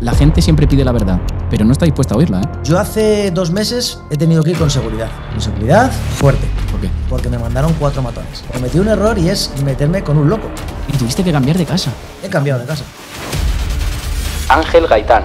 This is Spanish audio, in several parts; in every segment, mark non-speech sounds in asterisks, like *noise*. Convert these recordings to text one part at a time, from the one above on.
La gente siempre pide la verdad, pero no está dispuesta a oírla. ¿eh? Yo hace dos meses he tenido que ir con seguridad. Con seguridad fuerte. ¿Por qué? Porque me mandaron cuatro matones. Cometí un error y es meterme con un loco. Y tuviste que cambiar de casa. He cambiado de casa. Ángel Gaitán.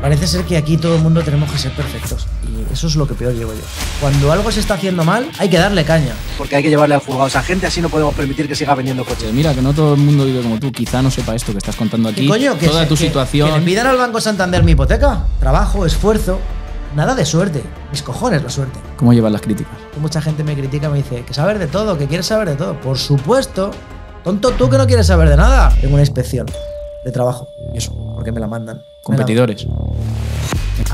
Parece ser que aquí todo el mundo tenemos que ser perfectos eso es lo que peor llevo yo. Cuando algo se está haciendo mal, hay que darle caña. Porque hay que llevarle a juzgado. a gente, así no podemos permitir que siga vendiendo coches. Pues mira, que no todo el mundo vive como tú, quizá no sepa esto que estás contando aquí. ¿Qué coño? Toda tu situación. Que al Banco Santander mi hipoteca. Trabajo, esfuerzo, nada de suerte. Mis cojones la suerte. ¿Cómo llevas las críticas? Mucha gente me critica, me dice, que saber de todo, que quieres saber de todo. Por supuesto, tonto tú que no quieres saber de nada. Tengo una inspección de trabajo. Y eso, porque me la mandan. Competidores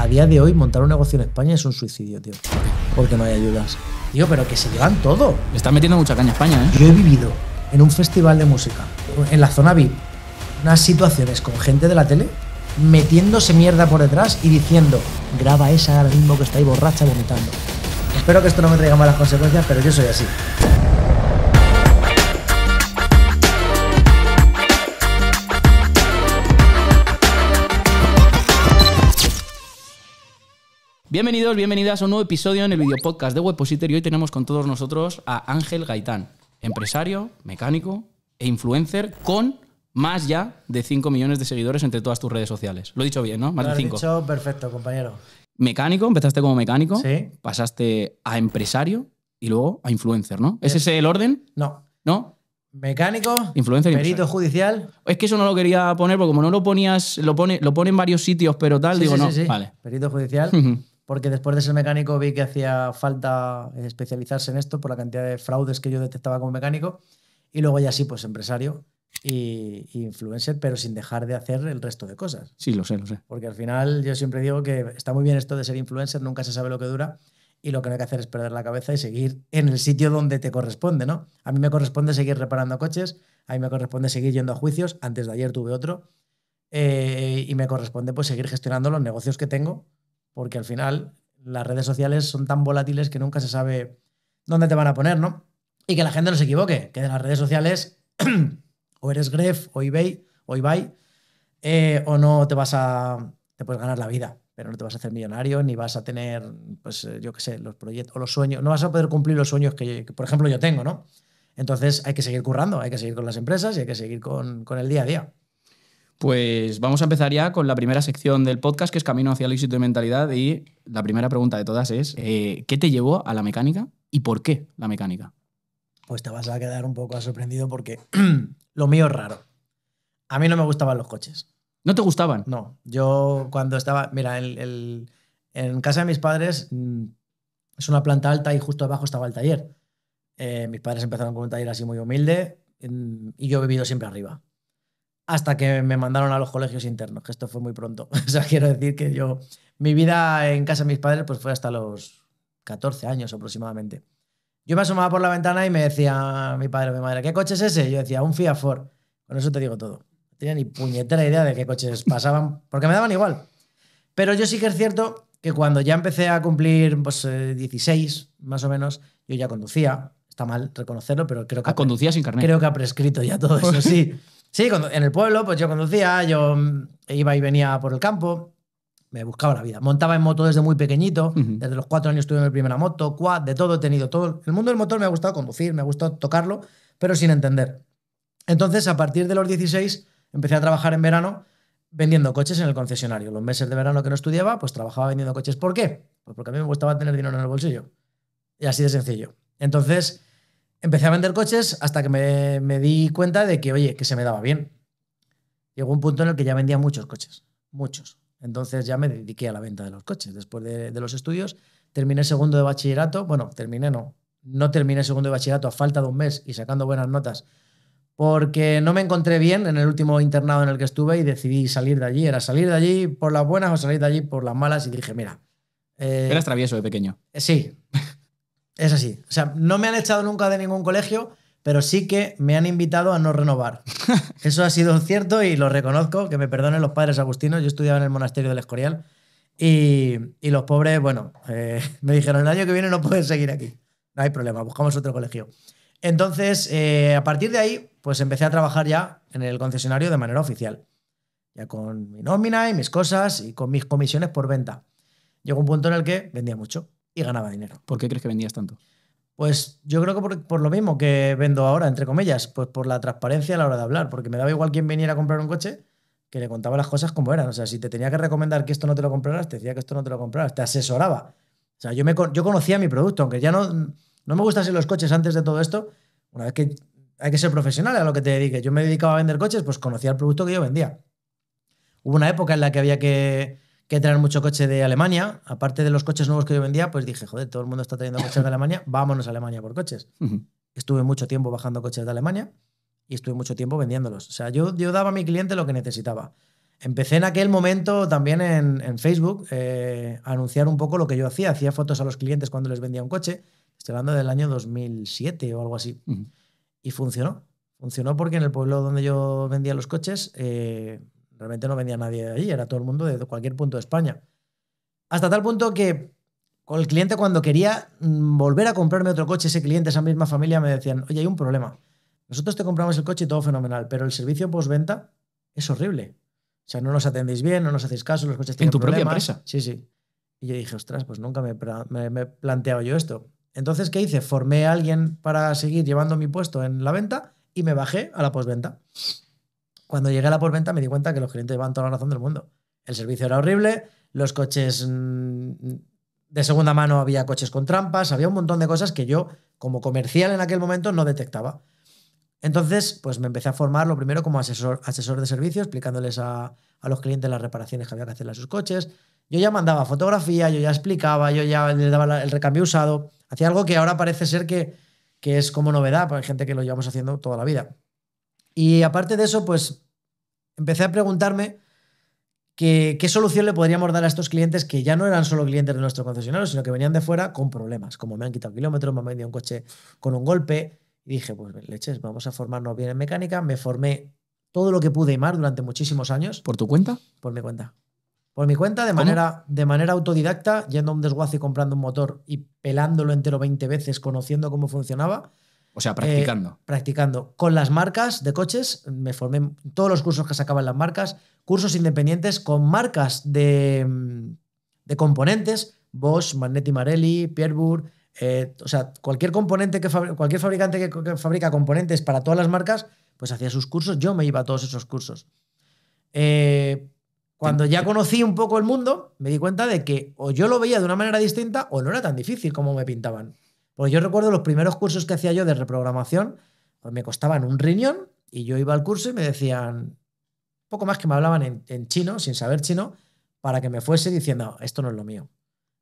a día de hoy montar un negocio en España es un suicidio, tío. Porque no hay ayudas. Tío, pero que se llevan todo. Le están metiendo mucha caña España, ¿eh? Yo he vivido en un festival de música, en la zona VIP, unas situaciones con gente de la tele metiéndose mierda por detrás y diciendo, graba esa ahora mismo que está ahí borracha vomitando. Espero que esto no me traiga malas consecuencias, pero yo soy así. Bienvenidos, bienvenidas a un nuevo episodio en el videopodcast de Webpositor y hoy tenemos con todos nosotros a Ángel Gaitán, empresario, mecánico e influencer con más ya de 5 millones de seguidores entre todas tus redes sociales. Lo he dicho bien, ¿no? Más de 5. dicho perfecto, compañero. Mecánico, empezaste como mecánico, Sí. pasaste a empresario y luego a influencer, ¿no? ¿Ese ¿Es el orden? No. ¿No? Mecánico, Influencer perito judicial. Es que eso no lo quería poner porque como no lo ponías, lo pone, lo pone en varios sitios, pero tal, digo no. Vale. Perito judicial porque después de ser mecánico vi que hacía falta especializarse en esto por la cantidad de fraudes que yo detectaba como mecánico y luego ya sí, pues empresario y, influencer, pero sin dejar de hacer el resto de cosas. Sí, lo sé, lo sé. Porque al final yo siempre digo que está muy bien esto de ser influencer, nunca se sabe lo que dura y lo que no hay que hacer es perder la cabeza y seguir en el sitio donde te corresponde, ¿no? A mí me corresponde seguir reparando coches, a mí me corresponde seguir yendo a juicios, antes de ayer tuve otro, eh, y me corresponde pues seguir gestionando los negocios que tengo porque al final las redes sociales son tan volátiles que nunca se sabe dónde te van a poner, ¿no? Y que la gente no se equivoque, que de las redes sociales *clears throat* o eres Gref o eBay o eBay eh, o no te vas a te puedes ganar la vida, pero no te vas a hacer millonario ni vas a tener, pues eh, yo qué sé, los proyectos o los sueños, no vas a poder cumplir los sueños que, por ejemplo yo tengo, ¿no? Entonces hay que seguir currando, hay que seguir con las empresas y hay que seguir con el día a día. Pues vamos a empezar ya con la primera sección del podcast, que es Camino hacia el éxito de mentalidad. Y la primera pregunta de todas es, eh, ¿qué te llevó a la mecánica y por qué la mecánica? Pues te vas a quedar un poco sorprendido porque *clears throat* lo mío es raro. A mí no me gustaban los coches. ¿No te gustaban? No, yo cuando estaba, mira, en casa de mis padres mm, es una planta alta y justo abajo estaba el taller. Eh, mis padres empezaron con un taller así muy humilde mm, y yo he vivido siempre arriba hasta que me mandaron a los colegios internos, que esto fue muy pronto. *laughs* o sea, quiero decir que yo, mi vida en casa de mis padres pues fue hasta los 14 años aproximadamente. Yo me asomaba por la ventana y me decía mi padre o mi madre, ¿qué coche es ese? Yo decía, un Fiat Ford. Con eso te digo todo. No tenía ni puñetera idea de qué coches pasaban, porque me daban igual. Pero yo sí que es cierto que cuando ya empecé a cumplir pues, 16, eh, más o menos, yo ya conducía. Está mal reconocerlo, pero creo que... Ah, conducía sin carnet. Creo que ha prescrito ya todo eso, sí. *laughs* Sí, en el pueblo, pues yo conducía, yo mm, iba y venía por el campo, me buscaba la vida. Montaba en moto desde muy pequeñito, desde los cuatro años tuve mi primera moto, de todo he tenido, todo. El mundo del motor me ha gustado conducir, me ha gustado tocarlo, pero sin entender. Entonces, a partir de los 16, empecé a trabajar en verano vendiendo coches en el concesionario. Los meses de verano que no estudiaba, pues trabajaba vendiendo coches. ¿Por qué? Pues porque a mí me gustaba tener dinero en el bolsillo. Y así de sencillo. Entonces, Empecé a vender coches hasta que me, me, di cuenta de que, oye, que se me daba bien. Llegó un punto en el que ya vendía muchos coches, muchos. Entonces ya me dediqué a la venta de los coches. Después de, de los estudios, terminé segundo de bachillerato. Bueno, terminé, no. No terminé segundo de bachillerato a falta de un mes y sacando buenas notas porque no me encontré bien en el último internado en el que estuve y decidí salir de allí. Era salir de allí por las buenas o salir de allí por las malas y dije, mira... Eh, Eras travieso de pequeño. Sí, sí, es así. O sea, no me han echado nunca de ningún colegio, pero sí que me han invitado a no renovar. *laughs* Eso ha sido cierto y lo reconozco, que me perdonen los padres agustinos, yo estudiaba en el monasterio del Escorial y, los pobres, bueno, eh, *laughs* me dijeron, el año que viene no puedes seguir aquí, no hay problema, buscamos otro colegio. Entonces, eh, a partir de ahí, pues empecé a trabajar ya en el concesionario de manera oficial, ya con mi nómina y mis cosas y con mis comisiones por venta. Llegó un punto en el que vendía mucho y ganaba dinero. ¿Por qué crees que vendías tanto? Pues yo creo que por, lo mismo que vendo ahora, entre comillas, pues por la transparencia a la hora de hablar, porque me daba igual quien viniera a comprar un coche, que le contaba las cosas como eran. O sea, si te tenía que recomendar que esto no te lo compraras, te decía que esto no te lo compraras, te asesoraba. O sea, yo, me, yo conocía mi producto, aunque ya no, no me gustasen los coches antes de todo esto, una vez que hay que ser profesional a lo que te dediques. Yo me dedicaba a vender coches, pues conocía el producto que yo vendía. Hubo una época en la que había que que traer mucho coche de Alemania. Aparte de los coches nuevos que yo vendía, pues dije, joder, todo el mundo está trayendo coches de Alemania, vámonos a Alemania por coches. Estuve mucho tiempo bajando coches de Alemania y estuve mucho tiempo vendiéndolos. O sea, yo, yo daba a mi cliente lo que necesitaba. Empecé en aquel momento también en, Facebook eh, a anunciar un poco lo que yo hacía. Hacía fotos a los clientes cuando les vendía un coche. Estoy hablando del año 2007 o algo así. Y funcionó. Funcionó porque en el pueblo donde yo vendía los coches eh, Realmente no venía nadie de allí, era todo el mundo de cualquier punto de España. Hasta tal punto que con el cliente cuando quería mm, volver a comprarme otro coche, ese cliente, esa misma familia me decían, oye, hay un problema. Nosotros te compramos el coche y todo fenomenal, pero el servicio postventa es horrible. O sea, no nos atendéis bien, no nos hacéis caso, los coches tienen ¿En tu propia empresa? Sí, sí. Y yo dije, ostras, pues nunca me, me, me, he planteado yo esto. Entonces, ¿qué hice? Formé a alguien para seguir llevando mi puesto en la venta y me bajé a la postventa cuando llegué a la porventa me di cuenta que los clientes iban toda la razón del mundo. El servicio era horrible, los coches mm, de segunda mano había coches con trampas, había un montón de cosas que yo, como comercial en aquel momento, no detectaba. Entonces, pues me empecé a formar lo primero como asesor, de servicio, explicándoles a, los clientes las reparaciones que había que hacerle a sus coches. Yo ya mandaba fotografía, yo ya explicaba, yo ya les daba el recambio usado. Hacía algo que ahora parece ser que, que es como novedad para gente que lo llevamos haciendo toda la vida. Y aparte de eso, pues empecé a preguntarme qué solución le podríamos dar a estos clientes que ya no eran solo clientes de nuestro concesionario, sino que venían de fuera con problemas, como me han quitado kilómetros, me han vendido un coche con un golpe. Y dije, pues leches, vamos a formarnos bien en mecánica. Me formé todo lo que pude y más durante muchísimos años. ¿Por tu cuenta? Por mi cuenta. Por mi cuenta, de, manera, de manera autodidacta, yendo a un desguace y comprando un motor y pelándolo entero 20 veces, conociendo cómo funcionaba. O sea, eh, practicando. practicando. Con las marcas de coches, me formé todos los cursos que sacaban las marcas, cursos independientes con marcas de, mm, de componentes, Bosch, Magneti Marelli, Pierburg, eh, o sea, cualquier componente que cualquier fabricante que, fabrica componentes para todas las marcas, pues hacía sus cursos, yo me iba a todos esos cursos. Eh, cuando ya conocí un poco el mundo, me di cuenta de que o yo lo veía de una manera distinta o no era tan difícil como me pintaban. Pues yo recuerdo los primeros cursos que hacía yo de reprogramación, pues me costaban un riñón y yo iba al curso y me decían, poco más que me hablaban en, chino, sin saber chino, para que me fuese diciendo, esto no es lo mío.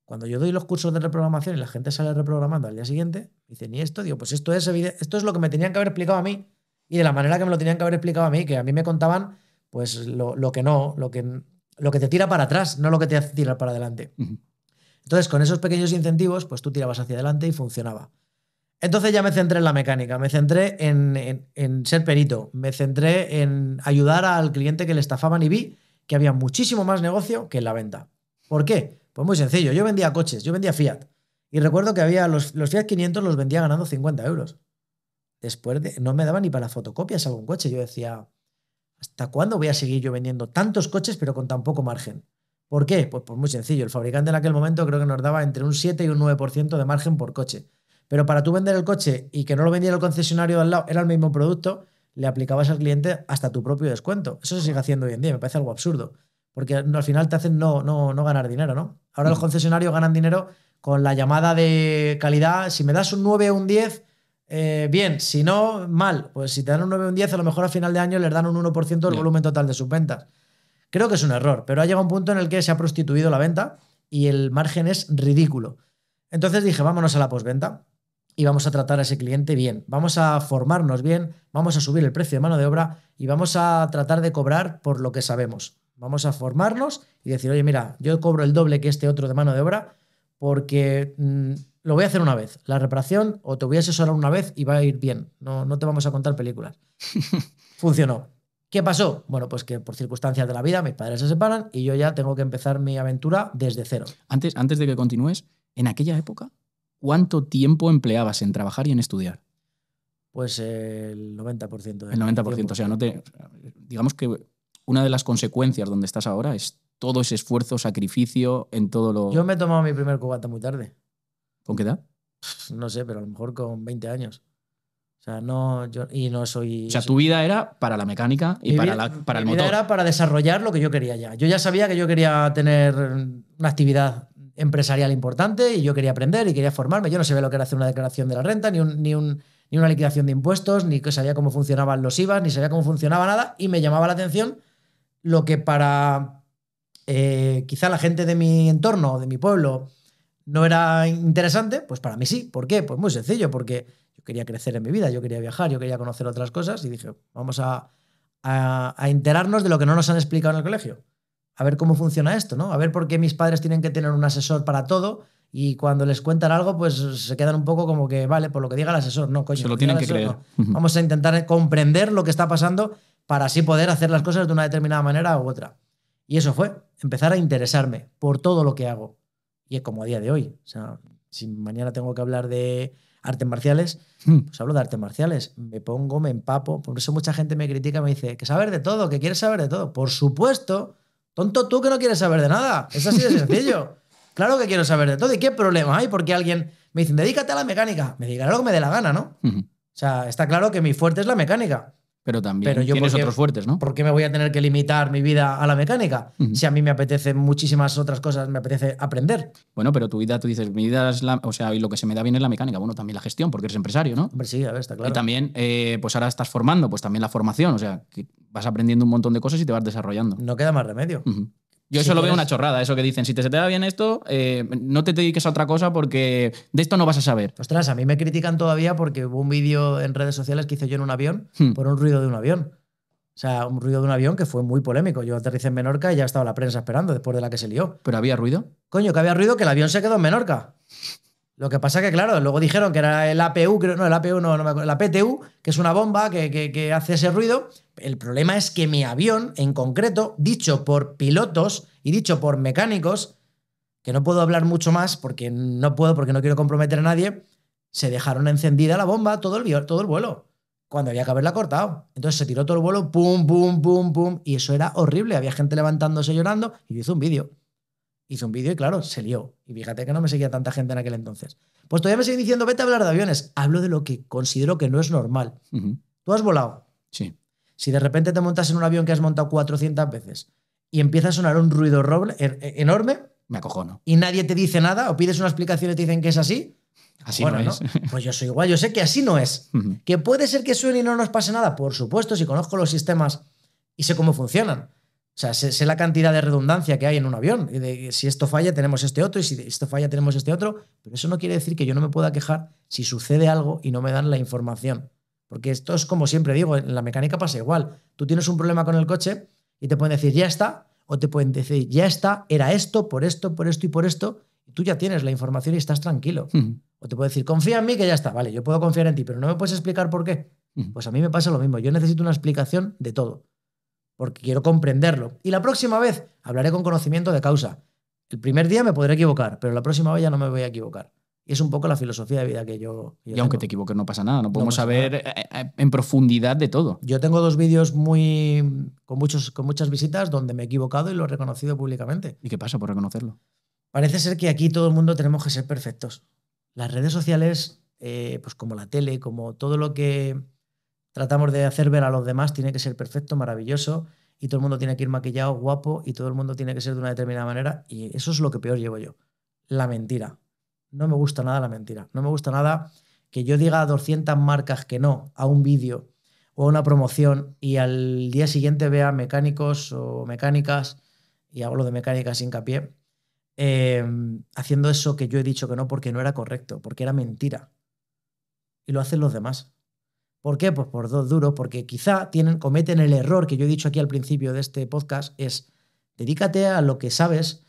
Cuando yo doy los cursos de reprogramación y la gente sale reprogramando al día siguiente, dice, ni esto, digo, pues esto es, esto es lo que me tenían que haber explicado a mí y de la manera que me lo tenían que haber explicado a mí, que a mí me contaban pues lo, que no, lo que, lo que te tira para atrás, no lo que te hace tirar para adelante. Entonces, con esos pequeños incentivos, pues tú tirabas hacia adelante y funcionaba. Entonces ya me centré en la mecánica, me centré en, ser perito, me centré en ayudar al cliente que le estafaban y vi que había muchísimo más negocio que en la venta. ¿Por qué? Pues muy sencillo, yo vendía coches, yo vendía Fiat. Y recuerdo que había los, Fiat 500 los vendía ganando 50 euros. Después no me daban ni para fotocopias algún coche. Yo decía, ¿hasta cuándo voy a seguir yo vendiendo tantos coches pero con tan poco margen? ¿Por qué? Pues, pues, muy sencillo, el fabricante en aquel momento creo que nos daba entre un 7 y un 9% de margen por coche. Pero para tú vender el coche y que no lo vendiera el concesionario de al lado, era el mismo producto, le aplicabas al cliente hasta tu propio descuento. Eso se sigue haciendo hoy en día, me parece algo absurdo, porque al final te hacen no, ganar dinero, ¿no? Ahora los mm. concesionarios ganan dinero con la llamada de calidad. Si me das un 9 o un 10, eh, bien, si no, mal. Pues si te dan un 9 o un 10, a lo mejor a final de año les dan un 1% del volumen total de sus ventas. Creo que es un error, pero ha llegado un punto en el que se ha prostituido la venta y el margen es ridículo. Entonces dije, vámonos a la postventa y vamos a tratar a ese cliente bien, vamos a formarnos bien, vamos a subir el precio de mano de obra y vamos a tratar de cobrar por lo que sabemos. Vamos a formarnos y decir, oye, mira, yo cobro el doble que este otro de mano de obra porque mm, lo voy a hacer una vez. La reparación o te voy a asesorar una vez y va a ir bien. No, no te vamos a contar películas. *laughs* Funcionó. ¿Qué pasó? Bueno, pues que por circunstancias de la vida mis padres se separan y yo ya tengo que empezar mi aventura desde cero. Antes, antes de que continúes, en aquella época, ¿cuánto tiempo empleabas en trabajar y en estudiar? Pues el 90%. el 90%, o sea, no te, digamos que una de las consecuencias donde estás ahora es todo ese esfuerzo, sacrificio en todo lo... Yo me he tomado mi primer cubata muy tarde. ¿Con qué edad? No sé, pero a lo mejor con 20 años. O sea, no, yo, y no soy... O sea, tu vida era para la mecánica y para, la, el mi Vida era para desarrollar lo que yo quería ya. Yo ya sabía que yo quería tener una actividad empresarial importante y yo quería aprender y quería formarme. Yo no sabía lo que era hacer una declaración de la renta, ni, ni, una liquidación de impuestos, ni sabía cómo funcionaban los IVAs, ni sabía cómo funcionaba nada. Y me llamaba la atención lo que para eh, quizá la gente de mi entorno, de mi pueblo, no era interesante, pues para mí sí. ¿Por qué? Pues muy sencillo, porque yo quería crecer en mi vida, yo quería viajar, yo quería conocer otras cosas y dije, vamos a, enterarnos de lo que no nos han explicado en el colegio. A ver cómo funciona esto, ¿no? A ver por qué mis padres tienen que tener un asesor para todo y cuando les cuentan algo, pues se quedan un poco como que, vale, por lo que diga el asesor, no, coño. Se lo tienen que creer. Vamos a intentar comprender lo que está pasando para así poder hacer las cosas de una determinada manera u otra. Y eso fue, empezar a interesarme por todo lo que hago y como a día de hoy. O sea, si mañana tengo que hablar de artes marciales, hmm. pues hablo de artes marciales, me pongo, me empapo. Por eso mucha gente me critica, me dice, que saber de todo, que quieres saber de todo. Por supuesto, tonto tú que no quieres saber de nada. Es así de sencillo. *laughs* claro que quiero saber de todo. ¿Y qué problema hay? Porque alguien me dice, dedícate a la mecánica. Me diga lo que me dé la gana, ¿no? O sea, está claro que mi fuerte es la mecánica. Pero también tienes otros fuertes, ¿no? ¿Por qué me voy a tener que limitar mi vida a la mecánica? Si a mí me apetecen muchísimas otras cosas, me apetece aprender. Bueno, pero tu vida, tú dices, mi vida es la. O sea, y lo que se me da bien es la mecánica. Bueno, también la gestión, porque eres empresario, ¿no? sí, a ver, está claro. Y también, eh, pues ahora estás formando, pues también la formación. O sea, que vas aprendiendo un montón de cosas y te vas desarrollando. No queda más remedio. Yo eso lo veo una chorrada, eso que dicen, si te se te da bien esto, eh, no te dediques a otra cosa porque de esto no vas a saber. Ostras, a mí me critican todavía porque hubo un vídeo en redes sociales que hice yo en un avión hmm. por un ruido de un avión. O sea, un ruido de un avión que fue muy polémico. Yo aterricé en Menorca y ya estaba la prensa esperando después de la que se lió. ¿Pero había ruido? Coño, que había ruido que el avión se quedó en Menorca. Lo que pasa que, claro, luego dijeron que era el APU, creo, no, el APU no, me acuerdo, la PTU, que es una bomba que, hace ese ruido. El problema es que mi avión, en concreto, dicho por pilotos y dicho por mecánicos, que no puedo hablar mucho más porque no puedo, porque no quiero comprometer a nadie, se dejaron encendida la bomba todo el, todo el vuelo, cuando había que haberla cortado. Entonces se tiró todo el vuelo, pum, pum, pum, pum, y eso era horrible. Había gente levantándose llorando y hizo un vídeo. Hizo un vídeo y claro, se lió. Y fíjate que no me seguía tanta gente en aquel entonces. Pues todavía me siguen diciendo, vete a hablar de aviones. Hablo de lo que considero que no es normal. Tú has volado. Sí. Si de repente te montas en un avión que has montado 400 veces y empieza a sonar un ruido e, e, enorme, me no Y nadie te dice nada o pides una explicación y te dicen que es así. Así no es. *laughs* Pues yo soy igual, yo sé que así no es. Que puede ser que suene y no nos pase nada, por supuesto, si conozco los sistemas y sé cómo funcionan. O sea, sé, la cantidad de redundancia que hay en un avión. si esto falla, tenemos este otro, y si esto falla, tenemos este otro. Pero eso no quiere decir que yo no me pueda quejar si sucede algo y no me dan la información. Porque esto es como siempre digo, en la mecánica pasa igual. Tú tienes un problema con el coche y te pueden decir, ya está, o te pueden decir, ya está, era esto, por esto, por esto y por esto. Y tú ya tienes la información y estás tranquilo. O te pueden decir, confía en mí que ya está. Vale, yo puedo confiar en ti, pero no me puedes explicar por qué. Pues a mí me pasa lo mismo. Yo necesito una explicación de todo porque quiero comprenderlo. Y la próxima vez hablaré con conocimiento de causa. El primer día me podré equivocar, pero la próxima vez ya no me voy a equivocar. Y es un poco la filosofía de vida que yo. y aunque te equivoques, no pasa nada, no podemos saber eh, eh, en profundidad de todo. Yo tengo dos vídeos muy con, muchos, con muchas visitas donde me he equivocado y lo he reconocido públicamente. ¿Y qué pasa por reconocerlo? Parece ser que aquí todo el mundo tenemos que ser perfectos. Las redes sociales, eh, pues como la tele, como todo lo que tratamos de hacer ver a los demás, tiene que ser perfecto, maravilloso, y todo el mundo tiene que ir maquillado, guapo, y todo el mundo tiene que ser de una determinada manera, y eso es lo que peor llevo yo, la mentira. No me gusta nada la mentira, no me gusta nada que yo diga a 200 marcas que no a un vídeo o a una promoción y al día siguiente vea mecánicos o mecánicas, y hago lo de mecánicas hincapié, em, haciendo eso que yo he dicho que no porque no era correcto, porque era mentira. Y lo hacen los demás. ¿Por qué? Pues por dos duros, porque quizá tienen, cometen el error que yo he dicho aquí al principio de este podcast, es dedícate a lo que sabes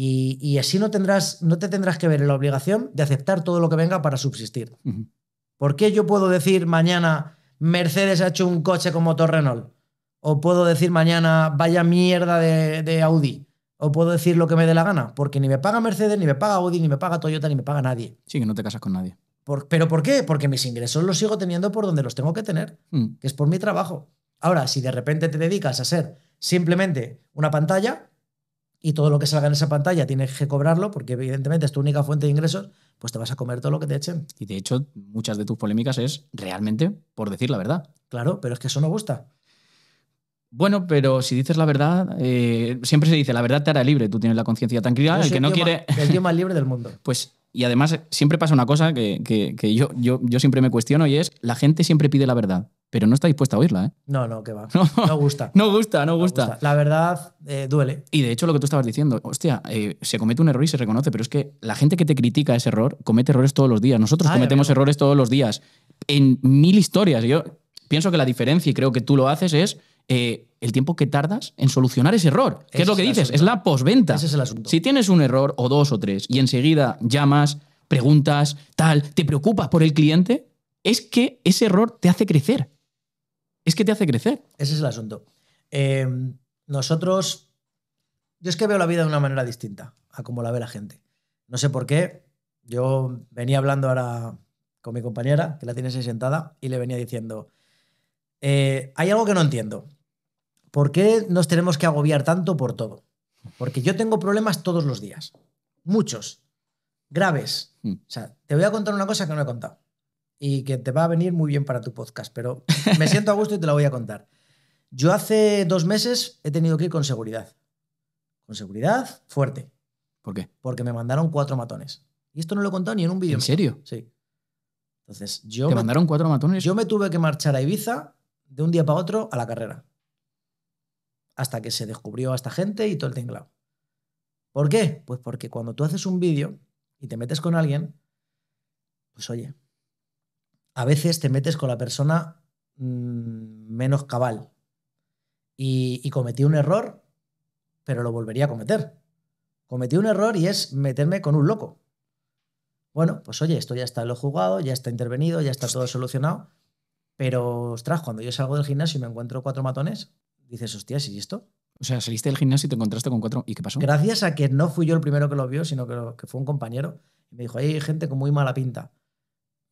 y, así no, tendrás, no te tendrás que ver en la obligación de aceptar todo lo que venga para subsistir. ¿Por qué yo puedo decir mañana Mercedes ha hecho un coche como Renault? O puedo decir mañana vaya mierda de Audi o puedo decir lo que me dé la gana, porque ni me paga Mercedes, ni me paga Audi, ni me paga Toyota, ni me paga nadie. Sí, que no te casas con nadie. ¿Pero por qué? Porque mis ingresos los sigo teniendo por donde los tengo que tener, mm. que es por mi trabajo. Ahora, si de repente te dedicas a ser simplemente una pantalla y todo lo que salga en esa pantalla tienes que cobrarlo, porque evidentemente es tu única fuente de ingresos, pues te vas a comer todo lo que te echen. Y de hecho, muchas de tus polémicas es realmente por decir la verdad. Claro, pero es que eso no gusta. Bueno, pero si dices la verdad, eh, siempre se dice, la verdad te hará libre, tú tienes la conciencia tranquila, el que no quiere... el tío más libre del mundo. *laughs* pues y además siempre pasa una cosa que, yo, yo, yo, siempre me cuestiono y es, la gente siempre pide la verdad, pero no está dispuesta a oírla. ¿eh? No, no, que va. *laughs* No, gusta. no gusta, no, gusta. La verdad eh, duele. Y de hecho lo que tú estabas diciendo, hostia, eh, se comete un error y se reconoce, pero es que la gente que te critica ese error comete errores todos los días. Nosotros cometemos errores todos los días en mil historias. Yo pienso que la diferencia, y creo que tú lo haces, es eh, el tiempo que tardas en solucionar ese error. ¿Qué es lo que dices? Es la posventa. Ese es el asunto. Si tienes un error o dos o tres y enseguida llamas, preguntas, tal, te preocupas por el cliente, es que ese error te hace crecer. Es que te hace crecer. Ese es el asunto. Em, nosotros, yo es que veo la vida de una manera distinta a como la ve la gente. No sé por qué. Yo venía hablando ahora con mi compañera, que la tienes sentada, y le venía diciendo, eh, hay algo que no entiendo. ¿Por qué nos tenemos que agobiar tanto por todo? Porque yo tengo problemas todos los días, muchos, graves. Mm. O sea, te voy a contar una cosa que no he contado y que te va a venir muy bien para tu podcast, pero me *laughs* siento a gusto y te la voy a contar. Yo hace dos meses he tenido que ir con seguridad. Con seguridad fuerte. ¿Por qué? Porque me mandaron cuatro matones. Y esto no lo he contado ni en un vídeo. ¿En serio? Sí. Entonces, yo. ¿Te me, mandaron cuatro matones? Yo me tuve que marchar a Ibiza de un día para otro a la carrera hasta que se descubrió a esta gente y todo el tinglado. ¿Por qué? Pues porque cuando tú haces un vídeo y te metes con alguien, pues oye, a veces te metes con la persona mm, menos cabal y, cometí un error, pero lo volvería a cometer. Cometí un error y es meterme con un loco. Bueno, pues oye, esto ya está lo jugado, ya está intervenido, ya está todo solucionado. Pero, ostras, cuando yo salgo del gimnasio y me encuentro cuatro matones, dices, hostias, ¿y esto? O sea, saliste del gimnasio y te encontraste con cuatro. ¿Y qué pasó? Gracias a que no fui yo el primero que lo vio, sino que, fue un compañero. Y me dijo, hay gente con muy mala pinta.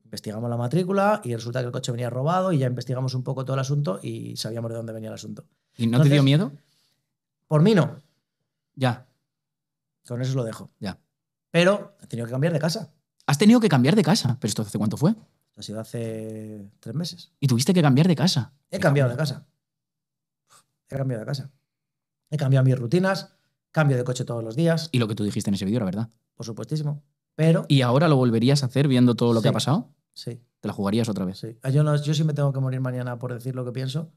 Investigamos la matrícula y resulta que el coche venía robado y ya investigamos un poco todo el asunto y sabíamos de dónde venía el asunto. ¿Y no te dio miedo? Por mí no. Ya. Con eso lo dejo. Ya. Pero he tenido que cambiar de casa. Has tenido que cambiar de casa. ¿Pero esto hace cuánto fue? Ha sido hace tres meses. ¿Y tuviste que cambiar de casa? He cambiado de casa he cambiado de casa. He cambiado mis rutinas, cambio de coche todos los días. Y lo que tú dijiste en ese vídeo, la verdad. Por supuestísimo. Pero. ¿Y ahora lo volverías a hacer viendo todo lo que ha pasado? Sí. ¿Te la jugarías otra vez? Sí. Ah, yo, no, yo sí me tengo que morir mañana por decir lo que pienso.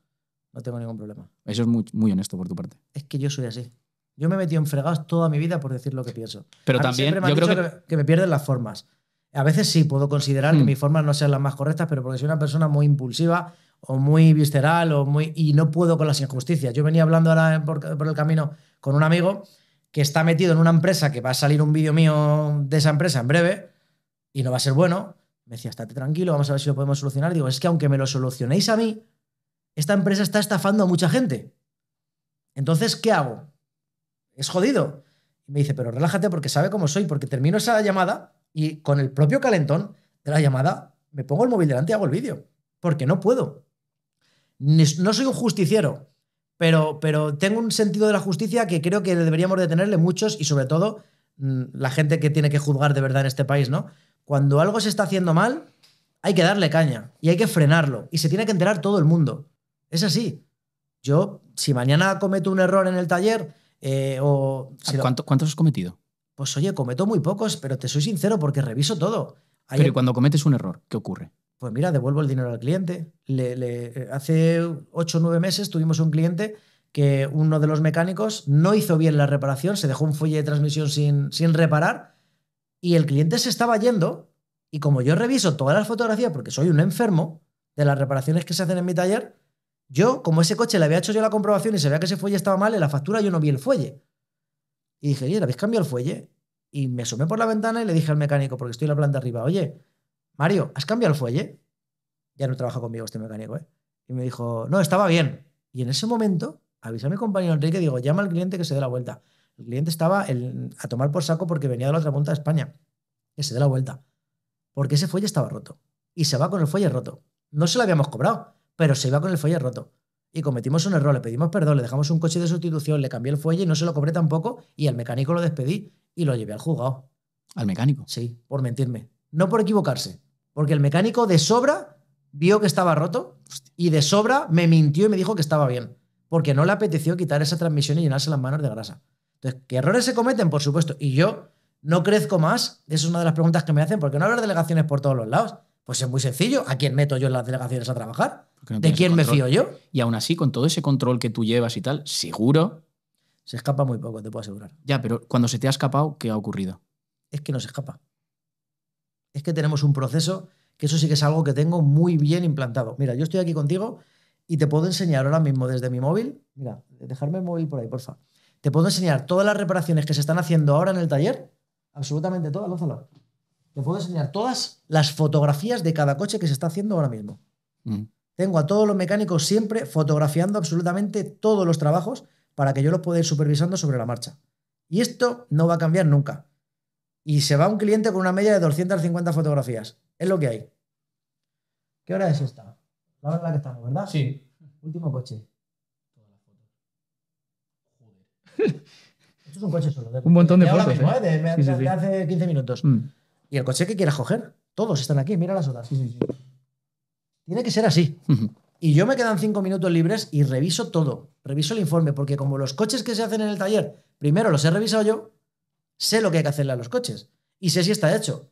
No tengo ningún problema. Eso es muy, muy honesto por tu parte. Es que yo soy así. Yo me he metido en fregados toda mi vida por decir lo que pienso. Pero también. yo creo que... me pierden las formas. A veces sí puedo considerar que hmm. mis formas no sean las más correctas, pero porque soy una persona muy impulsiva, o muy visceral o muy, y no puedo con las injusticias. Yo venía hablando ahora por, por el camino con un amigo que está metido en una empresa que va a salir un vídeo mío de esa empresa en breve y no va a ser bueno. Me decía, estate tranquilo, vamos a ver si lo podemos solucionar. Digo, es que aunque me lo solucionéis a mí, esta empresa está estafando a mucha gente. Entonces, ¿qué hago? Es jodido. Y me dice, pero relájate porque sabe cómo soy, porque termino esa llamada y con el propio calentón de la llamada me pongo el móvil delante y hago el vídeo, porque no puedo no soy un justiciero, pero, pero tengo un sentido de la justicia que creo que deberíamos detenerle muchos y sobre todo mm, la gente que tiene que juzgar de verdad en este país, ¿no? Cuando algo se está haciendo mal, hay que darle caña y hay que frenarlo y se tiene que enterar todo el mundo. Es así. Yo, si mañana cometo un error en el taller eh, o... ¿Cuántos has cometido? Pues oye, cometo muy pocos, pero te soy sincero porque reviso todo. Pero Pero cuando cometes un error, ¿qué ocurre? pues mira, devuelvo el dinero al cliente. Le, eh, hace ocho o nueve meses tuvimos un cliente que uno de los mecánicos no hizo bien la reparación, se dejó un fuelle de transmisión sin, sin reparar y el cliente se estaba yendo y como yo reviso todas las fotografías, porque soy un enfermo de las reparaciones que se hacen en mi taller, yo, como ese coche le había hecho yo la comprobación y se veía que ese fuelle estaba mal, en la factura yo no vi el fuelle. Y dije, oye, habéis cambiado el fuelle? Y me asomé por la ventana y le dije al mecánico, porque estoy en la planta arriba, oye, Mario, ¿has cambiado el fuelle? Ya no trabaja conmigo este mecánico, ¿eh? Y me dijo, no, estaba bien. Y en ese momento, avisó a mi compañero Enrique, digo, llama al cliente que se dé la vuelta. El cliente estaba a tomar por saco porque venía de la otra punta de España. Que se dé la vuelta. Porque ese fuelle estaba roto. Y se va con el fuelle roto. No se lo habíamos cobrado, pero se iba con el fuelle roto. Y cometimos un error, le pedimos perdón, le dejamos un coche de sustitución, le cambié el fuelle y no se lo cobré tampoco. Y al mecánico lo despedí y lo llevé al juzgado. ¿Al mecánico? Sí, por mentirme. No por equivocarse, porque el mecánico de sobra vio que estaba roto y de sobra me mintió y me dijo que estaba bien. Porque no le apeteció quitar esa transmisión y llenarse las manos de grasa. Entonces, ¿qué errores se cometen? Por supuesto. Y yo no crezco más. Esa es una de las preguntas que me hacen. porque no hablar delegaciones por todos los lados? Pues es muy sencillo. ¿A quién meto yo en las delegaciones a trabajar? ¿De quién me fío yo? Y aún así, con todo ese control que tú llevas y tal, seguro. Se escapa muy poco, te puedo asegurar. Ya, pero cuando se te ha escapado, ¿qué ha ocurrido? Es que no se escapa es que tenemos un proceso que eso sí que es algo que tengo muy bien implantado. Mira, yo estoy aquí contigo y te puedo enseñar ahora mismo desde mi móvil, mira, dejarme el móvil por ahí, porfa. Te puedo enseñar todas las reparaciones que se están haciendo ahora en el taller, absolutamente todas, Lózalo. Te puedo enseñar todas las fotografías de cada coche que se está haciendo ahora mismo. Mm. Tengo a todos los mecánicos siempre fotografiando absolutamente todos los trabajos para que yo los pueda ir supervisando sobre la marcha. Y esto no va a cambiar nunca y se va un cliente con una media de 250 fotografías. Es lo que hay. ¿Qué hora es esta? La hora en la que estamos, ¿verdad? Sí. Último coche. *laughs* Esto es un coche solo. ¿eh? un montón de, fotos. mismo, ¿eh? ¿eh? De, hace 15 minutos. Mm. Y el coche que quieras coger, todos están aquí, mira las otras. Tiene que ser así. Y yo me quedan 5 minutos libres y reviso todo. Reviso el informe, porque como los coches que se hacen en el taller, primero los he revisado yo, sé lo que hay que hacerle a los coches y sé si está hecho.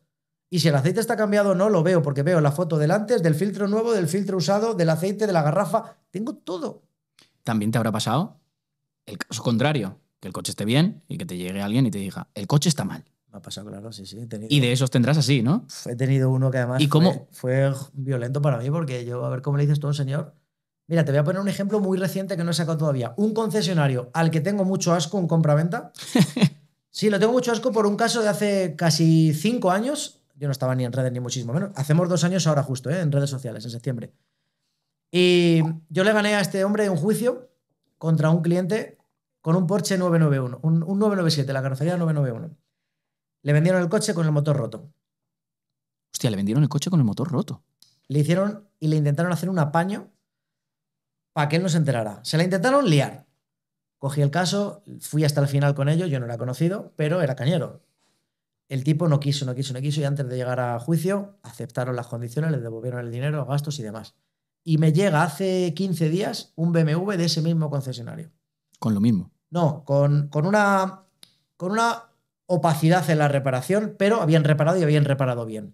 Y si el aceite está cambiado o no, lo veo, porque veo la foto del antes, del filtro nuevo, del filtro usado, del aceite, de la garrafa. Tengo todo. También te habrá pasado el caso contrario, que el coche esté bien y que te llegue alguien y te diga, el coche está mal. Me ha pasado, claro, sí, sí. Y de esos tendrás así, ¿no? He tenido uno que además ¿Y cómo? Fue, violento para mí, porque yo, a ver cómo le dices tú señor. Mira, te voy a poner un ejemplo muy reciente que no he sacado todavía. Un concesionario al que tengo mucho asco, compra venta *laughs* Sí, lo tengo mucho asco por un caso de hace casi cinco años. Yo no estaba ni en redes ni muchísimo menos. Hacemos dos años ahora justo, ¿eh? en redes sociales, en septiembre. Y yo le gané a este hombre un juicio contra un cliente con un Porsche 991, un, un 997, la carrocería 991. Le vendieron el coche con el motor roto. Hostia, le vendieron el coche con el motor roto. Le hicieron y le intentaron hacer un apaño para que él no se enterara. Se la intentaron liar. Cogí el caso, fui hasta el final con ellos. yo no era conocido, pero era cañero. El tipo no quiso, no quiso, no quiso y antes de llegar a juicio aceptaron las condiciones, le devolvieron el dinero, gastos y demás. Y me llega hace 15 días un BMW de ese mismo concesionario. ¿Con lo mismo? No, con, una, con una opacidad en la reparación, pero habían reparado y habían reparado bien.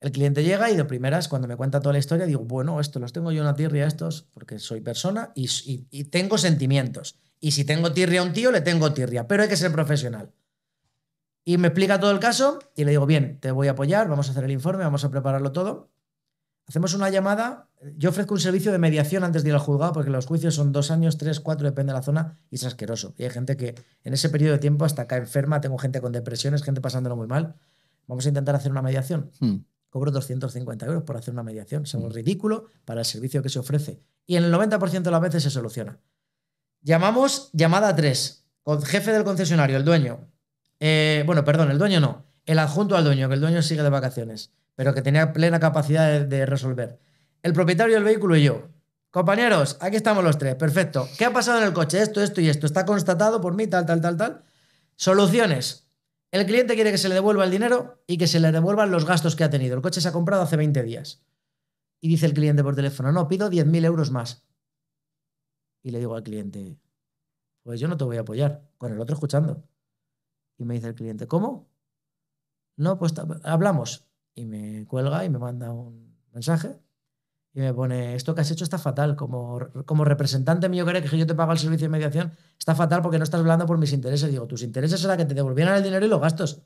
El cliente llega y de primeras, cuando me cuenta toda la historia, digo, bueno, esto los tengo yo una tirria estos porque soy persona y, tengo sentimientos. Y si tengo tirria a un tío, le tengo tirria, pero hay que ser profesional. Y me explica todo el caso y le digo, bien, te voy a apoyar, vamos a hacer el informe, vamos a prepararlo todo. Hacemos una llamada, yo ofrezco un servicio de mediación antes de ir al juzgado porque los juicios son dos años, tres, cuatro, depende de la zona y es asqueroso. Y hay gente que en ese periodo de tiempo hasta acá enferma, tengo gente con depresiones, gente pasándolo muy mal. Vamos a intentar hacer una mediación. Hmm. Cobro 250 euros por hacer una mediación. Es un mm. ridículo para el servicio que se ofrece. Y en el 90% de las veces se soluciona. Llamamos llamada 3. Con jefe del concesionario, el dueño. Eh, bueno, perdón, el dueño no. El adjunto al dueño, que el dueño sigue de vacaciones, pero que tenía plena capacidad de resolver. El propietario del vehículo y yo. Compañeros, aquí estamos los tres, perfecto. ¿Qué ha pasado en el coche? Esto, esto y esto. Está constatado por mí, tal, tal, tal, tal. Soluciones. El cliente quiere que se le devuelva el dinero y que se le devuelvan los gastos que ha tenido. El coche se ha comprado hace 20 días. Y dice el cliente por teléfono, no, pido 10.000 euros más. Y le digo al cliente, pues yo no te voy a apoyar, con el otro escuchando. Y me dice el cliente, ¿cómo? No, pues hablamos. Y me cuelga y me manda un mensaje y me pone, esto que has hecho está fatal, como, como representante mío que que yo te pago el servicio de mediación, está fatal porque no estás hablando por mis intereses. Digo, tus intereses era que te devolvieran el dinero y los gastos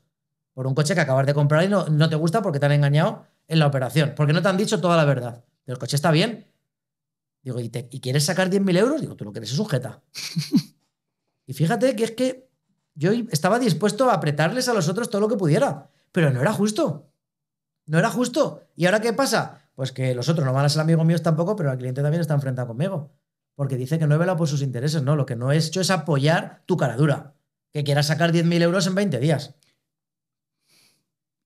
por un coche que acabas de comprar y no, te gusta porque te han engañado en la operación, porque no te han dicho toda la verdad. El coche está bien. Digo, ¿y, quieres sacar 10.000 euros? Digo, tú lo que eres es sujeta *laughs* y fíjate que es que yo estaba dispuesto a apretarles a los otros todo lo que pudiera, pero no era justo. No era justo. ¿Y ahora qué pasa? Pues que los otros no van a ser amigos míos tampoco, pero el cliente también está enfrentado conmigo. Porque dice que no he velado por sus intereses, ¿no? Lo que no he hecho es apoyar tu cara dura. Que quieras sacar 10.000 euros en 20 días.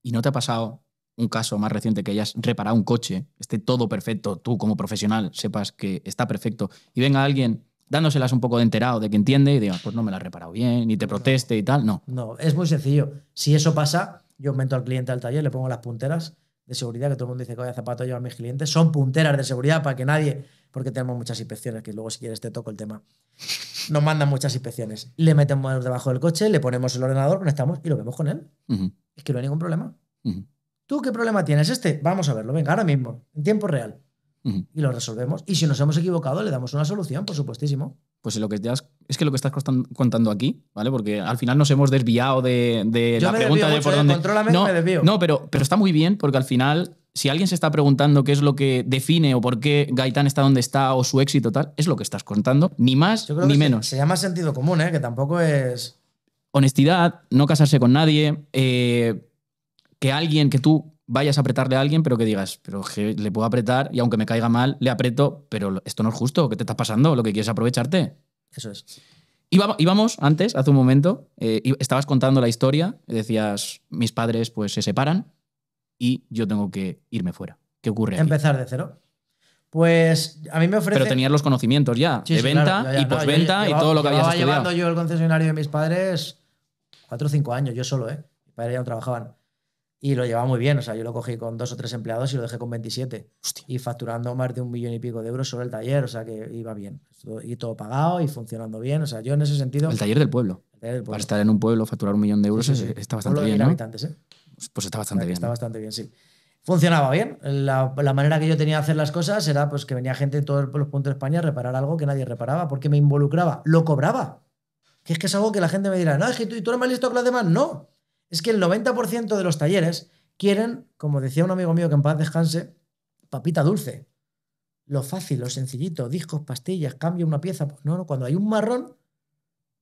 ¿Y no te ha pasado un caso más reciente que hayas reparado un coche, esté todo perfecto, tú como profesional sepas que está perfecto, y venga alguien dándoselas un poco de enterado, de que entiende, y diga, pues no me la has reparado bien, ni te proteste y tal, no. No, es muy sencillo. Si eso pasa, yo aumento al cliente al taller, le pongo las punteras de seguridad, que todo el mundo dice que voy a zapato a mis clientes, son punteras de seguridad para que nadie, porque tenemos muchas inspecciones, que luego si quieres te toco el tema. Nos mandan muchas inspecciones. Le metemos debajo del coche, le ponemos el ordenador, conectamos y lo vemos con él. Es que no hay ningún problema. ¿Tú qué problema tienes este? Vamos a verlo, venga, ahora mismo, en tiempo real. Y lo resolvemos. Y si nos hemos equivocado, le damos una solución, por supuestísimo pues lo que es que lo que estás contando aquí, ¿vale? Porque al final nos hemos desviado de, de la pregunta de por eh, dónde. no, pero, pero está muy bien porque al final, si alguien se está preguntando qué es lo que define o por qué Gaitán está donde está o su éxito tal, es lo que estás contando, ni más ni menos. Se, llama sentido común, ¿eh? Que tampoco es. Honestidad, no casarse con nadie, eh, que alguien que tú vayas a apretarle a alguien, pero que digas, pero le puedo apretar y aunque me caiga mal, le apreto, pero esto no es justo, ¿qué te estás pasando? ¿Lo que quieres aprovecharte? Eso es. Íbamos, íbamos antes, hace un momento, eh, estabas contando la historia, decías, mis padres pues se separan y yo tengo que irme fuera. ¿Qué ocurre? Empezar de cero. Pues a mí me ofrece. Pero tenías los conocimientos ya, de venta y postventa y todo lo que habías estudiado. llevando yo el concesionario de mis padres cuatro o cinco años, yo solo, ¿eh? Mis padres ya no trabajaban y lo llevaba muy bien. O sea, yo lo cogí con dos o tres empleados y lo dejé con 27. Y facturando más de un millón y pico de euros sobre el taller, o sea que iba bien. Y todo pagado y funcionando bien. O sea, yo en ese sentido. El taller del pueblo. Para estar en un pueblo, facturar un millón de euros está bastante bien. ¿no? habitantes, ¿eh? Pues está bastante bien. Está bastante bien, sí. Funcionaba bien. La, la, manera que yo tenía de hacer las cosas era pues que venía gente de todos los puntos de España a reparar algo que nadie reparaba, porque me involucraba. Lo cobraba. Que es que es algo que la gente me dirá, no, es que tú, tú eres más listo que los demás. No es que el 90% de los talleres quieren, como decía un amigo mío que en paz descanse, papita dulce. Lo fácil, lo sencillito, discos, pastillas, cambio una pieza. no, no, cuando hay un marrón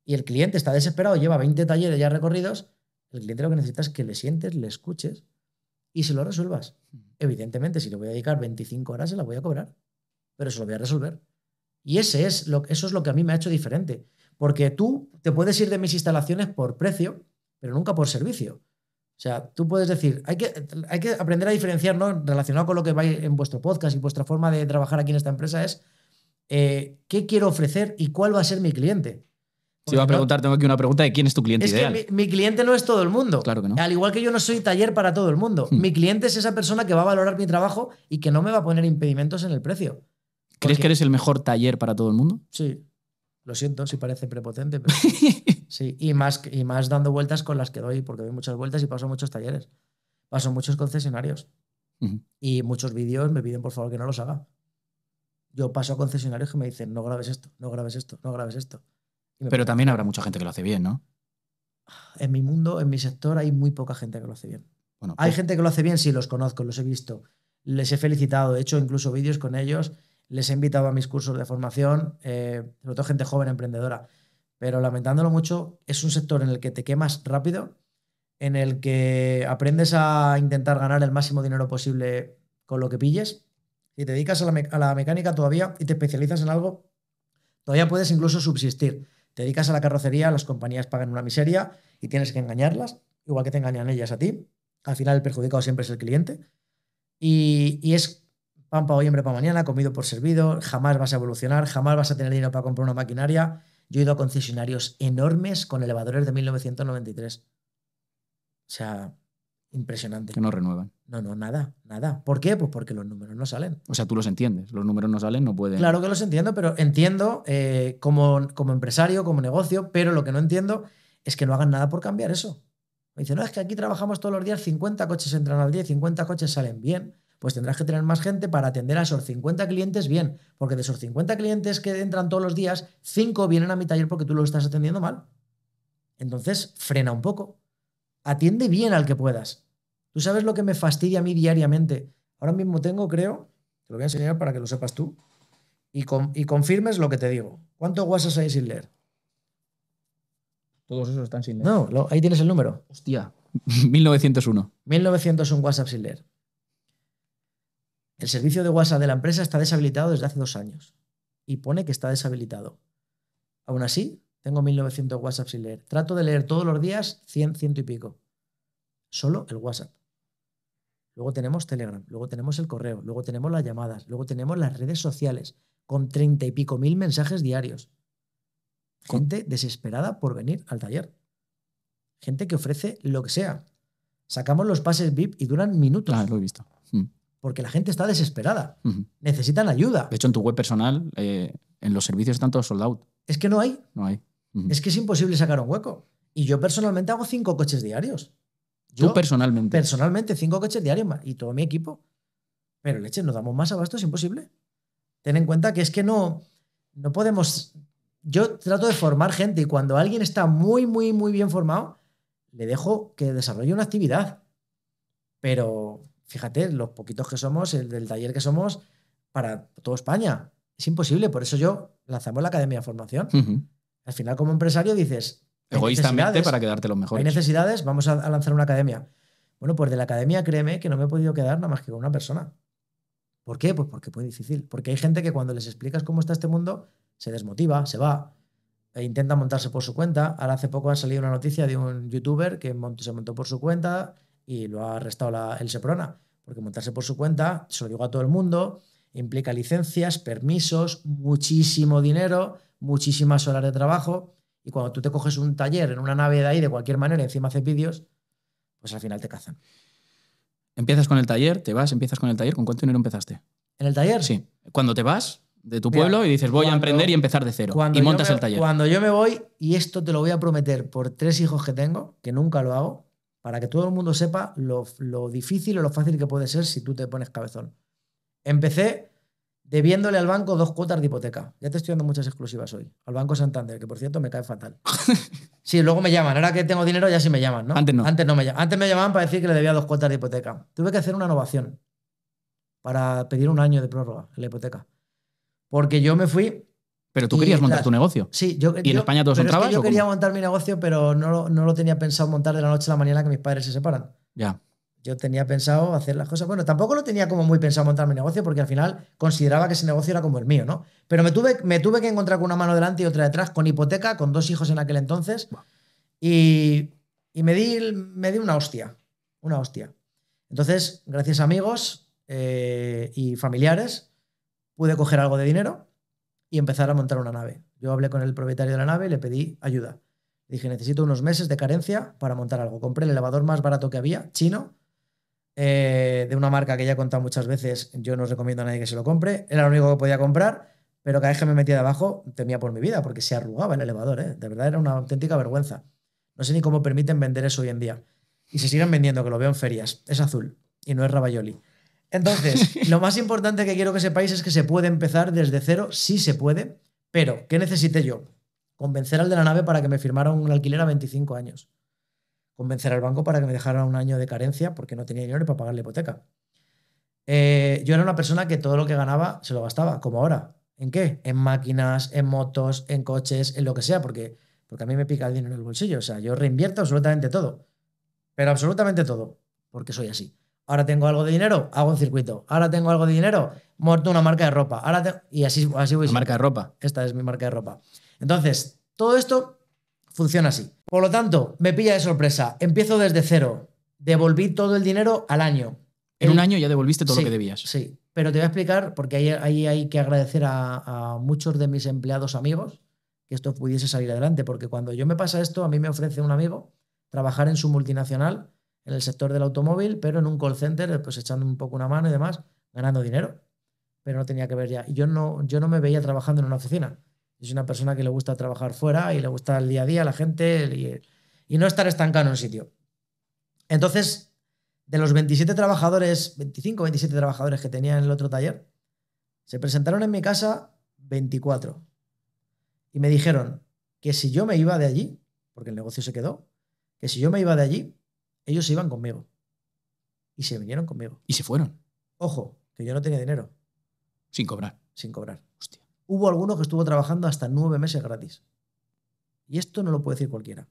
y el cliente está desesperado, lleva 20 talleres ya recorridos, el cliente lo que necesita es que le sientes, le escuches y se lo resuelvas. Evidentemente, si le voy a dedicar 25 horas, se la voy a cobrar, pero se lo voy a resolver. Y ese es lo, eso es lo que a mí me ha hecho diferente. Porque tú te puedes ir de mis instalaciones por precio, pero nunca por servicio. O sea, tú puedes decir, hay que, hay que aprender a diferenciar, ¿no? Relacionado con lo que va en vuestro podcast y vuestra forma de trabajar aquí en esta empresa es eh, qué quiero ofrecer y cuál va a ser mi cliente. Si va a preguntar, tengo aquí una pregunta de quién es tu cliente ideal. mi, cliente no es todo el mundo. Claro que no. Al igual que yo no soy taller para todo el mundo. Hmm. Mi cliente es esa persona que va a valorar mi trabajo y que no me va a poner impedimentos en el precio. ¿Crees que eres el mejor taller para todo el mundo? Sí. Lo siento si parece prepotente, *laughs* pero. Sí, y más, y más dando vueltas con las que doy, porque doy muchas vueltas y paso muchos talleres, paso muchos concesionarios y muchos vídeos me piden por favor que no los haga. Yo paso a concesionarios que me dicen, no grabes esto, no grabes esto, no grabes esto. Pero también habrá mucha gente que lo hace bien, ¿no? En mi mundo, en mi sector, hay muy poca gente que lo hace bien. Hay pues gente que lo hace bien, sí, los conozco, los he visto, les he felicitado, he hecho incluso vídeos con ellos, les he invitado a mis cursos de formación, eh, sobre todo gente joven emprendedora pero lamentándolo mucho, es un sector en el que te quemas rápido, en el que aprendes a intentar ganar el máximo dinero posible con lo que pilles. y te dedicas a la, mecánica todavía y te especializas en algo, todavía puedes incluso subsistir. Te dedicas a la carrocería, las compañías pagan una miseria y tienes que engañarlas, igual que te engañan ellas a ti. Al final el perjudicado siempre es el cliente. Y, y es pan para hoy, hambre para mañana, comido por servido, jamás vas a evolucionar, jamás vas a tener dinero para comprar una maquinaria yo he ido a concesionarios enormes con elevadores de 1993. O sea, impresionante. Que no renuevan. No, no, nada, nada. ¿Por qué? Pues porque los números no salen. O sea, tú los entiendes. Los números no salen, no pueden. Claro que los entiendo, pero entiendo eh, como, como empresario, como negocio, pero lo que no entiendo es que no hagan nada por cambiar eso. Me dicen, no, es que aquí trabajamos todos los días, 50 coches entran al día, 50 coches salen bien pues tendrás que tener más gente para atender a esos 50 clientes bien, porque de esos 50 clientes que entran todos los días, 5 vienen a mi taller porque tú lo estás atendiendo mal. Entonces, frena un poco. Atiende bien al que puedas. Tú sabes lo que me fastidia a mí diariamente. Ahora mismo tengo, creo, te lo voy a enseñar para que lo sepas tú, y, y confirmes lo que te digo. ¿Cuántos WhatsApps hay sin leer? Todos esos están sin leer. No, ahí tienes el número. Hostia, 1901. 1901 WhatsApp sin leer. El servicio de WhatsApp de la empresa está deshabilitado desde hace dos años y pone que está deshabilitado. Aún así, tengo 1900 WhatsApp sin leer. Trato de leer todos los días 100, ciento y pico. Solo el WhatsApp. Luego tenemos Telegram, luego tenemos el correo, luego tenemos las llamadas, luego tenemos las redes sociales con treinta y pico mil mensajes diarios. Gente desesperada por venir al taller. Gente que ofrece lo que sea. Sacamos los pases VIP y duran minutos. Ah, lo he visto porque la gente está desesperada. Necesitan ayuda. De hecho, en tu web personal, eh, en los servicios están todos sold out. Es que no hay. No hay. Es que es imposible sacar un hueco. Y yo personalmente hago cinco coches diarios. Yo, personalmente? Personalmente, cinco coches diarios y todo mi equipo. Pero leche, nos damos más abasto, es imposible. Ten en cuenta que es que no, no podemos... Yo trato de formar gente y cuando alguien está muy, muy, muy bien formado, le dejo que desarrolle una actividad. Pero fíjate, los poquitos que somos, el del taller que somos, para toda España. Es imposible, por eso yo lanzamos la Academia de Formación. Al final, como empresario, dices... Egoístamente para quedarte los mejores. Hay necesidades, vamos a, lanzar una academia. Bueno, pues de la academia créeme que no me he podido quedar nada más que con una persona. ¿Por qué? Pues porque muy difícil. Porque hay gente que cuando les explicas cómo está este mundo, se desmotiva, se va, e intenta montarse por su cuenta. Ahora hace poco ha salido una noticia de un youtuber que se montó por su cuenta, y lo ha arrestado el Seprona, porque montarse por su cuenta, se lo digo a todo el mundo, implica licencias, permisos, muchísimo dinero, muchísimas horas de trabajo. Y cuando tú te coges un taller en una nave de ahí, de cualquier manera, y encima haces vídeos, pues al final te cazan. Empiezas con el taller, te vas, empiezas con el taller. ¿Con cuánto dinero empezaste? ¿En el taller? Sí. Cuando te vas de tu pueblo y dices, voy a emprender y empezar de cero. Y montas el taller. Cuando yo me voy, y esto te lo voy a prometer por tres hijos que tengo, que nunca lo hago, para que todo el mundo sepa lo, difícil o lo fácil que puede ser si tú te pones cabezón. Empecé debiéndole al banco dos cuotas de hipoteca. Ya te estoy dando muchas exclusivas hoy. Al Banco Santander, que por cierto me cae fatal. *laughs* Sí, luego me llaman. Ahora que tengo dinero ya sí me llaman, ¿no? Antes no. Antes, me, llamaban. Antes me llamaban para decir que le debía dos cuotas de hipoteca. Tuve que hacer una innovación para pedir un año de prórroga en la hipoteca. Porque yo me fui pero tú querías montar tu negocio. Sí, yo. ¿Y en España todos son yo quería montar mi negocio, pero no, lo tenía pensado montar de la noche a la mañana que mis padres se separan. Ya. Yo tenía pensado hacer las cosas. Bueno, tampoco lo tenía como muy pensado montar mi negocio, porque al final consideraba que ese negocio era como el mío, ¿no? Pero me tuve, me tuve que encontrar con una mano delante y otra detrás, con hipoteca, con dos hijos en aquel entonces. Y, y, me, di, me di una hostia. Una hostia. Entonces, gracias a amigos eh, y familiares, pude coger algo de dinero y empezar a montar una nave. Yo hablé con el propietario de la nave y le pedí ayuda. dije, necesito unos meses de carencia para montar algo. Compré el elevador más barato que había, chino, eh, de una marca que ya he contado muchas veces. Yo no recomiendo a nadie que se lo compre. Era lo único que podía comprar, pero cada vez que me metía abajo temía por mi vida porque se arrugaba el elevador. ¿eh? De verdad era una auténtica vergüenza. No sé ni cómo permiten vender eso hoy en día. Y se siguen vendiendo, que lo veo en ferias. Es azul y no es rabaioli. Entonces, *laughs* lo más importante que quiero que sepáis es que se puede empezar desde cero, sí se puede, pero ¿qué necesité yo? Convencer al de la nave para que me firmara un alquiler a 25 años. Convencer al banco para que me dejara un año de carencia porque no tenía dinero para pagar la hipoteca. Eh, yo era una persona que todo lo que ganaba se lo gastaba, como ahora. ¿En qué? En máquinas, en motos, en coches, en lo que sea, porque, porque a mí me pica el dinero en el bolsillo. O sea, yo reinvierto absolutamente todo. Pero absolutamente todo, porque soy así ahora tengo algo de dinero, hago un circuito, ahora tengo algo de dinero, muerto una marca de ropa, ahora y así, así voy. marca de ropa. Esta es mi marca de ropa. Entonces, todo esto funciona así. Por lo tanto, me pilla de sorpresa, empiezo desde cero, devolví todo el dinero al año. En un año ya devolviste todo lo que debías. Sí, pero te voy a explicar, porque ahí, hay que agradecer a muchos de mis empleados amigos que esto pudiese salir adelante, porque cuando yo me pasa esto, a mí me ofrece un amigo trabajar en su multinacional en el sector del automóvil, pero en un call center, pues echando un poco una mano y demás, ganando dinero. Pero no tenía que ver ya. Y yo no, yo no me veía trabajando en una oficina. es una persona que le gusta trabajar fuera y le gusta el día a día, la gente, y, no estar estancado en un sitio. Entonces, de los 27 trabajadores, 25 27 trabajadores que tenía en el otro taller, se presentaron en mi casa 24. Y me dijeron que si yo me iba de allí, porque el negocio se quedó, que si yo me iba de allí, ellos se iban conmigo. Y se vinieron conmigo. Y se fueron. Ojo, que yo no tenía dinero. Sin cobrar. Sin cobrar. Hubo alguno que estuvo trabajando hasta nueve meses gratis. Y esto no lo puede decir cualquiera.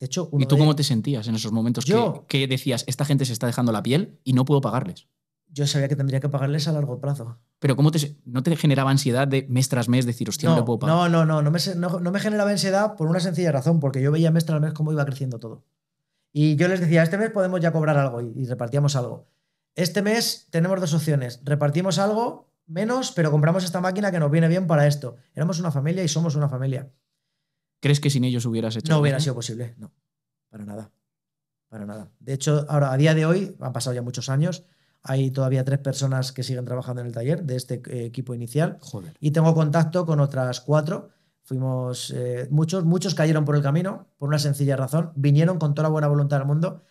De hecho, ¿Y tú cómo te sentías en esos momentos yo, que, decías, esta gente se está dejando la piel y no puedo pagarles? Yo sabía que tendría que pagarles a largo plazo. Pero ¿cómo te, no te generaba ansiedad de mes tras mes decir, hostia, no, no puedo pagar? No, no, no me, no, no me generaba ansiedad por una sencilla razón, porque yo veía mes tras mes cómo iba creciendo todo. Y yo les decía, este mes podemos ya cobrar algo y, repartíamos algo. Este mes tenemos dos opciones, repartimos algo menos, pero compramos esta máquina que nos viene bien para esto. Éramos una familia y somos una familia. ¿Crees que sin ellos hubieras hecho? No hubiera sido posible, no, para nada, para nada. De hecho, ahora a día de hoy han pasado ya muchos años. Hay todavía tres personas que siguen trabajando en el taller de este eh, equipo inicial. Joder. Y tengo contacto con otras cuatro Fuimos, eh, muchos, muchos cayeron por el camino, por una sencilla razón, vinieron con toda la buena voluntad del mundo,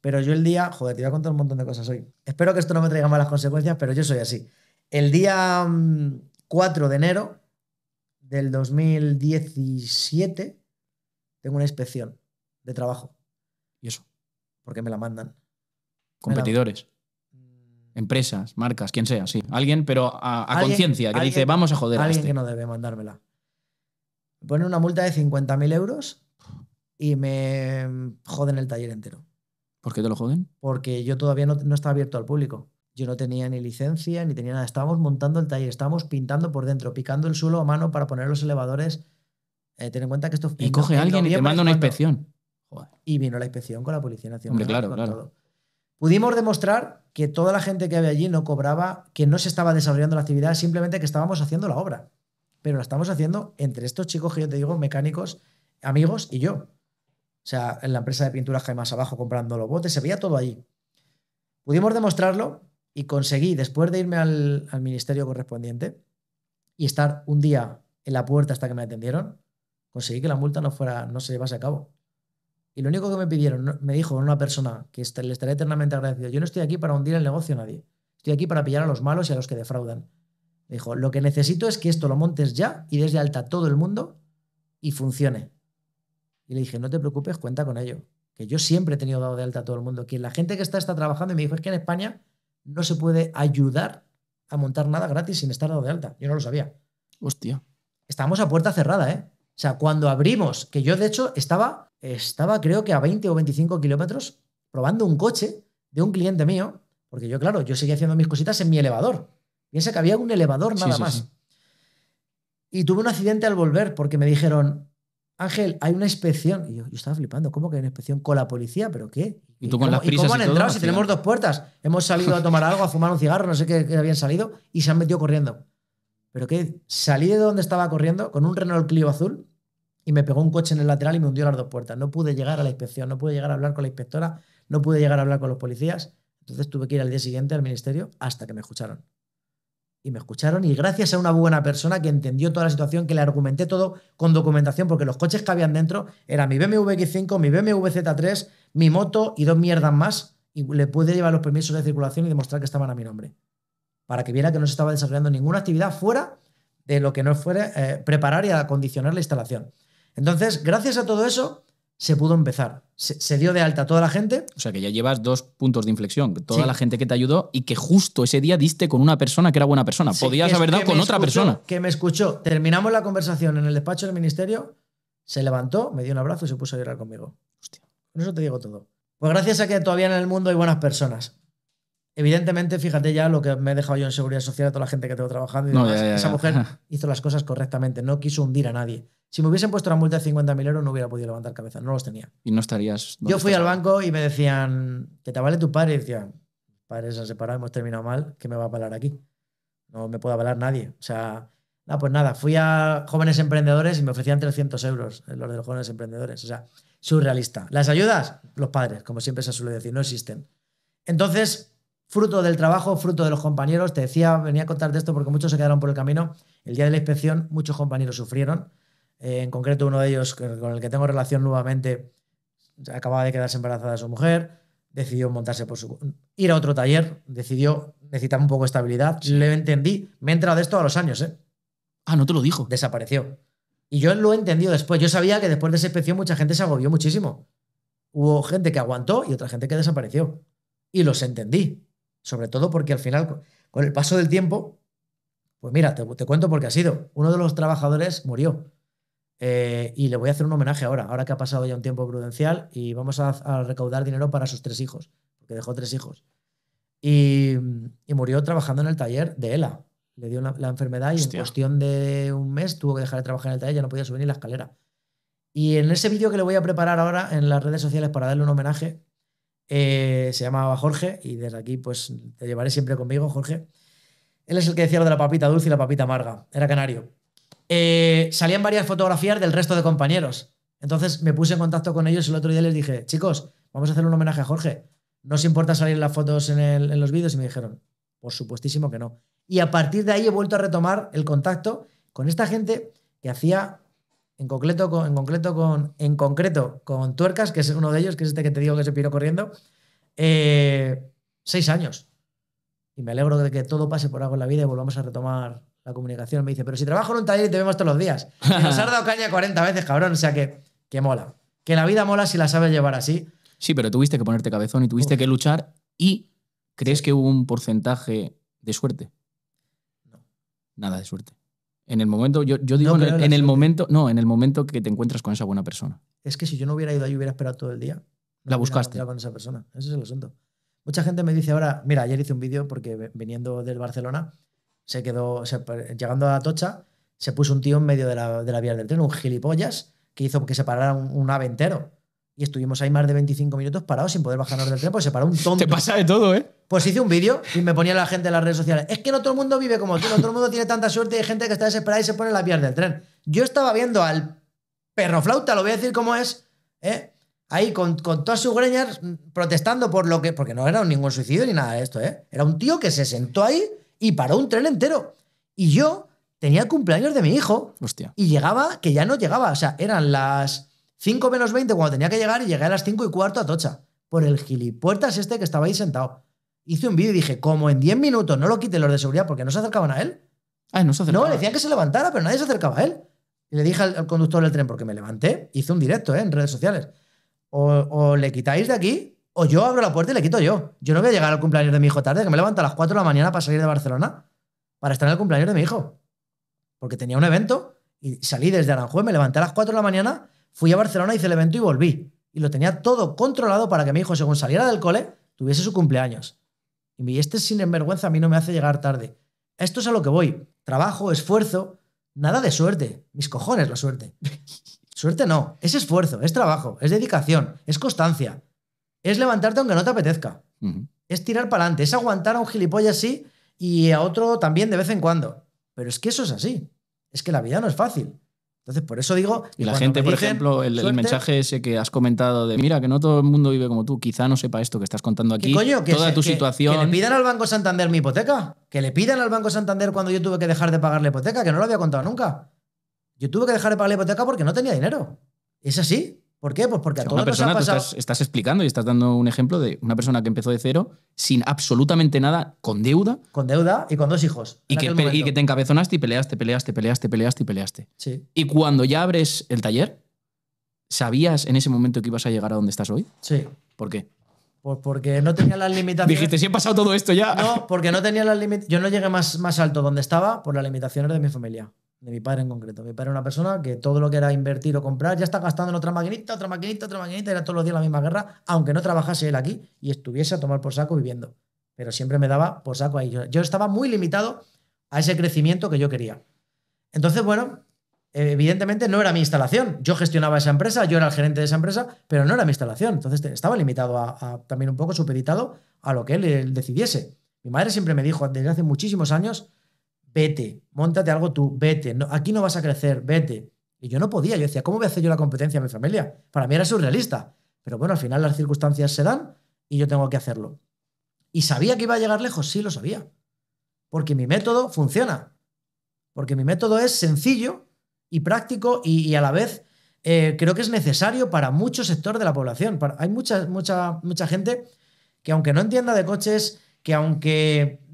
pero yo el día, joder, te voy a contar un montón de cosas hoy. Espero que esto no me traiga malas consecuencias, pero yo soy así. El día 4 mm, de enero del 2017 tengo una inspección de trabajo. ¿Y eso? Porque me la mandan. Competidores. Mm. Empresas, marcas, quien sea, sí. Alguien, pero a, conciencia, que dice, vamos a joder. Alguien este". que no debe mandármela. Me ponen una multa de 50.000 euros y me joden el taller entero. ¿Por qué te lo joden? Porque yo todavía no, estaba abierto al público. Yo no tenía ni licencia, ni tenía nada. Estábamos montando el taller, estábamos pintando por dentro, picando el suelo a mano para poner los elevadores. Eh, ten en cuenta que esto... Y coge alguien y te manda una inspección. Y vino la inspección con la Policía Nacional. claro, Pudimos demostrar que toda la gente que había allí no cobraba, que no se estaba desarrollando la actividad, simplemente que estábamos haciendo la obra pero la estamos haciendo entre estos chicos que yo te digo, mecánicos, amigos y yo. O sea, en la empresa de pinturas que hay más abajo comprando los botes, se veía todo ahí Pudimos demostrarlo y conseguí, después de irme al, ministerio correspondiente y estar un día en la puerta hasta que me atendieron, conseguí que la multa no, fuera, no se llevase a cabo. Y lo único que me pidieron, me dijo una persona que le estaré eternamente agradecido, yo no estoy aquí para hundir el negocio a nadie, estoy aquí para pillar a los malos y a los que defraudan. Dijo, lo que necesito es que esto lo montes ya y desde alta todo el mundo y funcione. Y le dije, no te preocupes, cuenta con ello. Que yo siempre he tenido dado de alta a todo el mundo. Que la gente que está está trabajando y me dijo, es que en España no se puede ayudar a montar nada gratis sin estar dado de alta. Yo no lo sabía. Hostia. Estábamos a puerta cerrada, ¿eh? O sea, cuando abrimos, que yo de hecho estaba, estaba creo que a 20 o 25 kilómetros probando un coche de un cliente mío, porque yo, claro, yo seguía haciendo mis cositas en mi elevador. Piensa que había un elevador nada más. Y tuve un accidente al volver porque me dijeron, Ángel, hay una inspección. Y yo, yo estaba flipando, ¿cómo que hay una inspección con la policía? ¿Pero qué? ¿Y, tú con cómo, las han entrado si tenemos dos puertas? Hemos salido a tomar algo, a fumar un cigarro, no sé qué, habían salido, y se han metido corriendo. ¿Pero qué? Salí de donde estaba corriendo con un Renault Clio azul y me pegó un coche en el lateral y me hundió las dos puertas. No pude llegar a la inspección, no pude llegar a hablar con la inspectora, no pude llegar a hablar con los policías. Entonces tuve que ir al día siguiente al ministerio hasta que me escucharon y me escucharon y gracias a una buena persona que entendió toda la situación, que le argumenté todo con documentación, porque los coches que habían dentro eran mi BMW X5, mi BMW Z3, mi moto y dos mierdas más, y le pude llevar los permisos de circulación y demostrar que estaban a mi nombre, para que viera que no se estaba desarrollando ninguna actividad fuera de lo que no fuera eh, preparar y acondicionar la instalación. Entonces, gracias a todo eso, se pudo empezar se, dio de alta toda la gente. O sea que ya llevas dos puntos de inflexión. Toda la gente que te ayudó y que justo ese día diste con una persona que era buena persona. Podías haber dado con otra persona. Que me escuchó. Terminamos la conversación en el despacho del ministerio, se levantó, me dio un abrazo y se puso a llorar conmigo. Hostia. Con eso te digo todo. Pues gracias a que todavía en el mundo hay buenas personas. Evidentemente, fíjate ya lo que me he dejado yo en seguridad social a toda la gente que tengo trabajando. Y Esa mujer *laughs* hizo las cosas correctamente, no quiso hundir a nadie. Si me hubiesen puesto la multa de 50.000 euros, no hubiera podido levantar cabeza, no los tenía. Y no estarías. Yo fui al banco y me decían, que te vale tu padre. Y decían, padres se han hemos terminado mal, ¿qué me va a avalar aquí? No me puede avalar nadie. O sea, no, pues nada, fui a jóvenes emprendedores y me ofrecían 300 euros, eh, los de los jóvenes emprendedores. O sea, surrealista. ¿Las ayudas? Los padres, como siempre se suele decir, no existen. Entonces, fruto del trabajo, fruto de los compañeros. Te decía, venía a contarte esto porque muchos se quedaron por el camino. El día de la inspección, muchos compañeros sufrieron. Eh, en concreto, uno de ellos, con el que tengo relación nuevamente, acababa de quedarse embarazada de su mujer, decidió montarse por su. ir a otro taller, decidió, necesitar un poco de estabilidad. Le entendí, me he entrado de esto a los años, ¿eh? Ah, no te lo dijo. Desapareció. Y yo lo he después. Yo sabía que después de esa inspección mucha gente se agobió muchísimo. Hubo gente que aguantó y otra gente que desapareció. Y los entendí. Sobre todo porque al final, con el paso del tiempo, pues mira, te, te cuento porque ha sido. Uno de los trabajadores murió. Eh, y le voy a hacer un homenaje ahora, ahora que ha pasado ya un tiempo prudencial y vamos a, recaudar dinero para sus tres hijos, porque dejó tres hijos. Y, murió trabajando en el taller de ELA. Le dio la, enfermedad y en cuestión de un mes tuvo que dejar de trabajar en el taller, ya no podía subir ni la escalera. Y en ese vídeo que le voy a preparar ahora en las redes sociales para darle un homenaje, eh, se llamaba Jorge y desde aquí pues te llevaré siempre conmigo, Jorge. Él es el que decía lo de la papita dulce y la papita amarga. Era canario. Eh, salían varias fotografías del resto de compañeros. Entonces me puse en contacto con ellos el otro día les dije, chicos, vamos a hacer un homenaje a Jorge. ¿No os importa salir las fotos en, en los vídeos? Y me dijeron, por supuestísimo que no. Y a partir de ahí he vuelto a retomar el contacto con esta gente que hacía en concreto con, en concreto con, en concreto con Tuercas, que es uno de ellos, que es este que te digo que se piró corriendo, eh, seis años. Y me alegro de que todo pase por algo en la vida y volvamos a retomar la comunicación. Me dice, pero si trabajo en un taller y te vemos todos los días. *laughs* nos has dado caña 40 veces, cabrón. O sea que, que mola. Que la vida mola si la sabes llevar así. Sí, pero tuviste que ponerte cabezón y tuviste que luchar. ¿Y crees que hubo un porcentaje de suerte? No. Nada de suerte. En el momento, yo, yo digo, en, el, momento, no, en el momento que te encuentras con esa buena persona. Es que si yo no hubiera ido ahí, hubiera esperado todo el día. la buscaste. Con esa persona. Ese es el asunto. Mucha gente me dice ahora, mira, ayer hice un vídeo porque viniendo del Barcelona, se quedó, llegando a Tocha, se puso un tío en medio de la, de la vía del tren, un gilipollas, que hizo que se parara un ave entero y estuvimos ahí más de 25 minutos parados sin poder bajarnos del tren, pues se paró un *laughs* tonto. Te pasa de todo, ¿eh? Pues hice un vídeo y me ponía la gente en las redes sociales. Es que no todo el mundo vive como tú, no todo el mundo tiene tanta suerte y hay gente que está desesperada y se pone las vías del tren. Yo estaba viendo al perro flauta, lo voy a decir como es, ¿eh? ahí con, con, todas sus greñas mm, protestando por lo que. Porque no era ningún suicidio ni nada de esto, ¿eh? Era un tío que se sentó ahí y paró un tren entero. Y yo tenía el cumpleaños de mi hijo. Hostia. Y llegaba, que ya no llegaba. O sea, eran las 5 menos 20 cuando tenía que llegar y llegué a las 5 y cuarto a Tocha. Por el gilipuertas este que estaba ahí sentado. Hice un vídeo y dije, como en 10 minutos no lo quiten los de seguridad porque no se acercaban a él. Ah, no se No, le decían que se levantara, pero nadie se acercaba a él. Y le dije al, conductor del tren, porque me levanté, hice un directo ¿eh? en redes sociales. O, o, le quitáis de aquí, o yo abro la puerta y le quito yo. Yo no voy a llegar al cumpleaños de mi hijo tarde, que me levanto a las 4 de la mañana para salir de Barcelona, para estar en el cumpleaños de mi hijo. Porque tenía un evento y salí desde Aranjuez, me levanté a las 4 de la mañana Fui a Barcelona, hice el evento y volví. Y lo tenía todo controlado para que mi hijo, según saliera del cole, tuviese su cumpleaños. Y este sinvergüenza a mí no me hace llegar tarde. Esto es a lo que voy. Trabajo, esfuerzo, nada de suerte. Mis cojones la suerte. *laughs* suerte no, es esfuerzo, es trabajo, es dedicación, es constancia. Es levantarte aunque no te apetezca. Es tirar para adelante, es aguantar a un gilipollas así y a otro también de vez en cuando. Pero es que eso es así. Es que la vida no es fácil. Entonces, por eso digo. Y la gente, por ejemplo, el, mensaje ese que has comentado de mira, que no todo el mundo vive como tú, quizá no sepa esto que estás contando aquí. coño? toda tu situación. Que le pidan al Banco Santander mi hipoteca. Que le pidan al Banco Santander cuando yo tuve que dejar de pagar la hipoteca, que no lo había contado nunca. Yo tuve que dejar de pagar la hipoteca porque no tenía dinero. Es así. ¿Por qué? Pues porque a o persona, nos estás, explicando y estás dando un ejemplo de una persona que empezó de cero, sin absolutamente nada, con deuda. Con deuda y con dos hijos. Y que, y que te encabezonaste y peleaste, peleaste, peleaste, peleaste y peleaste. Sí. Y cuando ya abres el taller, ¿sabías en ese momento que ibas a llegar a donde estás hoy? Sí. ¿Por qué? Pues porque no tenía las limitaciones. Dijiste, si he pasado todo esto ya. No, porque no tenía las limitaciones. Yo no llegué más, más alto donde estaba por las limitaciones de mi familia de mi padre en concreto. Mi padre era una persona que todo lo que era invertir o comprar ya está gastando en otra maquinita, otra maquinita, otra maquinita, era todos los días la misma guerra, aunque no trabajase él aquí y estuviese a tomar por saco viviendo. Pero siempre me daba por saco ahí. Yo, estaba muy limitado a ese crecimiento que yo quería. Entonces, bueno, evidentemente no era mi instalación. Yo gestionaba esa empresa, yo era el gerente de esa empresa, pero no era mi instalación. Entonces estaba limitado a, también un poco supeditado a lo que él decidiese. Mi madre siempre me dijo desde hace muchísimos años vete, montate algo tú, vete, no, aquí no vas a crecer, vete. Y yo no podía, yo decía, ¿cómo voy a hacer yo la competencia a mi familia? Para mí era surrealista, pero bueno, al final las circunstancias se dan y yo tengo que hacerlo. ¿Y sabía que iba a llegar lejos? Sí, lo sabía, porque mi método funciona, porque mi método es sencillo y práctico y, a la vez eh, creo que es necesario para mucho sector de la población. hay mucha, mucha, mucha gente que aunque no entienda de coches, que aunque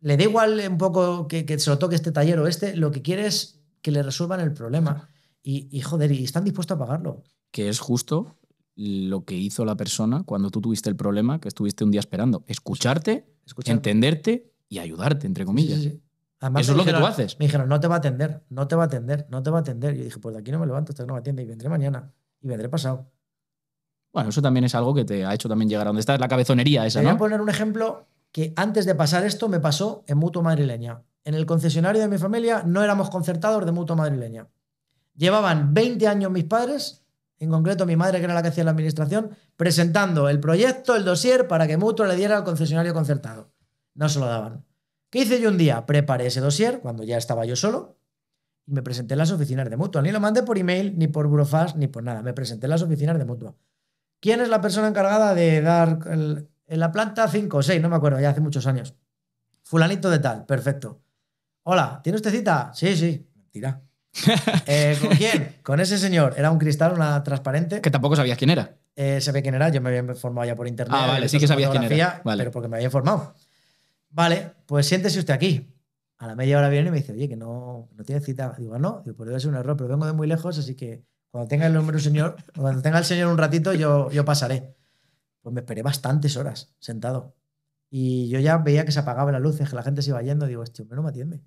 le da igual un poco que, se lo toque este taller o este, lo que quiere es que le resuelvan el problema. Y, y, joder, y están dispuestos a pagarlo. Que es justo lo que hizo la persona cuando tú tuviste el problema que estuviste un día esperando. Escucharte, entenderte y ayudarte, entre comillas. Eso es lo que tú haces. Me dijeron, no te va a atender, no te va a atender, no te va a atender. Yo dije, pues de aquí no me levanto hasta que no me y vendré mañana y vendré pasado. Bueno, eso también es algo que te ha hecho también llegar a donde estás, la cabezonería esa, ¿no? Voy a poner un ejemplo que antes de pasar esto me pasó en Mutua Madrileña. En el concesionario de mi familia no éramos concertados de Mutua Madrileña. Llevaban 20 años mis padres, en concreto mi madre que era la que hacía la administración, presentando el proyecto, el dossier, para que Mutua le diera al concesionario concertado. No se lo daban. ¿Qué hice yo un día? Preparé ese dossier cuando ya estaba yo solo y me presenté en las oficinas de Mutua. Ni lo mandé por email, ni por burofax, ni por nada. Me presenté en las oficinas de Mutua. ¿Quién es la persona encargada de dar el, en la planta 5 o 6, no me acuerdo, ya hace muchos años. Fulanito de tal, perfecto. Hola, ¿tiene usted cita? Sí, sí. Mentira. *laughs* Eh, ¿Con quién? Con ese señor. Era un cristal, una transparente. Que tampoco sabías quién era. Eh, se ve quién era, yo me había informado ya por internet. Ah, vale, sí que sabías quién era. Pero porque me había informado. Vale, pues siéntese usted aquí. A la media hora viene y me dice, oye, que no, no tiene cita. Digo, no, digo, pues ser un error, pero vengo de muy lejos, así que cuando tenga el nombre señor, cuando tenga el señor un ratito, yo, yo pasaré. Pues me esperé bastantes horas sentado. Y yo ya veía que se apagaban las luces, que la gente se iba yendo. Digo, este hombre no me atiende.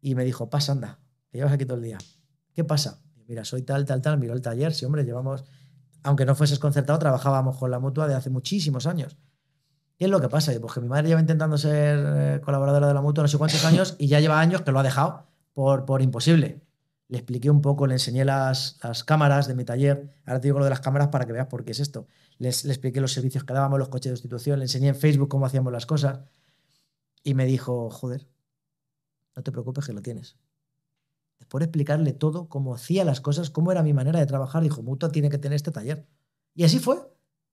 Y me dijo, pasa, anda, que llevas aquí todo el día. ¿Qué pasa? Mira, soy tal, tal, tal. miro el taller. Sí, hombre, llevamos, aunque no fueses concertado, trabajábamos con la mutua de hace muchísimos años. ¿Qué es lo que pasa? Pues que mi madre lleva intentando ser eh, colaboradora de la mutua no sé cuántos años y ya lleva años que lo ha dejado por, por imposible le expliqué un poco, le enseñé las, cámaras de mi taller. Ahora te digo lo de las cámaras para que veas por qué es esto. Le expliqué los servicios que dábamos, los coches de sustitución, le enseñé en Facebook cómo hacíamos las cosas. Y me dijo, joder, no te preocupes que lo tienes. Después de explicarle todo, cómo hacía las cosas, cómo era mi manera de trabajar, dijo, Mutua tiene que tener este taller. Y así fue.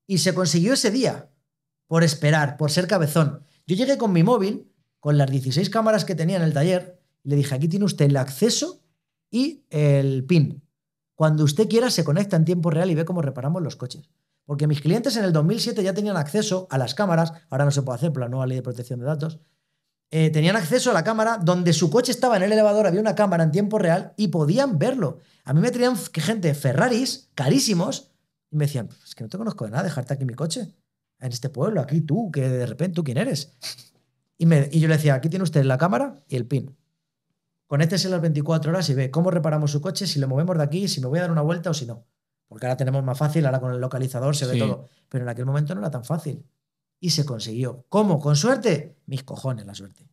Y se consiguió ese día, por esperar, por ser cabezón. Yo llegué con mi móvil, con las 16 cámaras que tenía en el taller, y le dije, aquí tiene usted el acceso y el PIN. Cuando usted quiera, se conecta en tiempo real y ve cómo reparamos los coches. Porque mis clientes en el 2007 ya tenían acceso a las cámaras, ahora no se puede hacer por la nueva ley de protección de datos, eh, tenían acceso a la cámara donde su coche estaba en el elevador, había una cámara en tiempo real y podían verlo. A mí me tenían gente Ferraris carísimos y me decían, es que no te conozco de nada, dejarte aquí mi coche, en este pueblo, aquí tú, que de repente tú quién eres. Y, y yo le decía, aquí tiene usted la cámara y el pin conéctese las 24 horas y ve cómo reparamos su coche, si lo movemos de aquí, si me voy a dar una vuelta o si no. Porque ahora tenemos más fácil, ahora con el localizador se ve todo. Pero en aquel momento no era tan fácil. Y se consiguió. ¿Cómo? ¿Con suerte? Mis cojones, la suerte.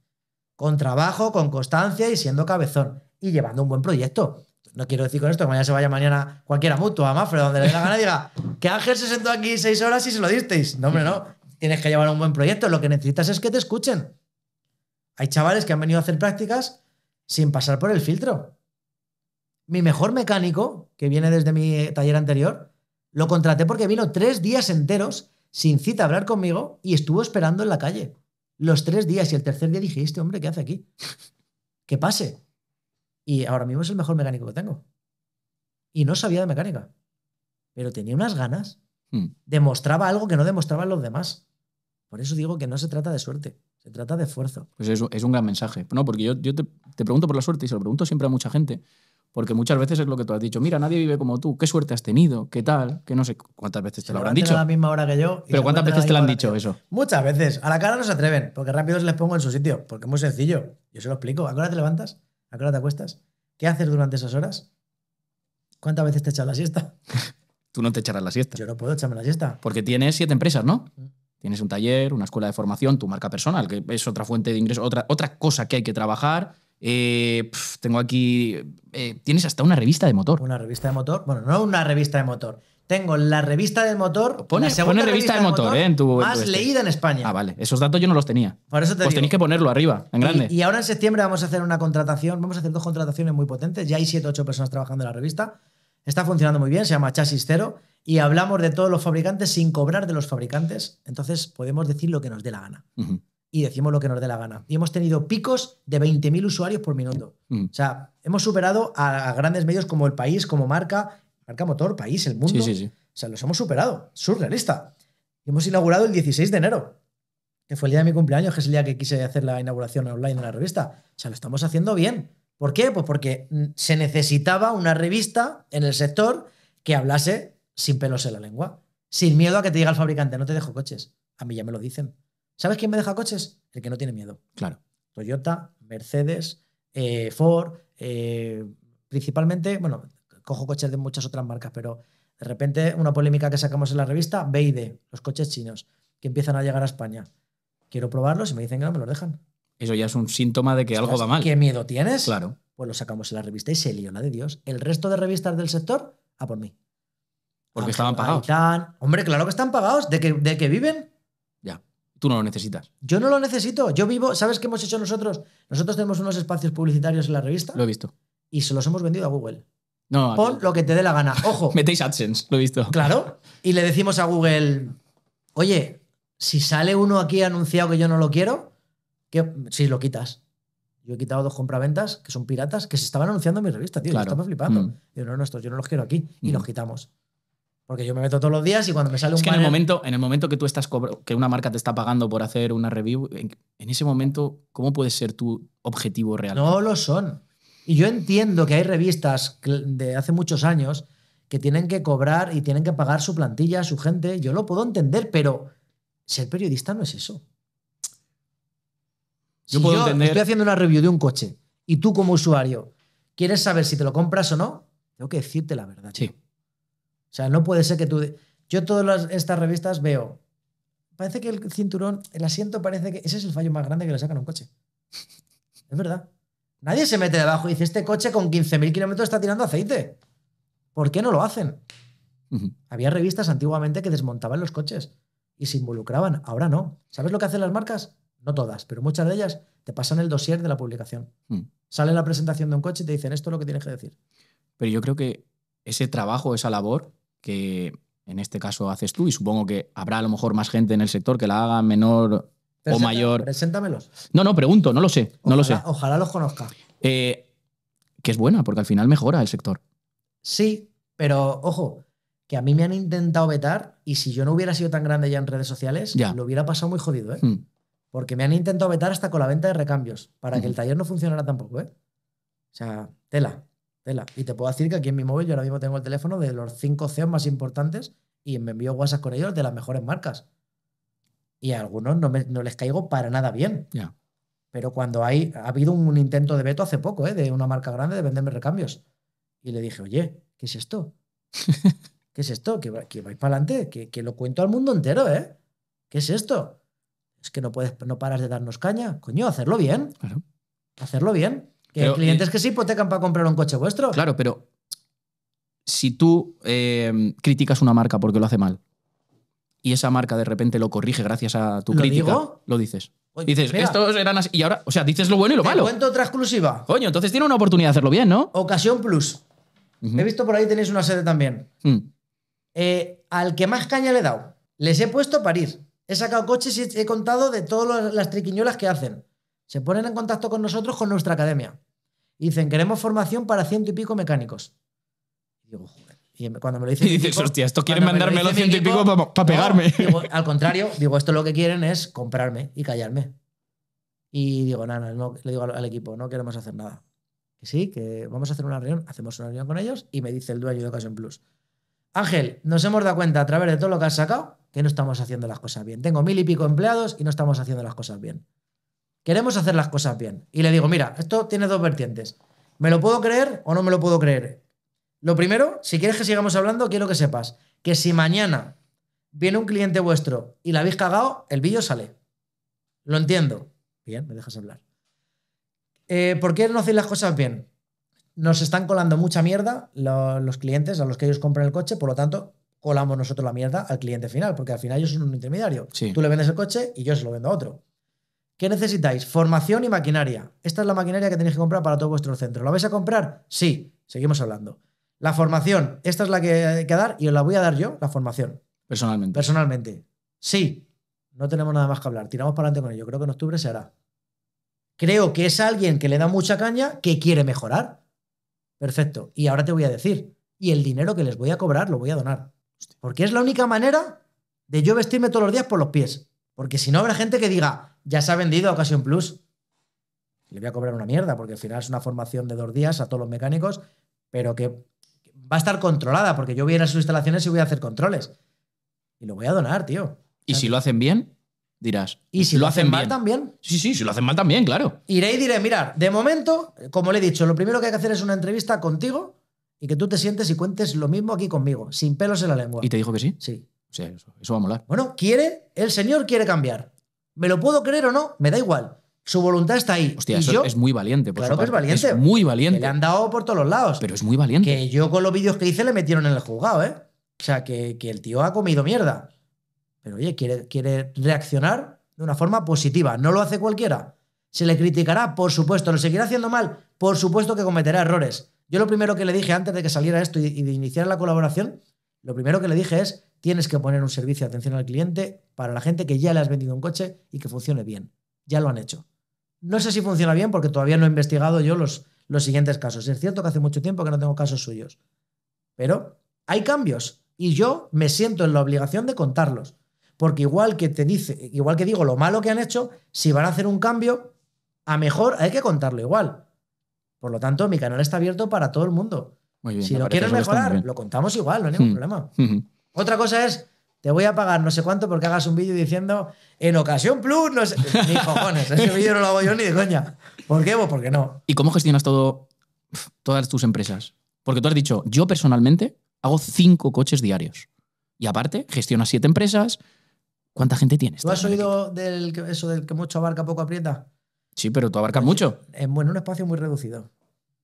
Con trabajo, con constancia y siendo cabezón. Y llevando un buen proyecto. No quiero decir con esto que mañana se vaya mañana cualquiera mutua, a Mafre, donde le dé la gana y diga que Ángel se sentó aquí seis horas y se lo disteis. No, hombre, no. Tienes que llevar un buen proyecto. Lo que necesitas es que te escuchen. Hay chavales que han venido a hacer prácticas sin pasar por el filtro. Mi mejor mecánico, que viene desde mi taller anterior, lo contraté porque vino tres días enteros sin cita a hablar conmigo y estuvo esperando en la calle. Los tres días y el tercer día dije, este hombre, ¿qué hace aquí? que pase. Y ahora mismo es el mejor mecánico que tengo. Y no sabía de mecánica, pero tenía unas ganas. Hmm. Demostraba algo que no demostraban los demás. Por eso digo que no se trata de suerte. Se trata de esfuerzo. Pues es, es un gran mensaje. No, porque yo, te, pregunto por la suerte y se lo pregunto siempre a mucha gente, porque muchas veces es lo que tú has dicho. Mira, nadie vive como tú. ¿Qué suerte has tenido? ¿Qué tal? Que no sé cuántas veces te lo habrán dicho. a la misma hora que yo. Pero ¿cuántas veces te lo han dicho eso? Muchas veces. A la cara no se atreven, porque rápido se les pongo en su sitio, porque es muy sencillo. Yo se lo explico. ¿A qué hora te levantas? ¿A qué hora te acuestas? ¿Qué haces durante esas horas? ¿Cuántas veces te echas la siesta? *laughs* tú no te echarás la siesta. Yo no puedo echarme la siesta. Porque tienes siete empresas, ¿no? Mm. Tienes un taller, una escuela de formación, tu marca personal, que es otra fuente de ingreso, otra, otra cosa que hay que trabajar. Eh, tengo aquí. Eh, tienes hasta una revista de motor. Una revista de motor. Bueno, no una revista de motor. Tengo la revista del motor. Pone, la pone revista, de motor, eh, en Más este. leída en España. Ah, vale. Esos datos yo no los tenía. Por eso pues tenéis que ponerlo arriba, en grande. Y, ahora en septiembre vamos a hacer una contratación. Vamos a hacer dos contrataciones muy potentes. Ya hay 7 o 8 personas trabajando en la revista. Está funcionando muy bien, se llama Chasis Cero y hablamos de todos los fabricantes sin cobrar de los fabricantes. Entonces podemos decir lo que nos dé la gana. Y decimos lo que nos dé la gana. Y hemos tenido picos de 20.000 usuarios por minuto. O sea, hemos superado a, grandes medios como El País, como Marca, Marca Motor, País, El Mundo. Sí, sí, O sea, los hemos superado. Surrealista. hemos inaugurado el 16 de enero, que fue el día de mi cumpleaños, que es el día que quise hacer la inauguración online de la revista. O sea, lo estamos haciendo bien. ¿Por qué? Pues porque se necesitaba una revista en el sector que hablase sin pelos en la lengua, sin miedo a que te diga el fabricante, no te dejo coches. A mí ya me lo dicen. ¿Sabes quién me deja coches? El que no tiene miedo. Claro. Toyota, Mercedes, eh, Ford, eh, principalmente, bueno, cojo coches de muchas otras marcas, pero de repente una polémica que sacamos en la revista, BID, los coches chinos, que empiezan a llegar a España. Quiero probarlos y me dicen que no me los dejan eso ya es un síntoma de que algo va mal. ¿Qué miedo tienes? Claro. Pues lo sacamos en la revista y se lió de Dios. El resto de revistas del sector, a por mí. Porque estaban pagados. Hombre, claro que están pagados. ¿De que, viven? Ya. Tú no lo necesitas. Yo no lo necesito. Yo vivo. ¿Sabes qué hemos hecho nosotros? Nosotros tenemos unos espacios publicitarios en la revista. Lo he visto. Y se los hemos vendido a Google. No, Pon lo que te dé la gana. Ojo. *laughs* Metéis AdSense, lo he visto. Claro. Y le decimos a Google, oye, si sale uno aquí anunciado que yo no lo quiero, si lo quitas. Yo he quitado dos compraventas que son piratas que se estaban anunciando en mi revista, tío. Yo flipando. Yo, mm. no, yo no los quiero aquí. Y los mm. quitamos. Porque yo me meto todos los días y cuando me sale un. Es que en, el momento, en el momento que tú estás que una marca te está pagando por hacer una review, en, ese momento, ¿cómo puede ser tu objetivo real? No lo son. Y yo entiendo que hay revistas de hace muchos años que tienen que cobrar y tienen que pagar su plantilla, su gente. Yo lo puedo entender, pero ser periodista no es eso. Yo si estoy haciendo una review de un coche y tú como usuario quieres saber si te lo compras o no, tengo que decirte la verdad. O sea, no puede ser que tú... Yo todas estas revistas veo... Parece que el cinturón, el asiento parece que... Ese es el fallo más grande que le sacan a un coche. *laughs* es verdad. Nadie se mete debajo y dice, este coche con 15.000 kilómetros está tirando aceite. ¿Por qué no lo hacen? Había revistas antiguamente que desmontaban los coches y se involucraban. Ahora no. ¿Sabes lo que hacen las marcas? No todas, pero muchas de ellas te pasan el dossier de la publicación. Hmm. Sale la presentación de un coche y te dicen esto es lo que tienes que decir. Pero yo creo que ese trabajo, esa labor que en este caso haces tú, y supongo que habrá a lo mejor más gente en el sector que la haga menor o mayor. Preséntamelos. No, no, pregunto, no lo sé. Ojalá, no lo sé. Ojalá los conozca. Eh, que es buena, porque al final mejora el sector. Sí, pero ojo, que a mí me han intentado vetar y si yo no hubiera sido tan grande ya en redes sociales, ya. lo hubiera pasado muy jodido. ¿eh? Hmm. Porque me han intentado vetar hasta con la venta de recambios, para que el taller no funcionara tampoco, ¿eh? O sea, tela, tela. Y te puedo decir que aquí en mi móvil yo ahora mismo tengo el teléfono de los cinco CEOs más importantes y me envío WhatsApp con ellos de las mejores marcas. Y a algunos no, les caigo para nada bien. Pero cuando hay, ha habido un, intento de veto hace poco, ¿eh? de una marca grande de venderme recambios. Y le dije, oye, ¿qué es esto? *laughs* ¿Qué es esto? Que, vais para adelante, que, lo cuento al mundo entero, ¿eh? ¿Qué es esto? que no, puedes, no paras de darnos caña. Coño, hacerlo bien. Hacerlo bien. Que clientes que se hipotecan para comprar un coche vuestro. Claro, pero si tú em, criticas una marca porque lo hace mal y esa marca de repente lo corrige gracias a tu crítico, crítica, lo dices. dices, estos así. Y ahora, o sea, dices lo bueno y lo malo. cuento otra exclusiva. Coño, entonces tiene una oportunidad de hacerlo bien, ¿no? Ocasión Plus. He visto por ahí tenéis una sede también. Mm. Eh, al que más caña le he dado, les he puesto a parir. He sacado coches y he contado de todas las triquiñuelas que hacen. Se ponen en contacto con nosotros, con nuestra academia. Y dicen, queremos formación para ciento y pico mecánicos. Y digo, Y cuando me lo dicen. Y dices, hostia, esto quieren mandarme los ciento y pico para pegarme. al *laughs* contrario, digo, esto lo que quieren es comprarme y callarme. Y digo, nada, le digo al, equipo, no queremos hacer nada. Que sí, que vamos a hacer una reunión, hacemos una reunión con ellos y me dice el dueño de Ocasión Plus. Ángel, nos hemos dado cuenta a través de todo lo que has sacado que no estamos haciendo las cosas bien. Tengo mil y pico empleados y no estamos haciendo las cosas bien. Queremos hacer las cosas bien. Y le digo, mira, esto tiene dos vertientes. ¿Me lo puedo creer o no me lo puedo creer? Lo primero, si quieres que sigamos hablando, quiero que sepas que si mañana viene un cliente vuestro y la habéis cagado, el vídeo sale. Lo entiendo. Bien, me dejas hablar. Eh, ¿Por qué no hacéis las cosas bien? Nos están colando mucha mierda los clientes a los que ellos compran el coche, por lo tanto, colamos nosotros la mierda al cliente final, porque al final yo soy un intermediario. Tú le vendes el coche y yo se lo vendo a otro. ¿Qué necesitáis? Formación y maquinaria. Esta es la maquinaria que tenéis que comprar para todo vuestro centro. ¿La vais a comprar? Sí, seguimos hablando. La formación, esta es la que hay que dar y os la voy a dar yo, la formación. Personalmente. Personalmente. Sí, no tenemos nada más que hablar. Tiramos para adelante con ello. Creo que en octubre se hará. Creo que es alguien que le da mucha caña, que quiere mejorar. Perfecto. Y ahora te voy a decir, y el dinero que les voy a cobrar lo voy a donar. Porque es la única manera de yo vestirme todos los días por los pies. Porque si no, habrá gente que diga, ya se ha vendido a Ocasión Plus. Le voy a cobrar una mierda, porque al final es una formación de dos días a todos los mecánicos, pero que va a estar controlada, porque yo voy a ir a sus instalaciones y voy a hacer controles. Y lo voy a donar, tío. ¿Y si lo hacen bien? Dirás. ¿Y si lo, hacen, mal también? Sí, sí, si lo hacen mal también, claro. Iré y diré, mirar, de momento, como le he dicho, lo primero que hay que hacer es una entrevista contigo y que tú te sientes y cuentes lo mismo aquí conmigo, sin pelos en la lengua. ¿Y te dijo que sí? Sí. eso, va a molar. Bueno, quiere, el señor quiere cambiar. Me lo puedo creer o no, me da igual. Su voluntad está ahí. Hostia, eso es muy valiente. claro que es valiente. muy valiente. le han dado por todos los lados. Pero es muy valiente. Que yo con los vídeos que hice le metieron en el juzgado, ¿eh? O sea, que, el tío ha comido mierda. Pero oye, quiere, quiere reaccionar de una forma positiva. No lo hace cualquiera se le criticará, por supuesto, lo seguirá haciendo mal, por supuesto que cometerá errores. Yo lo primero que le dije antes de que saliera esto y de iniciar la colaboración, lo primero que le dije es, tienes que poner un servicio de atención al cliente para la gente que ya le has vendido un coche y que funcione bien. Ya lo han hecho. No sé si funciona bien porque todavía no he investigado yo los, los siguientes casos. Es cierto que hace mucho tiempo que no tengo casos suyos, pero hay cambios y yo me siento en la obligación de contarlos. Porque igual que te dice, igual que digo lo malo que han hecho, si van a hacer un cambio, a mejor hay que contarlo igual. Por lo tanto, mi canal está abierto para todo el mundo. si lo quieres mejorar, lo contamos igual, no hay ningún hmm. problema. Hmm. Otra cosa es, te voy a pagar no sé cuánto porque hagas un vídeo diciendo en ocasión plus, no sé. Ni *laughs* cojones, ese vídeo no lo hago yo ni de coña. ¿Por qué? Pues porque no. ¿Y cómo gestionas todo, todas tus empresas? Porque tú has dicho, yo personalmente hago cinco coches diarios. Y aparte, gestionas siete empresas. ¿Cuánta gente tienes? ¿Tú has oído del, eso del que mucho abarca, poco aprieta? Sí, pero tú abarcas mucho. En, un espacio muy reducido.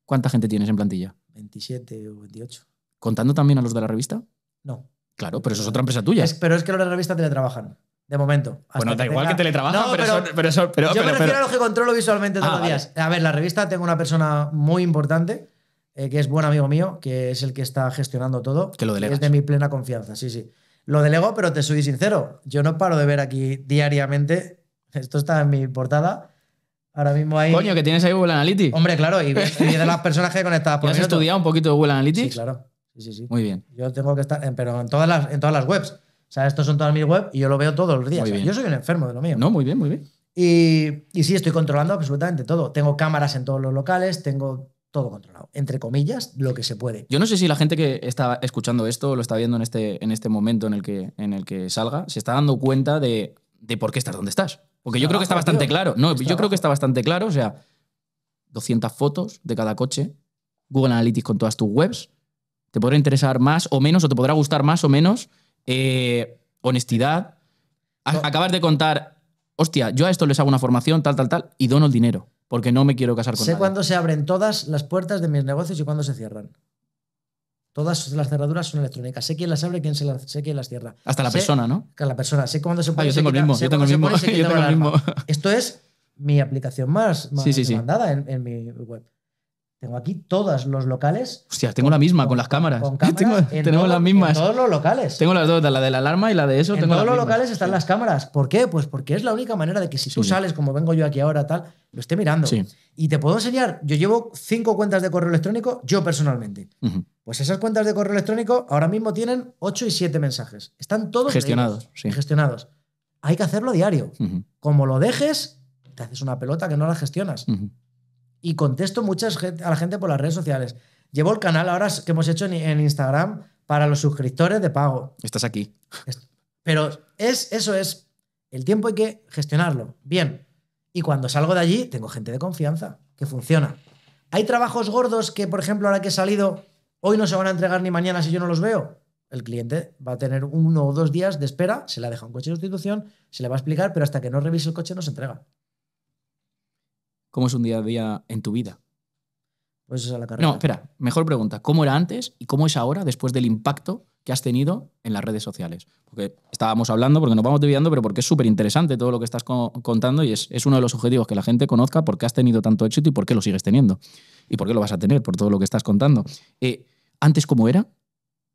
¿Cuánta gente tienes en plantilla? 27 o 28. ¿Contando también a los de la revista? No. Claro, pero eso es otra empresa tuya. pero es que los de la revista trabajan. De momento. Bueno, da igual que teletrabajan, pero, pero, Yo me refiero a los que controlo visualmente ah, todos los días. A ver, la revista tengo una persona muy importante, eh, que es buen amigo mío, que es el que está gestionando todo. Que lo delegas. es de mi plena confianza, sí, sí. Lo delego, pero te soy sincero. Yo no paro de ver aquí diariamente. Esto está en mi portada Ahora mismo hay. Coño, que tienes ahí Google Analytics. Hombre, claro, y, de las personas que conectadas por *laughs* ¿Has estudiado un poquito de Google Analytics? Sí, claro. Sí, sí, sí. Muy bien. Yo tengo que estar, pero en todas las, en todas las webs. O sea, estos son todas mis webs y yo lo veo todos los días. yo soy un enfermo de lo mío. No, muy bien, muy bien. Y, y sí, estoy controlando absolutamente todo. Tengo cámaras en todos los locales, tengo todo controlado. Entre comillas, lo que se puede. Yo no sé si la gente que está escuchando esto lo está viendo en este, en este momento en el, que, en el que salga, se está dando cuenta de, de por qué estás donde estás. Porque yo creo que está bastante claro. No, yo creo que está bastante claro. O sea, 200 fotos de cada coche, Google Analytics con todas tus webs. Te podrá interesar más o menos, o te podrá gustar más o menos. Eh, honestidad. acabar Acabas de contar, hostia, yo a esto les hago una formación, tal, tal, tal, y dono el dinero, porque no me quiero casar con Sé cuándo se abren todas las puertas de mis negocios y cuándo se cierran. Todas las cerraduras son electrónicas. Sé quién las abre, quién se las, quién las cierra. Hasta la persona, ¿no? Que la persona. Sé cuándo se puede. Ah, yo tengo el *laughs* mismo. Esto es mi aplicación más, más en mi web. Tengo aquí todos los locales. Hostia, tengo la misma con, las cámaras. *laughs* tenemos las mismas. todos los locales. Tengo las dos, la de la alarma y la de eso. todos los locales están las cámaras. ¿Por qué? Pues porque es la única manera de que si tú sales, como vengo yo aquí ahora, tal, lo esté mirando. Y te puedo enseñar, yo llevo cinco cuentas de correo electrónico, yo personalmente. Pues esas cuentas de correo electrónico ahora mismo tienen ocho y siete mensajes. Están todos gestionados. Gestionados. Hay que hacerlo diario. Como lo dejes, te haces una pelota que no la gestionas y contesto muchas a la gente por las redes sociales. Llevo el canal ahora que hemos hecho en, Instagram para los suscriptores de pago. Estás aquí. Pero es, eso es, el tiempo hay que gestionarlo bien. Y cuando salgo de allí, tengo gente de confianza que funciona. Hay trabajos gordos que, por ejemplo, ahora que he salido, hoy no se van a entregar ni mañana si yo no los veo. El cliente va a tener uno o dos días de espera, se le deja un coche de sustitución, se le va a explicar, pero hasta que no revise el coche no se entrega. ¿Cómo es un día a día en tu vida? Pues esa es la carrera. No, espera, mejor pregunta. ¿Cómo era antes y cómo es ahora después del impacto que has tenido en las redes sociales? Porque estábamos hablando, porque nos vamos desviando, pero porque es súper interesante todo lo que estás contando y es, uno de los objetivos que la gente conozca por qué has tenido tanto éxito y por qué lo sigues teniendo. Y por qué lo vas a tener por todo lo que estás contando. Eh, ¿Antes cómo era?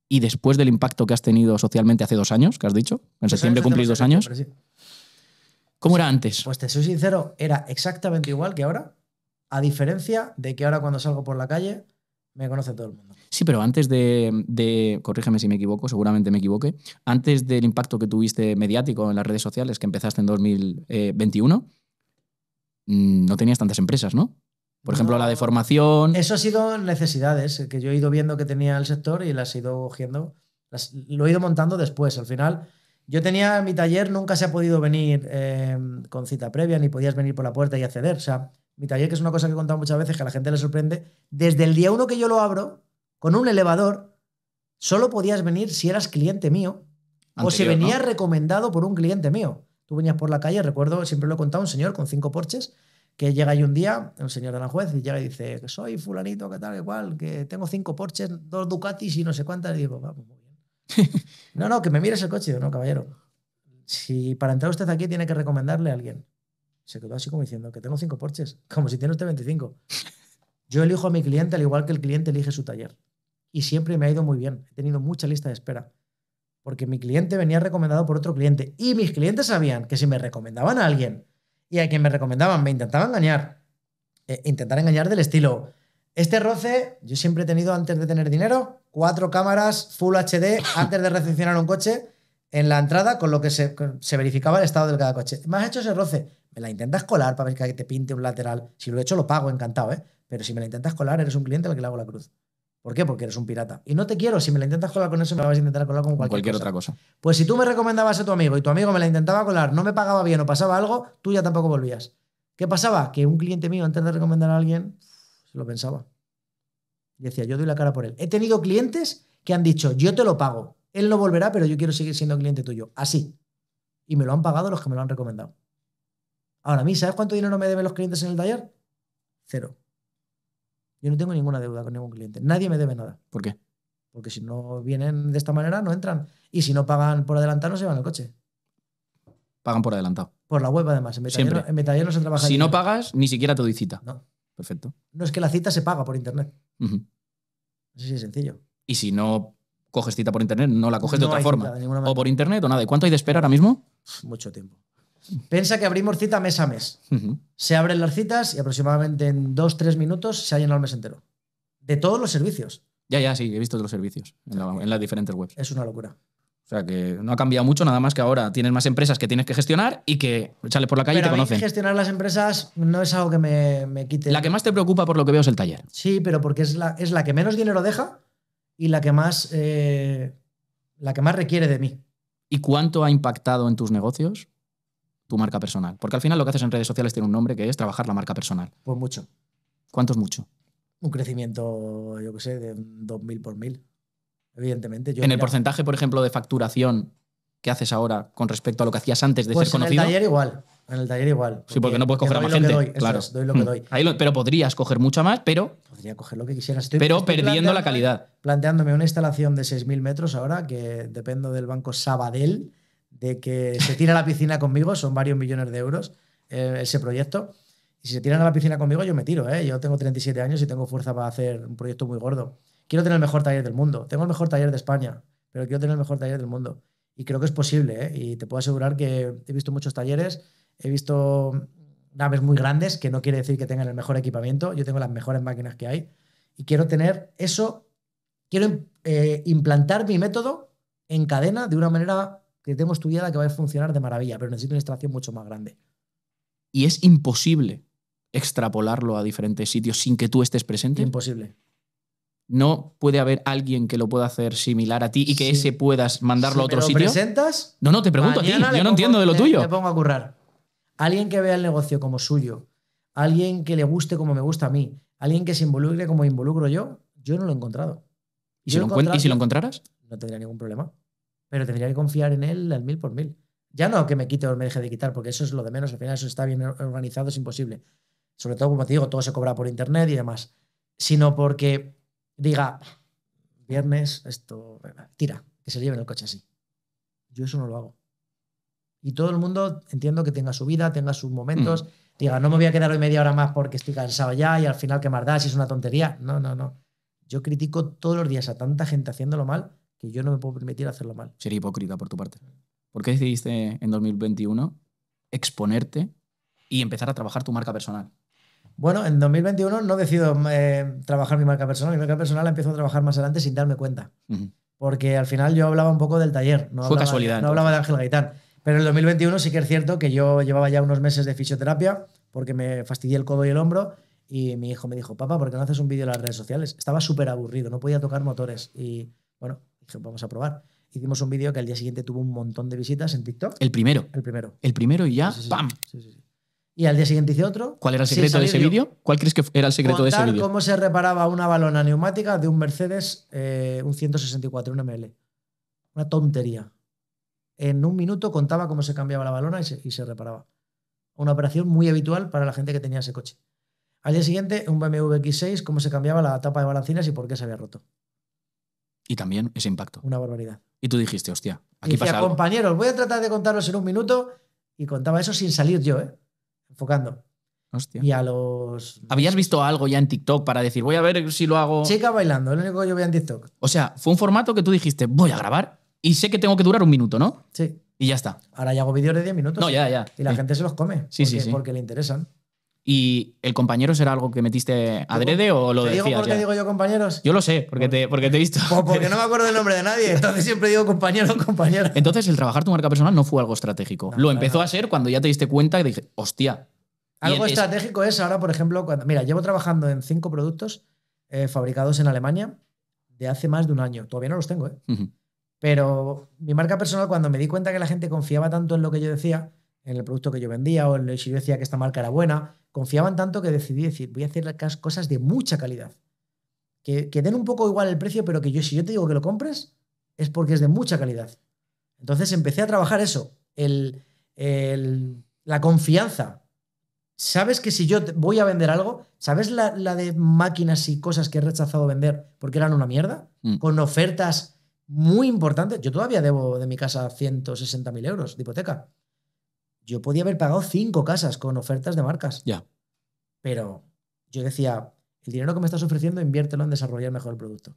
Y después del impacto que has tenido socialmente hace dos años, que has dicho, en septiembre cumplís dos años. ¿Cómo era antes? Pues te soy sincero, era exactamente igual que ahora, a diferencia de que ahora cuando salgo por la calle me conoce todo el mundo. Sí, pero antes de, corrígeme si me equivoco, seguramente me equivoque, antes del impacto que tuviste mediático en las redes sociales que empezaste en 2021, mm, no tenías tantas empresas, ¿no? Por ejemplo, la de formación. Eso ha sido necesidades que yo he ido viendo que tenía el sector y las he ido cogiendo. lo he ido montando después. Al final, yo tenía mi taller, nunca se ha podido venir em, con cita previa, ni podías venir por la puerta y acceder. O sea, mi taller, que es una cosa que he contado muchas veces, que a la gente le sorprende, desde el día uno que yo lo abro, con un elevador, solo podías venir si eras cliente mío o si venías recomendado por un cliente mío. Tú venías por la calle, recuerdo, siempre lo he contado, un señor con cinco porches que llega ahí un día, un señor de juez, y llega y dice, que soy fulanito, que tal, igual, que tengo cinco porches, dos Ducatis y no sé cuántas. Y digo, vamos, no, no, que me mires el coche. no, caballero. Si para entrar usted aquí tiene que recomendarle a alguien. Se quedó así como diciendo que tengo cinco porches, como si tiene usted 25. Yo elijo a mi cliente al igual que el cliente elige su taller. Y siempre me ha ido muy bien. He tenido mucha lista de espera. Porque mi cliente venía recomendado por otro cliente. Y mis clientes sabían que si me recomendaban a alguien y a quien me recomendaban me intentaba engañar, eh, intentar engañar del estilo, este roce yo siempre he tenido antes de tener dinero cuatro cámaras Full HD antes de recepcionar un coche en la entrada, con lo que se, verificaba el estado de cada coche. Me has hecho ese roce. Me la intentas colar para ver que te pinte un lateral. Si lo he hecho, lo pago, encantado, ¿eh? Pero si me la intentas colar, eres un cliente al que le hago la cruz. ¿Por qué? Porque eres un pirata. Y no te quiero. Si me la intentas colar con eso, me la vas a intentar colar con cualquier, otra cosa. Pues si tú me recomendabas a tu amigo y tu amigo me la intentaba colar, no me pagaba bien o pasaba algo, tú ya tampoco volvías. ¿Qué pasaba? Que un cliente mío, antes de recomendar a alguien, se lo pensaba decía, yo doy la cara por él. He tenido clientes que han dicho, yo te lo pago. Él no volverá, pero yo quiero seguir siendo cliente tuyo. Así. Y me lo han pagado los que me lo han recomendado. Ahora, a mí, ¿sabes cuánto dinero me deben los clientes en el taller? Cero. Yo no tengo ninguna deuda con ningún cliente. Nadie me debe nada. ¿Por qué? Porque si no vienen de esta manera, no entran. Y si no pagan por adelantado, no se van al coche. Pagan por adelantado. Por la web, además. En mi En no se trabaja. Si no pagas, ni siquiera te doy cita. No. Perfecto. No es que la cita se paga por internet. Uh Así de sencillo. Y si no coges cita por internet, no la coges de otra forma. o por internet o nada. ¿Y cuánto hay de espera ahora mismo? Mucho tiempo. Piensa que abrimos cita mes a mes. Se abren las citas y aproximadamente en dos, tres minutos se ha llenado el mes entero. De todos los servicios. Ya, ya, sí, he visto los servicios en las diferentes webs. Es una locura. O sea, que no ha cambiado mucho, nada más que ahora tienes más empresas que tienes que gestionar y que sales por la calle y te conocen. gestionar las empresas no es algo que me, quite. La que más te preocupa por lo que veo es el taller. Sí, pero porque es la, es la que menos dinero deja y la que más, eh, la que más requiere de mí. ¿Y cuánto ha impactado en tus negocios tu marca personal? Porque al final lo que haces en redes sociales tiene un nombre que es trabajar la marca personal. Pues mucho. ¿Cuánto es mucho? Un crecimiento, yo qué sé, de 2.000 por 1.000 evidentemente. en el porcentaje, por ejemplo, de facturación que haces ahora con respecto a lo que hacías antes de pues ser conocido. En el taller igual. En el taller igual. sí, porque no puedes coger a más gente. claro. doy lo que doy. pero podrías coger mucho más, pero. Podría coger lo que quisieras. pero perdiendo la calidad. Planteándome una instalación de 6.000 metros ahora, que dependo del banco Sabadell, de que se tira a la piscina *laughs* conmigo, son varios millones de euros eh, ese proyecto. Y si se tiran a la piscina conmigo, yo me tiro, ¿eh? Yo tengo 37 años y tengo fuerza para hacer un proyecto muy gordo quiero tener el mejor taller del mundo, tengo el mejor taller de España, pero quiero tener el mejor taller del mundo. Y creo que es posible, ¿eh? y te puedo asegurar que he visto muchos talleres, he visto naves muy grandes, que no quiere decir que tengan el mejor equipamiento, yo tengo las mejores máquinas que hay, y quiero tener eso, quiero eh, implantar mi método en cadena de una manera que tengo estudiada que va a funcionar de maravilla, pero necesito una instalación mucho más grande. Y es imposible extrapolarlo a diferentes sitios sin que tú estés presente. Imposible no puede haber alguien que lo pueda hacer similar a ti y que ese puedas mandarlo a otro sitio. lo presentas? No, no, te pregunto a ti. Yo no entiendo de lo tuyo. Me pongo a currar. Alguien que vea el negocio como suyo, alguien que le guste como me gusta a mí, alguien que se involucre como involucro yo, yo no lo he encontrado. ¿Y, si lo, encontraras? No tendría ningún problema. Pero tendría que confiar en él al mil por mil. Ya no que me quite o me deje de quitar, porque eso es lo de menos. Al final, eso está bien organizado, es imposible. Sobre todo, como te digo, todo se cobra por internet y demás. Sino porque diga, viernes, esto, tira, que se lleven el coche así. Yo eso no lo hago. Y todo el mundo entiendo que tenga su vida, tenga sus momentos, mm. diga, no me voy a quedar hoy media hora más porque estoy cansado ya y al final qué más da si es una tontería. No, no, no. Yo critico todos los días a tanta gente haciéndolo mal que yo no me puedo permitir hacerlo mal. Sería hipócrita por tu parte. ¿Por qué decidiste en 2021 exponerte y empezar a trabajar tu marca personal? Bueno, en 2021 no decido eh, trabajar mi marca personal. Mi marca personal la empiezo a trabajar más adelante sin darme cuenta. Porque al final yo hablaba un poco del taller. No hablaba, casualidad. No hablaba de Ángel Gaitán. Pero en 2021 sí que es cierto que yo llevaba ya unos meses de fisioterapia porque me fastidié el codo y el hombro. Y mi hijo me dijo, papá, ¿por qué no haces un vídeo en las redes sociales? Estaba súper aburrido, no podía tocar motores. Y bueno, dije, vamos a probar. Hicimos un vídeo que al día siguiente tuvo un montón de visitas en TikTok. ¿El primero? El primero. El primero y ya, sí, sí, Sí, y al día siguiente hice otro. ¿Cuál era el secreto de ese vídeo? ¿Cuál crees que era el secreto de ese vídeo? cómo se reparaba una balona neumática de un Mercedes, eh, un 164, un ML. Una tontería. En un minuto contaba cómo se cambiaba la balona y se, reparaba. Una operación muy habitual para la gente que tenía ese coche. Al día siguiente, un BMW X6, cómo se cambiaba la tapa de balancinas y por qué se había roto. Y también ese impacto. Una barbaridad. Y tú dijiste, hostia, aquí y compañeros, voy a tratar de contaros en un minuto y contaba eso sin salir yo, ¿eh? enfocando. Hostia. Y a los. ¿Habías visto algo ya en TikTok para decir, voy a ver si lo hago? Chica bailando, lo único que yo veía en TikTok. O sea, fue un formato que tú dijiste, voy a grabar y sé que tengo que durar un minuto, ¿no? Sí. Y ya está. Ahora ya hago vídeos de 10 minutos. No, ya, ya. Y la gente se los come. Sí, sí, sí. Porque le interesan. ¿Y el compañero será algo que metiste adrede o lo ¿Te Digo ¿Por digo yo compañeros? Yo lo sé, porque te, porque te he visto. porque no me acuerdo el nombre de nadie, entonces siempre digo compañero compañero. Entonces el trabajar tu marca personal no fue algo estratégico. lo empezó a ser cuando ya te diste cuenta y dije, hostia. Algo estratégico es ahora, por ejemplo, cuando, mira, llevo trabajando en cinco productos eh, fabricados en Alemania de hace más de un año. Todavía no los tengo, ¿eh? Pero mi marca personal, cuando me di cuenta que la gente confiaba tanto en lo que yo decía, en el producto que yo vendía o si yo decía que esta marca era buena. Confiaban tanto que decidí decir, voy a hacer cosas de mucha calidad. Que, den un poco igual el precio, pero que yo, si yo te digo que lo compres, es porque es de mucha calidad. Entonces empecé a trabajar eso, el, la confianza. Sabes que si yo voy a vender algo, ¿sabes la, de máquinas y cosas que he rechazado vender porque eran una mierda? Mm. Con ofertas muy importantes. Yo todavía debo de mi casa 160.000 euros de hipoteca. Yo podía haber pagado cinco casas con ofertas de marcas. Ya. Pero yo decía, el dinero que me estás ofreciendo, inviértelo en desarrollar mejor el producto.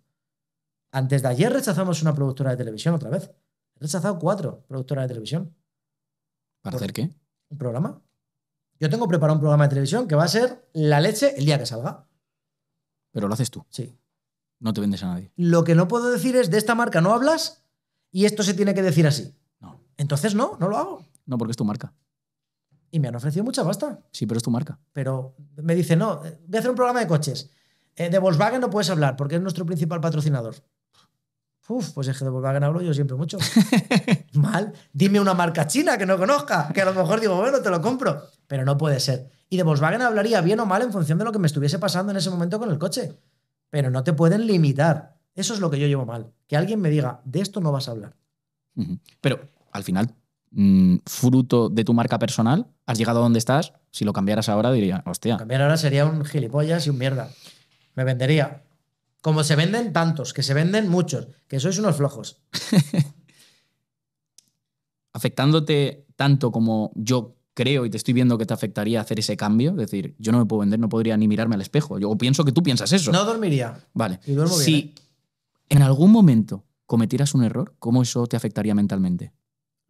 Antes de ayer rechazamos una productora de televisión otra vez. He rechazado cuatro productoras de televisión. ¿Para hacer qué? Un programa. Yo tengo preparado un programa de televisión que va a ser la leche el día que salga. Pero lo haces tú. Sí. No te vendes a nadie. Lo que no puedo decir es, de esta marca no hablas y esto se tiene que decir así. No. Entonces no, no lo hago. No, porque es tu marca. Y me han ofrecido mucha pasta. Sí, pero es tu marca. Pero me dice, no, eh, voy a hacer un programa de coches. Eh, de Volkswagen no puedes hablar porque es nuestro principal patrocinador. Uf, pues es que de Volkswagen hablo yo siempre mucho. *laughs* Mal. Dime una marca china que no conozca, que a lo mejor digo, bueno, te lo compro. Pero no puede ser. Y de Volkswagen hablaría bien o mal en función de lo que me estuviese pasando en ese momento con el coche. Pero no te pueden limitar. Eso es lo que yo llevo mal. Que alguien me diga, de esto no vas a hablar. Pero al final Mm, fruto de tu marca personal, has llegado a donde estás, si lo cambiaras ahora diría, hostia. Cambiar ahora sería un gilipollas y un mierda. Me vendería. Como se venden tantos, que se venden muchos, que sois unos flojos. *laughs* Afectándote tanto como yo creo y te estoy viendo que te afectaría hacer ese cambio, es decir, yo no me puedo vender, no podría ni mirarme al espejo. Yo pienso que tú piensas eso. No dormiría. Vale. si ¿eh? en algún momento cometieras un error, ¿cómo eso te afectaría mentalmente?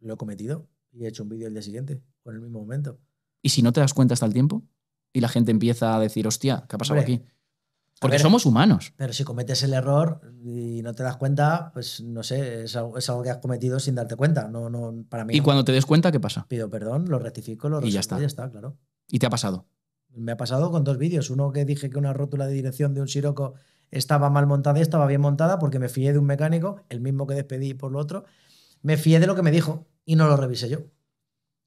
lo he cometido y he hecho un vídeo el día siguiente con el mismo momento. ¿Y si no te das cuenta hasta el tiempo? Y la gente empieza a decir, hostia, ¿qué ha pasado aquí? Porque somos humanos. Pero si cometes el error y no te das cuenta, pues no sé, es algo, que has cometido sin darte cuenta. No, no, para mí. Y cuando te des cuenta, ¿qué pasa? Pido perdón, lo rectifico, lo y ya está. Y ya está, claro. ¿Y te ha pasado? Me ha pasado con dos vídeos. Uno que dije que una rótula de dirección de un Siroco estaba mal montada y estaba bien montada porque me fié de un mecánico, el mismo que despedí por lo otro me fié de lo que me dijo y no lo revisé yo.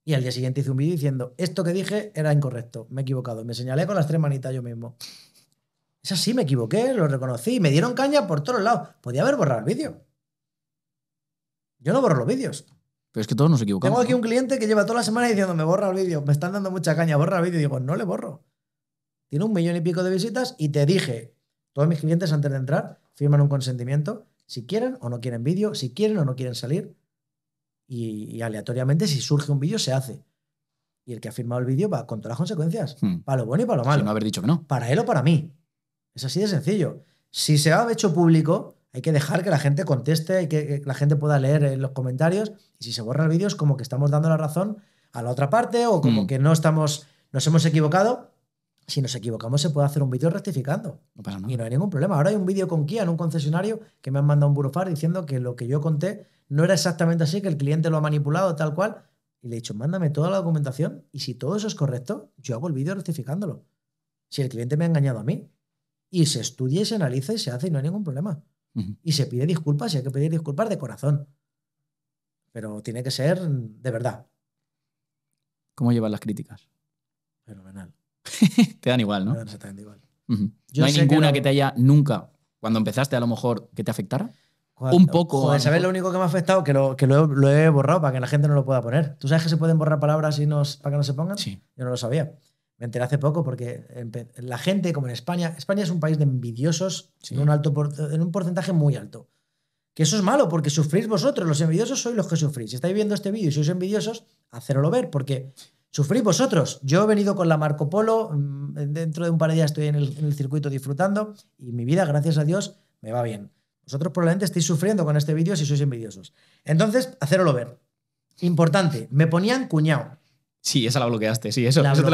Y al día siguiente hice un vídeo diciendo, esto que dije era incorrecto, me he equivocado. Me señalé con las tres manitas yo mismo. Es así, me equivoqué, lo reconocí, me dieron caña por todos lados. Podía haber borrado el vídeo. Yo no borro los vídeos. Pero es que todos nos equivocamos. Tengo aquí un cliente que lleva toda la semana diciendo, me borra el vídeo, me están dando mucha caña, borra el vídeo. Y digo, no le borro. Tiene un millón y pico de visitas y te dije, todos mis clientes antes de entrar firman un consentimiento, si quieren o no quieren vídeo, si quieren o no quieren salir, y, aleatoriamente si surge un vídeo se hace. Y el que ha firmado el vídeo va con todas las consecuencias, hmm. para lo bueno y para lo malo. haber dicho que no. Para él o para mí. Es así de sencillo. Si se ha hecho público, hay que dejar que la gente conteste, hay que, la gente pueda leer eh, los comentarios. Y si se borra el vídeo es como que estamos dando la razón a la otra parte o como hmm. que no estamos, nos hemos equivocado. Si nos equivocamos se puede hacer un vídeo rectificando. Y no hay ningún problema. Ahora hay un vídeo con Kia en un concesionario que me han mandado un burofar diciendo que lo que yo conté no era exactamente así, que el cliente lo ha manipulado tal cual. Y le he dicho, mándame toda la documentación y si todo eso es correcto, yo hago el vídeo rectificándolo. Si el cliente me ha engañado a mí. Y se estudia y se analiza y se hace y no hay ningún problema. Y se pide disculpas y hay que pedir disculpas de corazón. Pero tiene que ser de verdad. ¿Cómo llevas las críticas? Fenomenal. *laughs* te dan igual, ¿no? te dan exactamente igual. no hay ninguna que te haya nunca, cuando empezaste a lo mejor, que te afectara un poco. ¿Sabes lo único que me ha afectado? Que, lo, que lo, he, borrado para que la gente no lo pueda poner. ¿Tú sabes que se pueden borrar palabras y nos, para que no se pongan? Sí. Yo no lo sabía. Me enteré hace poco porque la gente, como en España, España es un país de envidiosos en, un alto en un porcentaje muy alto. Que eso es malo porque sufrís vosotros. Los envidiosos sois los que sufrís. Si estáis viendo este vídeo y sois envidiosos, hacéroslo ver porque sufrís vosotros. Yo he venido con la Marco Polo. Mm, dentro de un par de días estoy en el circuito disfrutando y mi vida, gracias a Dios, me va bien. Vosotros probablemente estéis sufriendo con este vídeo si sois envidiosos. Entonces, hacerlo ver. Importante, me ponían cuñado. Sí, esa la bloqueaste, sí, eso, no sé dónde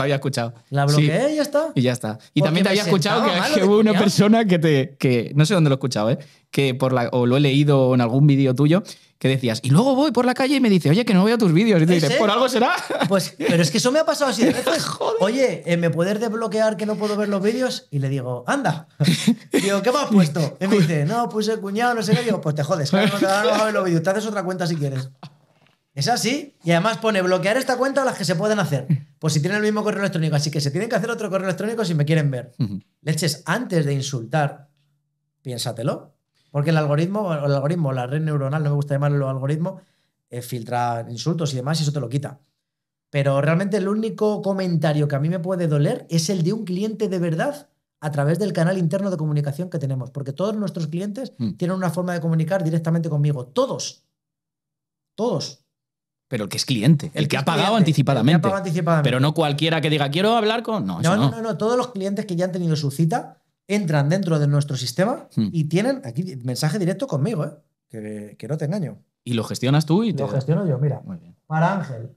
la había escuchado. La bloqueé y ya está. Y ya está. Y también te había escuchado que, hubo una persona que te, que, no sé dónde lo he escuchado, ¿eh? que por la, o lo he leído en algún vídeo tuyo, que decías, y luego voy por la calle y me dice, oye, que no veo tus vídeos. Y te dice, por algo será. *laughs* Pues, pero es que eso me ha pasado así de *laughs* veces. oye, eh, ¿me puedes desbloquear que no puedo ver los vídeos? Y le digo, anda. *laughs* digo, ¿qué me has puesto? Y me dice, no, puse cuñado, no sé qué. Digo, pues te jodes, no te a ver los vídeos, te haces otra cuenta si quieres. Es así. Y además pone bloquear esta cuenta a las que se pueden hacer. Pues si tienen el mismo correo electrónico. Así que se tienen que hacer otro correo electrónico si me quieren ver. Leches, antes de insultar, piénsatelo. Porque el algoritmo, el algoritmo, la red neuronal, no me gusta llamarlo algoritmo, eh, filtra insultos y demás y eso te lo quita. Pero realmente el único comentario que a mí me puede doler es el de un cliente de verdad a través del canal interno de comunicación que tenemos, porque todos nuestros clientes mm. tienen una forma de comunicar directamente conmigo, todos, todos. Pero el que es cliente, el, que, ha pagado anticipadamente. Que Pero no cualquiera que diga, quiero hablar con... no, no, no, no, todos los clientes que ya han tenido su cita entran dentro de nuestro sistema hmm. y tienen aquí mensaje directo conmigo, ¿eh? que, no te engaño. ¿Y lo gestionas tú? Y te... Lo gestiono yo, mira. Muy bien. Para Ángel.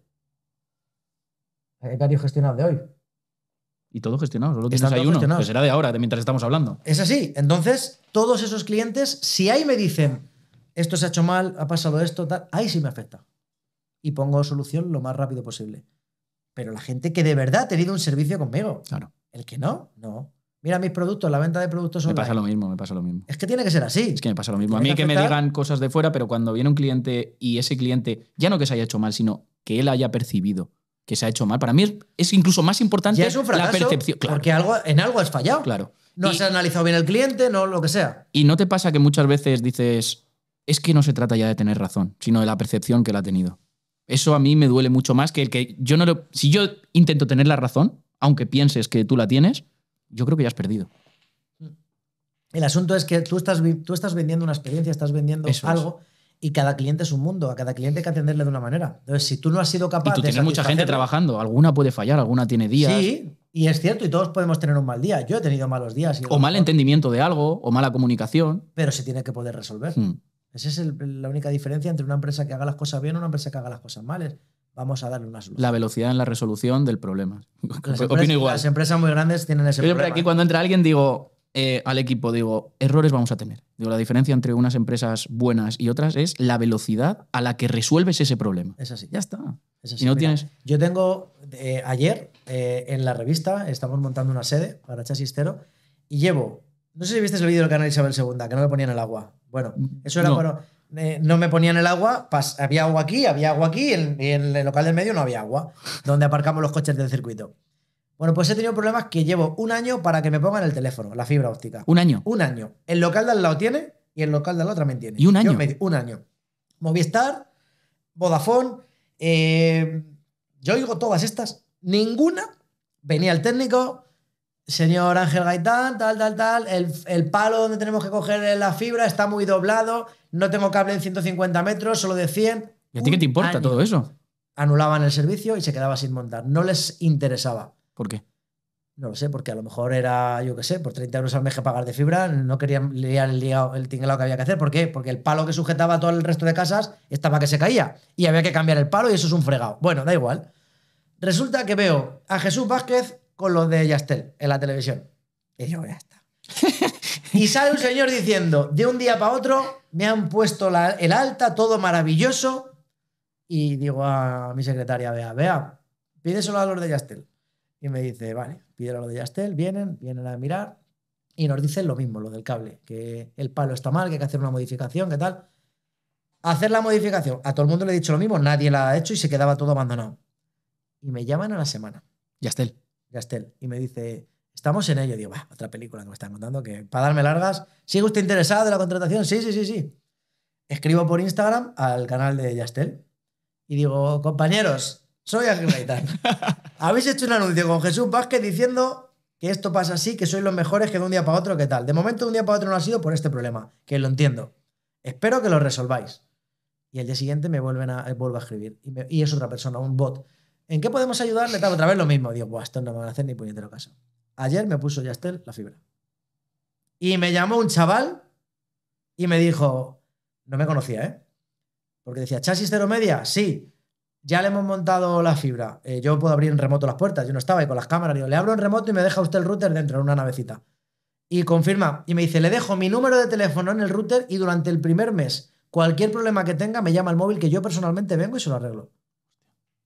gestionado de hoy. Y todo gestionado, solo tienes ahí uno. Pues será de ahora, de mientras estamos hablando. Es así. Entonces, todos esos clientes, si ahí me dicen, esto se ha hecho mal, ha pasado esto, tal, ahí sí me afecta. Y pongo solución lo más rápido posible. Pero la gente que de verdad ha tenido un servicio conmigo. Claro. El que no, no. Mira mis productos, la venta de productos Me pasa lo mismo, me pasa lo mismo. Es que tiene que ser así. Es que me pasa lo mismo. A mí que, me digan cosas de fuera, pero cuando viene un cliente y ese cliente, ya no que se haya hecho mal, sino que él haya percibido que se ha hecho mal. Para mí es, incluso más importante la percepción. Porque algo, en algo has fallado. Claro. No se ha analizado bien el cliente, no lo que sea. Y no te pasa que muchas veces dices, es que no se trata ya de tener razón, sino de la percepción que él ha tenido. Eso a mí me duele mucho más que el que yo no Si yo intento tener la razón, aunque pienses que tú la tienes, yo creo que ya has perdido. El asunto es que tú estás, tú estás vendiendo una experiencia, estás vendiendo algo. Y cada cliente es un mundo, a cada cliente hay que atenderle de una manera. Entonces, si tú no has sido capaz. Y tú tienes mucha gente trabajando, alguna puede fallar, alguna tiene días. Sí, y es cierto, y todos podemos tener un mal día. Yo he tenido malos días. o mal entendimiento de algo, o mala comunicación. Pero se tiene que poder resolver. Hmm. Esa es la única diferencia entre una empresa que haga las cosas bien o una empresa que haga las cosas mal vamos a darle una solución. La velocidad en la resolución del problema. Las Opino empresas, igual. Las empresas muy grandes tienen ese problema. Yo aquí ¿eh? cuando entra alguien digo eh, al equipo, digo, errores vamos a tener. Digo, la diferencia entre unas empresas buenas y otras es la velocidad a la que resuelves ese problema. Es así. Ya está. Es no tienes... Yo tengo, eh, ayer en la revista, estamos montando una sede para Chasistero y llevo, no sé si viste el vídeo del canal Isabel II, que no le ponían el agua. Bueno, mm, eso era bueno para eh, no me ponían el agua, había agua aquí, había agua aquí, y en, el local del medio no había agua, donde aparcamos los coches del circuito. Bueno, pues he tenido problemas que llevo un año para que me pongan el teléfono, la fibra óptica. ¿Un año? Un año. El local de al lado tiene y el local de al lado también tiene. ¿Y un año? un año. Movistar, Vodafone, eh, yo oigo todas estas, ninguna venía el técnico, señor Ángel Gaitán, tal, tal, tal, el, palo donde tenemos que coger la fibra está muy doblado, no tengo cable en 150 metros, solo de 100. ¿Y a ti qué te importa todo eso? Anulaban el servicio y se quedaba sin montar. No les interesaba. ¿Por qué? No lo sé, porque a lo mejor era, yo qué sé, por 30 euros al mes que pagar de fibra, no querían liar el, el tinglado que había que hacer. ¿Por qué? Porque el palo que sujetaba a todo el resto de casas estaba que se caía y había que cambiar el palo y eso es un fregado. Bueno, da igual. Resulta que veo a Jesús Vázquez con los de Yastel en la televisión. Y yo, ya está. y sale un señor diciendo, de un día para otro me han puesto el alta, todo maravilloso. Y digo a mi secretaria, vea, vea, pídeselo a los de Yastel. Y me dice, vale, pídelo a los de Yastel, vienen, vienen a mirar. Y nos dicen lo mismo, lo del cable, que el palo está mal, que hay que hacer una modificación, que tal. Hacer la modificación. A todo el mundo le he dicho lo mismo, nadie la ha hecho y se quedaba todo abandonado. Y me llaman a la semana. Yastel. Castel, y me dice, estamos en ello. digo, otra película que me están contando, que para darme largas, ¿sigue usted interesado de la contratación? Sí, sí, sí, sí. Escribo por Instagram al canal de Yastel y digo, compañeros, soy Ángel *laughs* Habéis hecho un anuncio con Jesús Vázquez diciendo que esto pasa así, que sois los mejores, que de un día para otro, ¿qué tal? De momento, de un día para otro no ha sido por este problema, que lo entiendo. Espero que lo resolváis. Y el día siguiente me vuelven a, vuelvo a escribir. Y, y, es otra persona, un bot. ¿En qué podemos ayudarle? Tal, otra vez lo mismo. Digo, Buah, esto no me van a hacer ni puñetero caso. Ayer me puso ya Estel la fibra. Y me llamó un chaval y me dijo, no me conocía, ¿eh? Porque decía, chasis cero media, sí, ya le hemos montado la fibra. Eh, yo puedo abrir en remoto las puertas, yo no estaba ahí con las cámaras. Digo, le abro en remoto y me deja usted el router dentro de una navecita. Y confirma, y me dice, le dejo mi número de teléfono en el router y durante el primer mes, cualquier problema que tenga, me llama al móvil que yo personalmente vengo y se lo arreglo.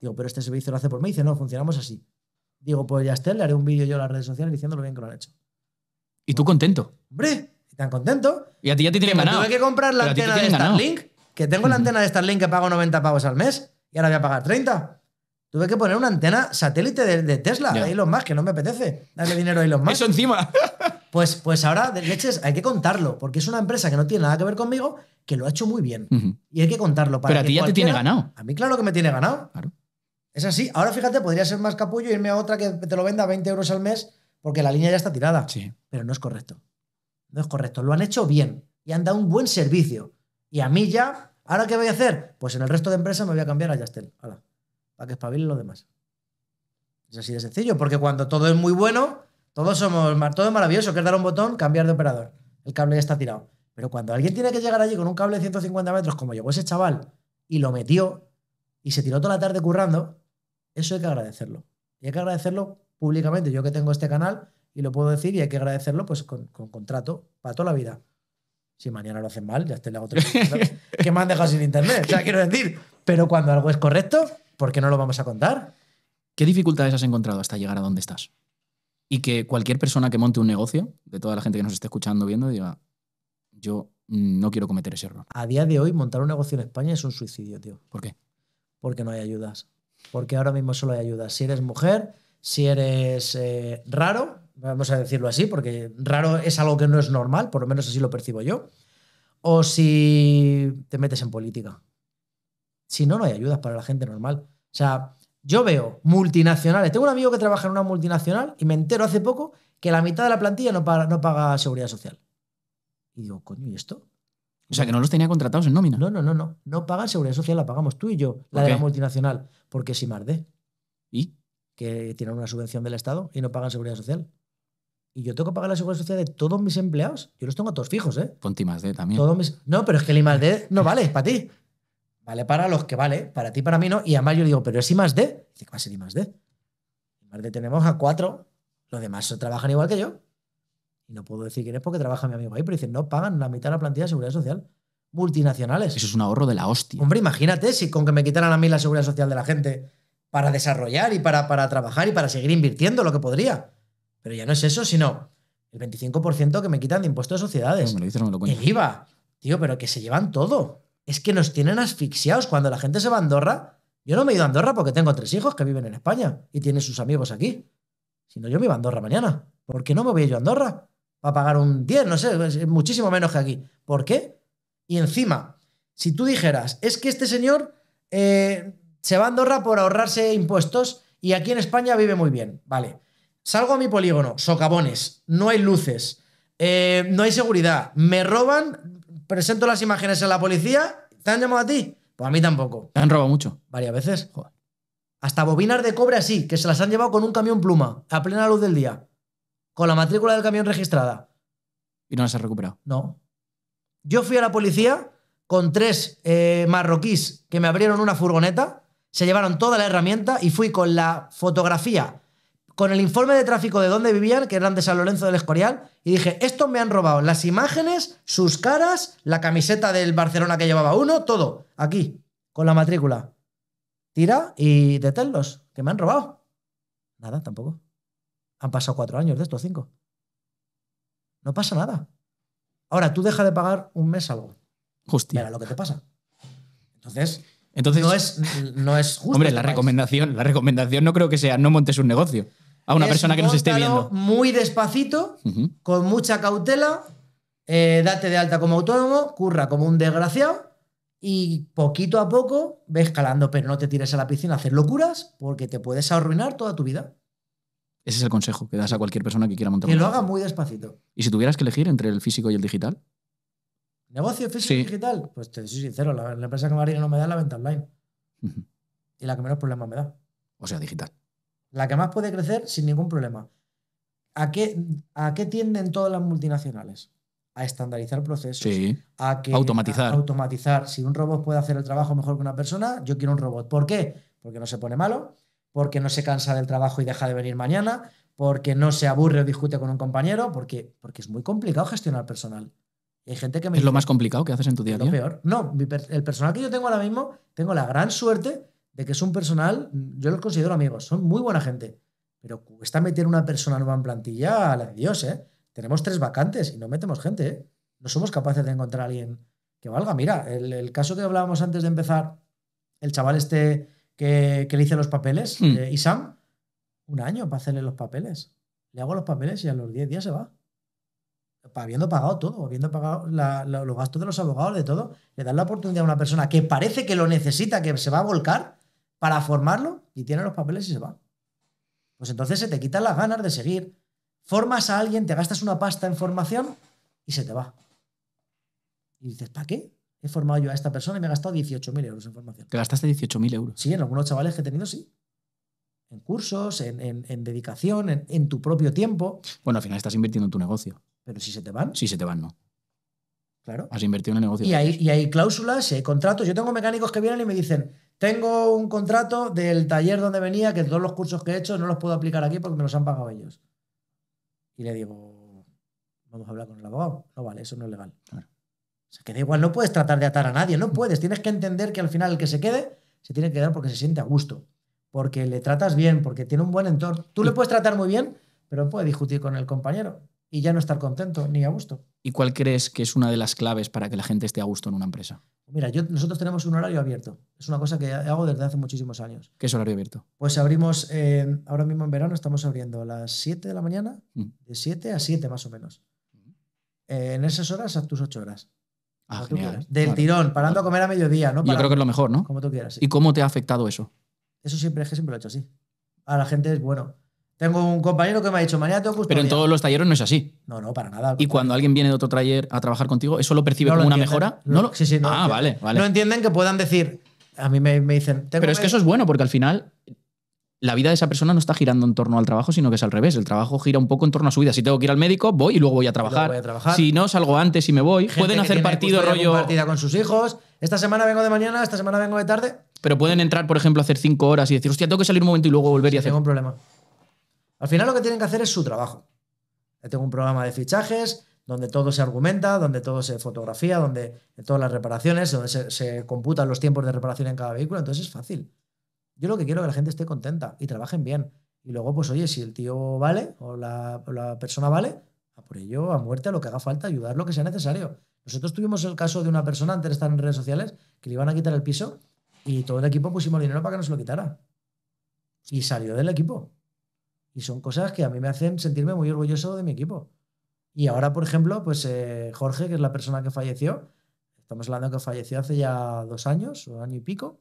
Digo, pero este servicio lo hace por mí. Dice, no, funcionamos así. Digo, pues ya esté, le haré un vídeo yo a las redes sociales diciendo lo bien que lo han hecho. ¿Y tú contento? ¡Hombre! Tan contento. Y a ti ya te tiene ganado. Tuve que comprar la antena de Starlink, que tengo la antena de Starlink que pago 90 pavos al mes y ahora voy a pagar 30. Tuve que poner una antena satélite de, Tesla, de Elon Musk, que no me apetece darle dinero a Elon Musk. Eso encima. *laughs* Pues, pues ahora, de leches, hay que contarlo, porque es una empresa que no tiene nada que ver conmigo, que lo ha hecho muy bien. Y hay que contarlo. Para Pero a ti ya te tiene ganado. A mí claro que me tiene ganado. Claro. Es así. Ahora fíjate, podría ser más capullo irme a otra que te lo venda a 20 euros al mes porque la línea ya está tirada. Sí. Pero no es correcto. No es correcto. Lo han hecho bien y han dado un buen servicio. Y a mí ya, ¿ahora qué voy a hacer? Pues en el resto de empresas me voy a cambiar a Yastel. Hala, para que espabilen los demás. Es así de sencillo, porque cuando todo es muy bueno, todos somos, todo es maravilloso, que dar un botón, cambiar de operador. El cable ya está tirado. Pero cuando alguien tiene que llegar allí con un cable de 150 metros, como llegó ese chaval, y lo metió, y se tiró toda la tarde currando, eso hay que agradecerlo. Y hay que agradecerlo públicamente. Yo que tengo este canal y lo puedo decir y hay que agradecerlo pues con, contrato para toda la vida. Si mañana lo hacen mal, ya te le hago tres *laughs* que me han dejado sin internet. O sea, quiero decir, pero cuando algo es correcto, ¿por qué no lo vamos a contar? ¿Qué dificultades has encontrado hasta llegar a donde estás? Y que cualquier persona que monte un negocio, de toda la gente que nos esté escuchando, viendo, diga, yo no quiero cometer ese error. A día de hoy, montar un negocio en España es un suicidio, tío. ¿Por qué? Porque no hay ayudas porque ahora mismo solo hay ayudas. Si eres mujer, si eres eh, raro, vamos a decirlo así, porque raro es algo que no es normal, por lo menos así lo percibo yo, o si te metes en política. Si no, no hay ayudas para la gente normal. O sea, yo veo multinacionales. Tengo un amigo que trabaja en una multinacional y me entero hace poco que la mitad de la plantilla no no paga seguridad social. Y digo, coño, ¿y esto? O sea, que no los tenía contratados en nómina. No, no, no, no. No pagan seguridad social, la pagamos tú y yo, la de la multinacional, porque es de ¿Y? Que tienen una subvención del Estado y no pagan seguridad social. Y yo tengo que pagar la seguridad social de todos mis empleados. Yo los tengo a todos fijos, ¿eh? Ponte más D también. No, pero es que el I no vale para ti. Vale para los que vale, para ti, para mí no. Y además yo digo, pero es I Dice, ¿qué va a ser tenemos a cuatro. Los demás trabajan igual que yo y no puedo decir quién es porque trabaja mi amigo ahí, pero dicen, no pagan la mitad de la plantilla de seguridad social. Multinacionales. Eso es un ahorro de la hostia. Hombre, imagínate si con que me quitaran a mí la seguridad social de la gente para desarrollar y para, para trabajar y para seguir invirtiendo lo que podría. Pero ya no es eso, sino el 25% que me quitan de impuestos de sociedades. No, me lo dices, no me lo cuento. El IVA. Tío, pero que se llevan todo. Es que nos tienen asfixiados. Cuando la gente se va a Andorra, yo no me he ido a Andorra porque tengo tres hijos que viven en España y tienen sus amigos aquí. Si no, yo me iba a Andorra mañana. ¿Por qué no me voy yo a Andorra? va a pagar un 10, no sé, muchísimo menos que aquí. ¿Por qué? Y encima, si tú dijeras, es que este señor eh, se va a Andorra por ahorrarse impuestos y aquí en España vive muy bien, vale. Salgo a mi polígono, socavones, no hay luces, eh, no hay seguridad, me roban, presento las imágenes en la policía, ¿te han llamado a ti? Pues a mí tampoco. ¿Te han robado mucho? Varias veces. Joder. Hasta bobinas de cobre así, que se las han llevado con un camión pluma, a plena luz del día con la matrícula del camión registrada. Y no las has recuperado. No. Yo fui a la policía con tres eh, marroquíes que me abrieron una furgoneta, se llevaron toda la herramienta y fui con la fotografía, con el informe de tráfico de dónde vivían, que eran de San Lorenzo del Escorial, y dije, estos me han robado las imágenes, sus caras, la camiseta del Barcelona que llevaba uno, todo, aquí, con la matrícula. Tira y deténlos, que me han robado. Nada, tampoco. Han pasado cuatro años de estos cinco. No pasa nada. Ahora, tú deja de pagar un mes algo. Justo. Mira lo que te pasa. Entonces, Entonces no, es, no es justo. Hombre, este la recomendación, la recomendación no creo que sea no montes un negocio a una persona que nos esté viendo. Muy despacito, con mucha cautela, eh, date de alta como autónomo, curra como un desgraciado y poquito a poco ves escalando, pero no te tires a la piscina a hacer locuras porque te puedes arruinar toda tu vida. Ese es el consejo que das a cualquier persona que quiera montar Que lo haga muy despacito. ¿Y si tuvieras que elegir entre el físico y el digital? ¿Negocio físico y digital? Pues te soy sincero, la, empresa que más no me da la venta online. Y la que menos problemas me da. O sea, digital. La que más puede crecer sin ningún problema. ¿A qué, a qué tienden todas las multinacionales? A estandarizar procesos. Sí. a Automatizar. automatizar. Si un robot puede hacer el trabajo mejor que una persona, yo quiero un robot. ¿Por qué? Porque no se pone malo, porque no se cansa del trabajo y deja de venir mañana, porque no se aburre o discute con un compañero, porque, porque es muy complicado gestionar personal. hay gente que ¿Es lo más complicado que haces en tu día a día? Lo peor. No, el personal que yo tengo ahora mismo, tengo la gran suerte de que es un personal, yo los considero amigos, son muy buena gente, pero cuesta meter una persona nueva en plantilla a la de Dios, ¿eh? Tenemos tres vacantes y no metemos gente, ¿eh? No somos capaces de encontrar a alguien que valga. Mira, el, el caso que hablábamos antes de empezar, el chaval este que, le hice los papeles, mm. eh, y Sam, un año para hacerle los papeles. Le hago los papeles y a los 10 días se va. Habiendo pagado todo, habiendo pagado los gastos de los abogados, de todo, le das la oportunidad a una persona que parece que lo necesita, que se va a volcar para formarlo y tiene los papeles y se va. Pues entonces se te quitan las ganas de seguir. Formas a alguien, te gastas una pasta en formación y se te va. Y dices, ¿para qué? he formado yo a esta persona y me he gastado 18.000 euros en formación. ¿Te gastaste 18.000 euros? Sí, en algunos chavales que he tenido, sí. En cursos, en, dedicación, en, tu propio tiempo. Bueno, al final estás invirtiendo en tu negocio. Pero si se te van. Si se te van, no. Claro. Has invertido en el negocio. Y hay, cláusulas, hay eh, contratos. Yo tengo mecánicos que vienen y me dicen, tengo un contrato del taller donde venía, que todos los cursos que he hecho no los puedo aplicar aquí porque me los han pagado ellos. Y le digo, vamos a hablar con el abogado. No vale, eso no es legal. Claro. O sea, que da igual, no puedes tratar de atar a nadie, no puedes. Tienes que entender que al final el que se quede se tiene que quedar porque se siente a gusto, porque le tratas bien, porque tiene un buen entorno. Tú le puedes tratar muy bien, pero puede discutir con el compañero y ya no estar contento ni a gusto. ¿Y cuál crees que es una de las claves para que la gente esté a gusto en una empresa? Mira, yo, nosotros tenemos un horario abierto. Es una cosa que hago desde hace muchísimos años. ¿Qué es horario abierto? Pues abrimos, ahora mismo en verano estamos abriendo a las 7 de la mañana, mm. de 7 a 7 más o menos. Mm. Eh, en esas horas a tus 8 horas. Ah, ¿eh? Del tirón, parando a comer a mediodía, ¿no? Yo creo que es lo mejor, ¿no? Como tú quieras. ¿Y cómo te ha afectado eso? Eso siempre es que siempre lo he hecho así. A la gente es bueno. Tengo un compañero que me ha dicho, mañana tengo custodia. Pero en todos los talleres no es así. No, no, para nada. Y cuando alguien viene de otro taller a trabajar contigo, ¿eso lo percibe como una mejora? No, lo... sí, sí, no ah, vale, vale. No entienden que puedan decir, a mí me, me dicen... Tengo Pero es que eso es bueno, porque al final la vida de esa persona no está girando en torno al trabajo, sino que es al revés. El trabajo gira un poco en torno a su vida. Si tengo que ir al médico, voy y luego voy a trabajar. Si no, salgo antes y me voy. pueden hacer partido rollo. partida con sus hijos. Esta semana vengo de mañana, esta semana vengo de tarde. Pero pueden entrar, por ejemplo, a hacer cinco horas y decir, hostia, tengo que salir un momento y luego volver y hacer. Tengo un problema. Al final lo que tienen que hacer es su trabajo. Eh, tengo un programa de fichajes donde todo se argumenta, donde todo se fotografía, donde todas las reparaciones, donde se computan los tiempos de reparación en cada vehículo. Entonces es fácil. Yo lo que quiero es que la gente esté contenta y trabajen bien. Y luego, pues oye, si el tío vale o la, persona vale, a por ello, a muerte, a lo que haga falta, ayudar lo que sea necesario. Nosotros tuvimos el caso de una persona antes de estar en redes sociales que le iban a quitar el piso y todo el equipo pusimos dinero para que nos lo quitara. Y salió del equipo. Y son cosas que a mí me hacen sentirme muy orgulloso de mi equipo. Y ahora, por ejemplo, pues eh, Jorge, que es la persona que falleció, estamos hablando que falleció hace ya dos años un año y pico,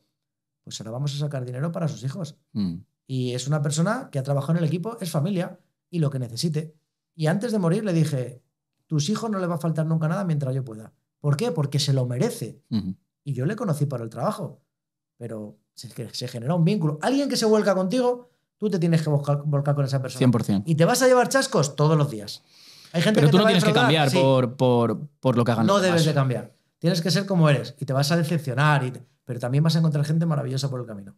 pues lo vamos a sacar dinero para sus hijos. Mm. Y es una persona que ha trabajado en el equipo, es familia y lo que necesite. Y antes de morir le dije, tus hijos no le va a faltar nunca nada mientras yo pueda. ¿Por qué? Porque se lo merece. Y yo le conocí para el trabajo, pero se, se genera un vínculo. Alguien que se vuelca contigo, tú te tienes que volcar, con esa persona. 100%. Y te vas a llevar chascos todos los días. Hay gente pero que tú no tienes que cambiar por, por, lo que hagan. No debes de cambiar. Tienes que ser como eres y te vas a decepcionar, pero también vas a encontrar gente maravillosa por el camino.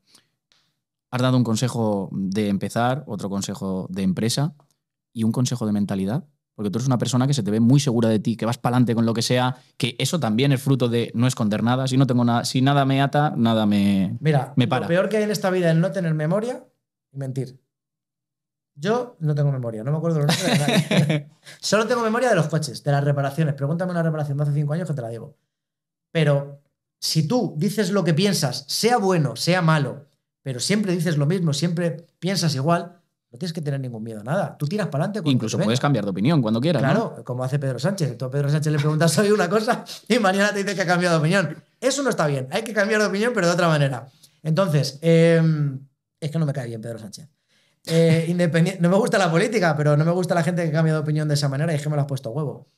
Has dado un consejo de empezar, otro consejo de empresa y un consejo de mentalidad. Porque tú eres una persona que se te ve muy segura de ti, que vas para adelante con lo que sea, que eso también es fruto de no esconder nada. Si no tengo nada, si nada me ata, nada me, Mira, me para. Lo peor que hay en esta vida es no tener memoria y mentir. Yo no tengo memoria, no me acuerdo los *laughs* nombres. Solo tengo memoria de los coches, de las reparaciones. Pregúntame una reparación de hace cinco años que te la digo. Pero si tú dices lo que piensas, sea bueno, sea malo, pero siempre dices lo mismo, siempre piensas igual, no tienes que tener ningún miedo a nada. Tú tiras para adelante. Incluso puedes cambiar de opinión cuando quieras. Claro, como hace Pedro Sánchez. a Pedro Sánchez le preguntas *laughs* hoy una cosa y mañana te dice que ha cambiado de opinión. Eso no está bien. Hay que cambiar de opinión, pero de otra manera. Entonces, em, es que no me cae bien Pedro Sánchez. Eh, no me gusta la política, pero no me gusta la gente que cambia de opinión de esa manera y es que me lo has puesto huevo.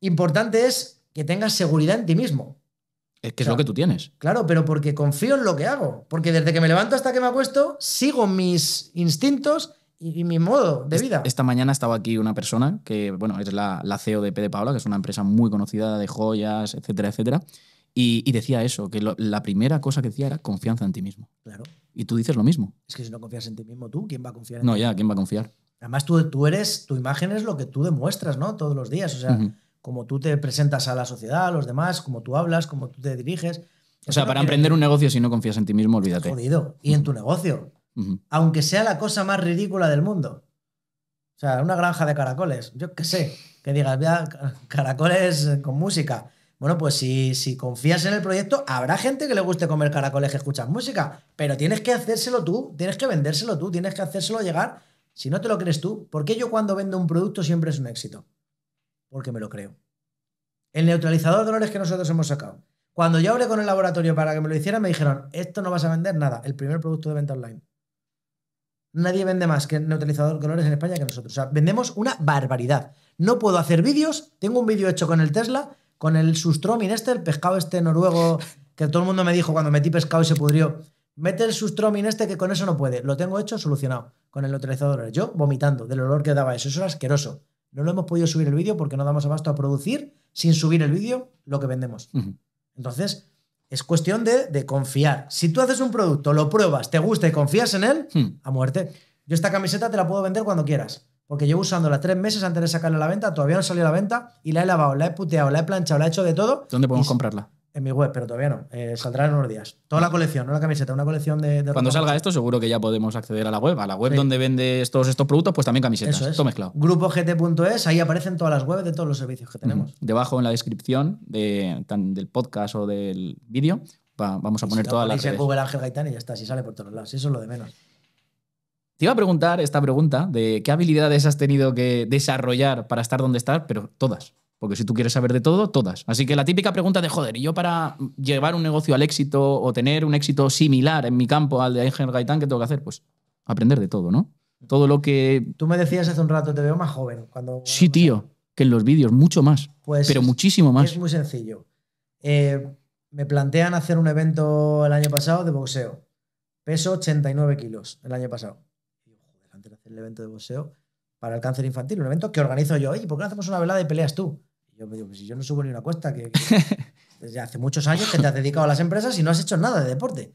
Importante es que tengas seguridad en ti mismo. Es que es lo que tú tienes. Claro, pero porque confío en lo que hago. Porque desde que me levanto hasta que me acuesto, sigo mis instintos y, mi modo de vida. Esta mañana estaba aquí una persona que, bueno, es la, la CEO de P de Paula, que es una empresa muy conocida de joyas, etcétera, etcétera. Y, decía eso, que la primera cosa que decía era confianza en ti mismo. Claro. Y tú dices lo mismo. Es que si no confías en ti mismo, tú, ¿quién va a confiar en no, No, ya, ¿quién va a confiar? Además, tú, tú eres, tu imagen es lo que tú demuestras, ¿no? Todos los días. O sea, Cómo tú te presentas a la sociedad, a los demás, como tú hablas, como tú te diriges. O sea, para emprender un negocio si no confías en ti mismo, olvídate. Jodido. Y en tu negocio. Aunque sea la cosa más ridícula del mundo. O sea, una granja de caracoles, yo qué sé, que digas, vea, caracoles con música. Bueno, pues si, si confías en el proyecto, habrá gente que le guste comer caracoles que escuchan música, pero tienes que hacérselo tú, tienes que vendérselo tú, tienes que hacérselo llegar si no te lo crees tú. ¿por qué yo cuando vendo un producto siempre es un éxito? porque me lo creo. El neutralizador de olores que nosotros hemos sacado. Cuando yo hablé con el laboratorio para que me lo hicieran, me dijeron, esto no vas a vender nada, el primer producto de venta online. Nadie vende más que el neutralizador de olores en España que nosotros. O sea, vendemos una barbaridad. No puedo hacer vídeos, tengo un vídeo hecho con el Tesla, con el Sustromin este, el pescado este noruego, que todo el mundo me dijo cuando metí pescado y se pudrió. Mete el Sustromin este que con eso no puede. Lo tengo hecho, solucionado, con el neutralizador Yo vomitando del olor que daba eso, eso era asqueroso. No lo hemos podido subir el vídeo porque no damos abasto a producir sin subir el vídeo lo que vendemos. Entonces, es cuestión de, confiar. Si tú haces un producto, lo pruebas, te gusta y confías en él, hmm. a muerte. Yo esta camiseta te la puedo vender cuando quieras. Porque llevo usándola tres meses antes de sacarla a la venta, todavía no salió a la venta y la he lavado, la he puteado, la he planchado, la he hecho de todo. ¿Dónde podemos comprarla? mi web, pero todavía no. Eh, saldrá en unos días. Toda la colección, no la camiseta, una colección de. Cuando salga esto, seguro que ya podemos acceder a la web. A la web donde vendes todos estos productos, pues también camisetas. Eso es. Todo mezclado. GrupoGT.es, ahí aparecen todas las webs de todos los servicios que tenemos. Debajo en la descripción del podcast o del vídeo, vamos a poner todas las. Redes. Google Ángel Gaitán y ya está, si sale por todos lados. Eso es lo de menos. Te iba a preguntar esta pregunta de qué habilidades has tenido que desarrollar para estar donde estás, pero todas. Porque si tú quieres saber de todo, todas. Así que la típica pregunta de, joder, ¿y yo para llevar un negocio al éxito o tener un éxito similar en mi campo al de Ángel Gaitán, ¿qué tengo que hacer? Pues aprender de todo, ¿no? Todo lo que... Tú me decías hace un rato, te veo más joven. cuando Sí, tío, que en los vídeos, mucho más. Pues pero muchísimo más. Es muy sencillo. Eh, me plantean hacer un evento el año pasado de boxeo. Peso 89 kilos el año pasado. Antes de hacer el evento de boxeo para el cáncer infantil, un evento que organizo yo. ¿Y por qué no hacemos una velada de peleas tú? Yo me digo, pues si yo no subo ni una cuesta, que, *laughs* desde hace muchos años que te has dedicado a las empresas y no has hecho nada de deporte.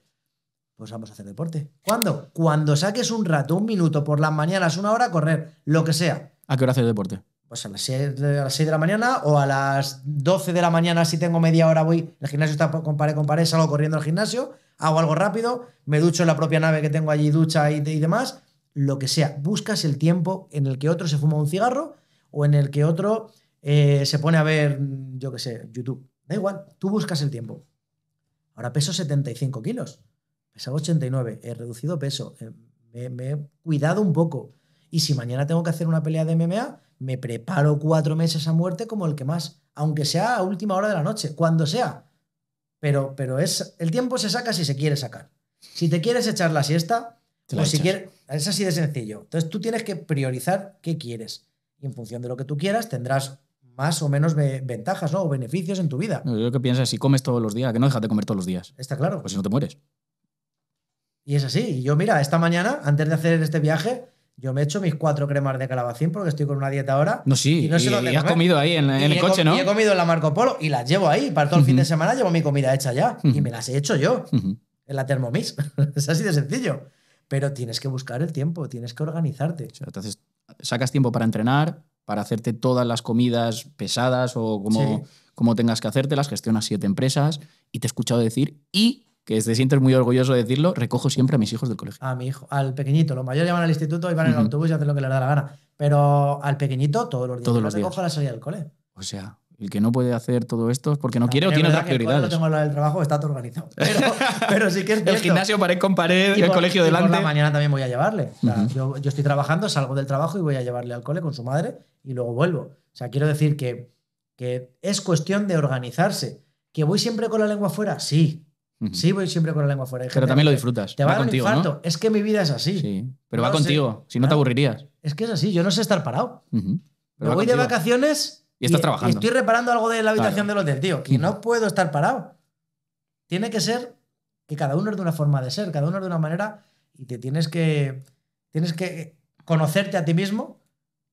Pues vamos a hacer deporte. ¿Cuándo? Cuando saques un rato, un minuto, por las mañanas, una hora, correr, lo que sea. ¿A qué hora haces deporte? Pues a las, 6 de, la mañana o a las 12 de la mañana, si tengo media hora, voy. El gimnasio está con pared, con salgo corriendo al gimnasio, hago algo rápido, me ducho en la propia nave que tengo allí, ducha y demás. Lo que sea. Buscas el tiempo en el que otro se fuma un cigarro o en el que otro eh, se pone a ver, yo qué sé, YouTube. Da igual, tú buscas el tiempo. Ahora peso 75 kilos, pesaba 89, he reducido peso, eh, me, he cuidado un poco. Y si mañana tengo que hacer una pelea de MMA, me preparo cuatro meses a muerte como el que más, aunque sea a última hora de la noche, cuando sea. Pero, pero es, el tiempo se saca si se quiere sacar. Si te quieres echar la siesta, o si quieres, es así de sencillo. Entonces tú tienes que priorizar qué quieres. Y en función de lo que tú quieras, tendrás más o menos ventajas o beneficios en tu vida. yo creo que piensas, si comes todos los días, que no dejas de comer todos los días. Está claro. Pues si no te mueres. Y es así. yo, mira, esta mañana, antes de hacer este viaje, yo me he hecho mis cuatro cremas de calabacín porque estoy con una dieta ahora. No, sí. Y, no sé y, has comido ahí en, el coche, ¿no? Y he comido en la Marco Polo y las llevo ahí. Para todo el fin de semana llevo mi comida hecha ya. Y me las he hecho yo en la Thermomix. *laughs* es así de sencillo. Pero tienes que buscar el tiempo, tienes que organizarte. entonces, sacas tiempo para entrenar, para hacerte todas las comidas pesadas o como, tengas que hacértelas, gestionas siete empresas y te he escuchado decir y que te sientes muy orgulloso de decirlo, recojo siempre a mis hijos del colegio. A mi hijo, al pequeñito. Los mayores llevan al instituto y van en autobús y hacen lo que les da la gana. Pero al pequeñito todos los días. Todos los días. recojo a la salida del cole. O sea, el que no puede hacer todo esto es porque no, quiere o tiene otras prioridades. Cuando tengo la del trabajo, está todo organizado. *laughs* Pero, sí que es El gimnasio pared con pared, y el colegio de delante. mañana también voy a llevarle. yo, estoy trabajando, salgo del trabajo y voy a llevarle al cole con su madre y luego vuelvo. O sea, quiero decir que, que es cuestión de organizarse. ¿Que voy siempre con la lengua afuera? Sí. Sí, voy siempre con la lengua fuera pero también lo disfrutas. Te va, contigo, ¿no? Es que mi vida es así. Sí, pero va contigo, si no te ah. aburrirías. Es que es así, yo no sé estar parado. voy de vacaciones y estás trabajando. estoy reparando algo de la habitación de del hotel, tío. Que mm. no puedo estar parado. Tiene que ser que cada uno es de una forma de ser, cada uno es de una manera y te tienes que, tienes que conocerte a ti mismo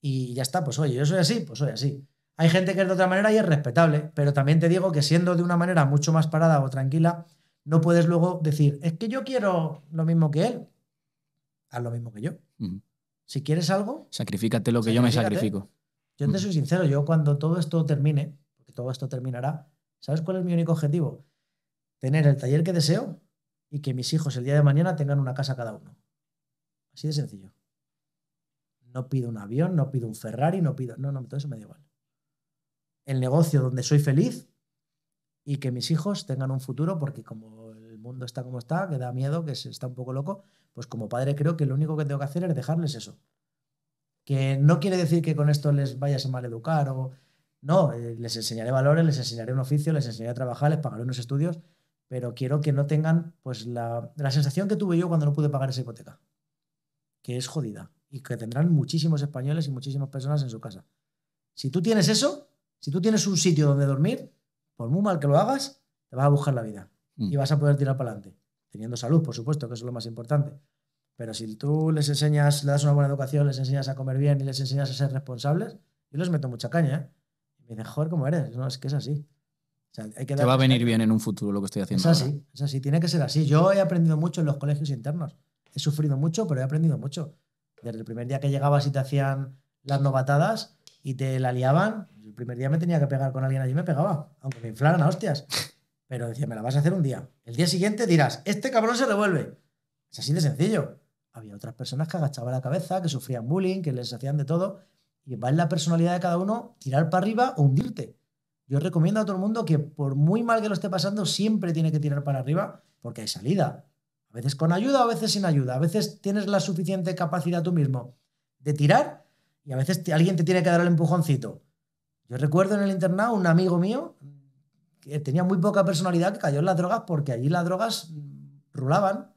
y ya está. Pues oye, yo soy así, pues soy así. Hay gente que es de otra manera y es respetable, pero también te digo que siendo de una manera mucho más parada o tranquila, no puedes luego decir, es que yo quiero lo mismo que él. Haz lo mismo que yo. Mm. Si quieres algo. Sacrifícate lo que yo me sacrifico. Yo te soy sincero, yo cuando todo esto termine, porque todo esto terminará, ¿sabes cuál es mi único objetivo? Tener el taller que deseo y que mis hijos el día de mañana tengan una casa cada uno. Así de sencillo. No pido un avión, no pido un Ferrari, no pido... No, no, todo eso me da igual. El negocio donde soy feliz y que mis hijos tengan un futuro, porque como el mundo está como está, que da miedo, que se está un poco loco, pues como padre creo que lo único que tengo que hacer es dejarles eso que no quiere decir que con esto les vayas a educar o... No, eh, les enseñaré valores, les enseñaré un oficio, les enseñaré a trabajar, les pagaré unos estudios, pero quiero que no tengan pues la, sensación que tuve yo cuando no pude pagar esa hipoteca, que es jodida y que tendrán muchísimos españoles y muchísimas personas en su casa. Si tú tienes eso, si tú tienes un sitio donde dormir, por muy mal que lo hagas, te vas a buscar la vida mm. y vas a poder tirar para adelante. Teniendo salud, por supuesto, que es lo más importante. Pero si tú les enseñas, le das una buena educación, les enseñas a comer bien y les enseñas a ser responsables, yo les meto mucha caña. ¿eh? Y como me eres? No, es que es así. Te va a venir bien en un futuro lo que estoy haciendo. Es así, así, tiene que ser así. Yo he aprendido mucho en los colegios internos. He sufrido mucho, pero he aprendido mucho. Desde el primer día que llegabas y te hacían las novatadas y te la liaban, el primer día me tenía que pegar con alguien allí me pegaba, aunque me inflaran a hostias. Pero decía, me la vas a hacer un día. El día siguiente dirás, este cabrón se revuelve. Es así de sencillo había otras personas que agachaban la cabeza, que sufrían bullying, que les hacían de todo. Y va en la personalidad de cada uno tirar para arriba o hundirte. Yo recomiendo a todo el mundo que por muy mal que lo esté pasando, siempre tiene que tirar para arriba porque hay salida. A veces con ayuda, a veces sin ayuda. A veces tienes la suficiente capacidad tú mismo de tirar y a veces alguien te tiene que dar el empujoncito. Yo recuerdo en el internado un amigo mío que tenía muy poca personalidad que cayó en las drogas porque allí las drogas mm, rulaban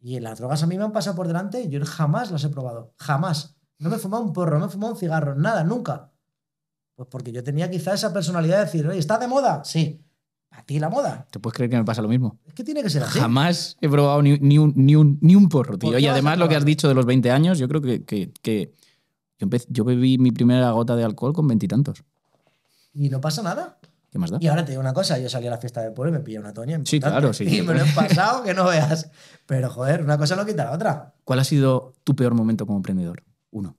y las drogas a mí me han pasado por delante yo jamás las he probado. Jamás. No me he fumado un porro, no me he fumado un cigarro, nada, nunca. Pues porque yo tenía quizá esa personalidad de decir, oye, ¿está de moda? Sí. A ti la moda. ¿Te puedes creer que me pasa lo mismo? Es que tiene que ser así. Jamás he probado ni, un, ni, un, porro, tío. y además lo que has dicho de los 20 años, yo creo que, yo, yo bebí mi primera gota de alcohol con veintitantos. ¿Y no pasa nada? ¿Qué más da? Y ahora te digo una cosa, yo salí a la fiesta del pueblo y me pillé una toña. Sí, claro, sí. Y me lo he pasado que no veas. Pero joder, una cosa lo quita la otra. ¿Cuál ha sido tu peor momento como emprendedor? Uno.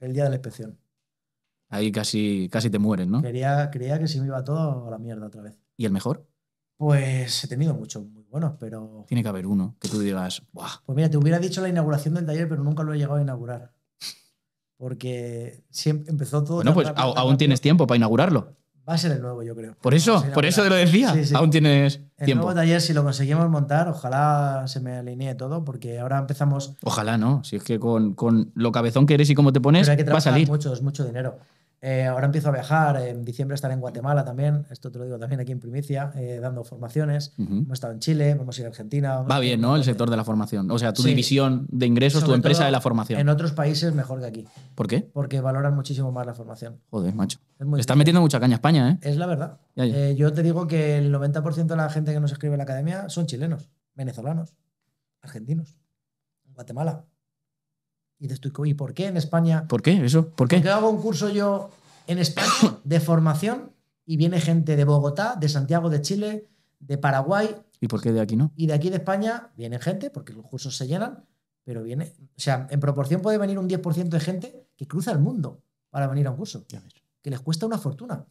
El día de la inspección. Ahí casi, casi te mueres ¿no? Quería, creía que si me iba todo a la mierda otra vez. ¿Y el mejor? Pues he tenido muchos muy buenos, pero. Tiene que haber uno que tú digas, ¡buah! Pues mira, te hubiera dicho la inauguración del taller, pero nunca lo he llegado a inaugurar. Porque siempre empezó todo. Bueno, pues aún tienes tiempo para inaugurarlo. Va a ser el nuevo, yo creo. Por eso, por eso te lo decía. Aún tienes tiempo. El nuevo taller, si lo conseguimos montar, ojalá se me alinee todo, porque ahora empezamos. Ojalá no. Si es que con, con lo cabezón que eres y cómo te pones, va a salir. mucho, es mucho dinero. Eh, ahora empiezo a viajar, en diciembre estaré en Guatemala también, esto te lo digo también aquí en Primicia, eh, dando formaciones. Hemos estado en Chile, vamos a ir a Argentina. Va bien, ¿no? El sector de la formación. O sea, tu división de ingresos, tu empresa de la formación. En otros países mejor que aquí. ¿Por qué? Porque valoran muchísimo más la formación. Joder, macho. Es metiendo mucha caña España, ¿eh? Es la verdad. Eh, yo te digo que el 90% de la gente que nos escribe en la academia son chilenos, venezolanos, argentinos, Guatemala. Y ¿y por qué en España? ¿Por qué eso? ¿Por qué? Porque hago un curso yo en España *coughs* de formación y viene gente de Bogotá, de Santiago de Chile, de Paraguay. ¿Y por qué de aquí no? Y de aquí de España viene gente, porque los cursos se llenan, pero viene. O sea, en proporción puede venir un 10% de gente que cruza el mundo para venir a un curso. Que les cuesta una fortuna.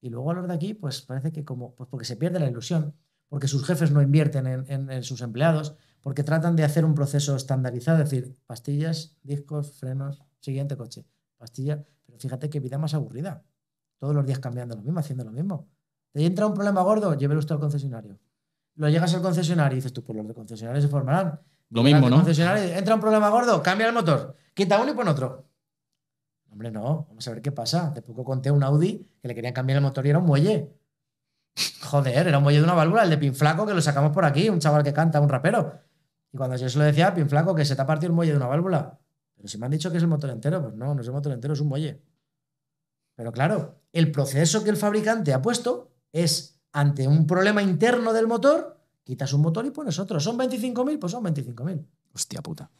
Y luego a los de aquí, pues parece que como. Pues porque se pierde la ilusión, porque sus jefes no invierten en sus empleados, porque tratan de hacer un proceso estandarizado, es decir, pastillas, discos, frenos, siguiente coche, pastilla, pero fíjate qué vida más aburrida. Todos los días cambiando lo mismo, haciendo lo mismo. ¿Te entra un problema gordo? Llévelo usted al concesionario. Lo llegas al concesionario y dices tú, pues los de concesionarios se formarán. Lo mismo, ¿no? Concesionario, entra un problema gordo, cambia el motor, quita uno y pon otro. Hombre, no, vamos a ver qué pasa. De poco conté un Audi que le querían cambiar el motor y era un muelle. Joder, era un muelle de una válvula, el de Pinflaco, que lo sacamos por aquí, un chaval que canta, un rapero. Y cuando yo se lo decía, pin flaco, que se te ha partido el muelle de una válvula. Pero si me han dicho que es el motor entero, pues no, no es el motor entero, es un muelle. Pero claro, el proceso que el fabricante ha puesto es ante un problema interno del motor, quitas un motor y pones otro. ¿Son 25.000? Pues son 25.000. Hostia puta.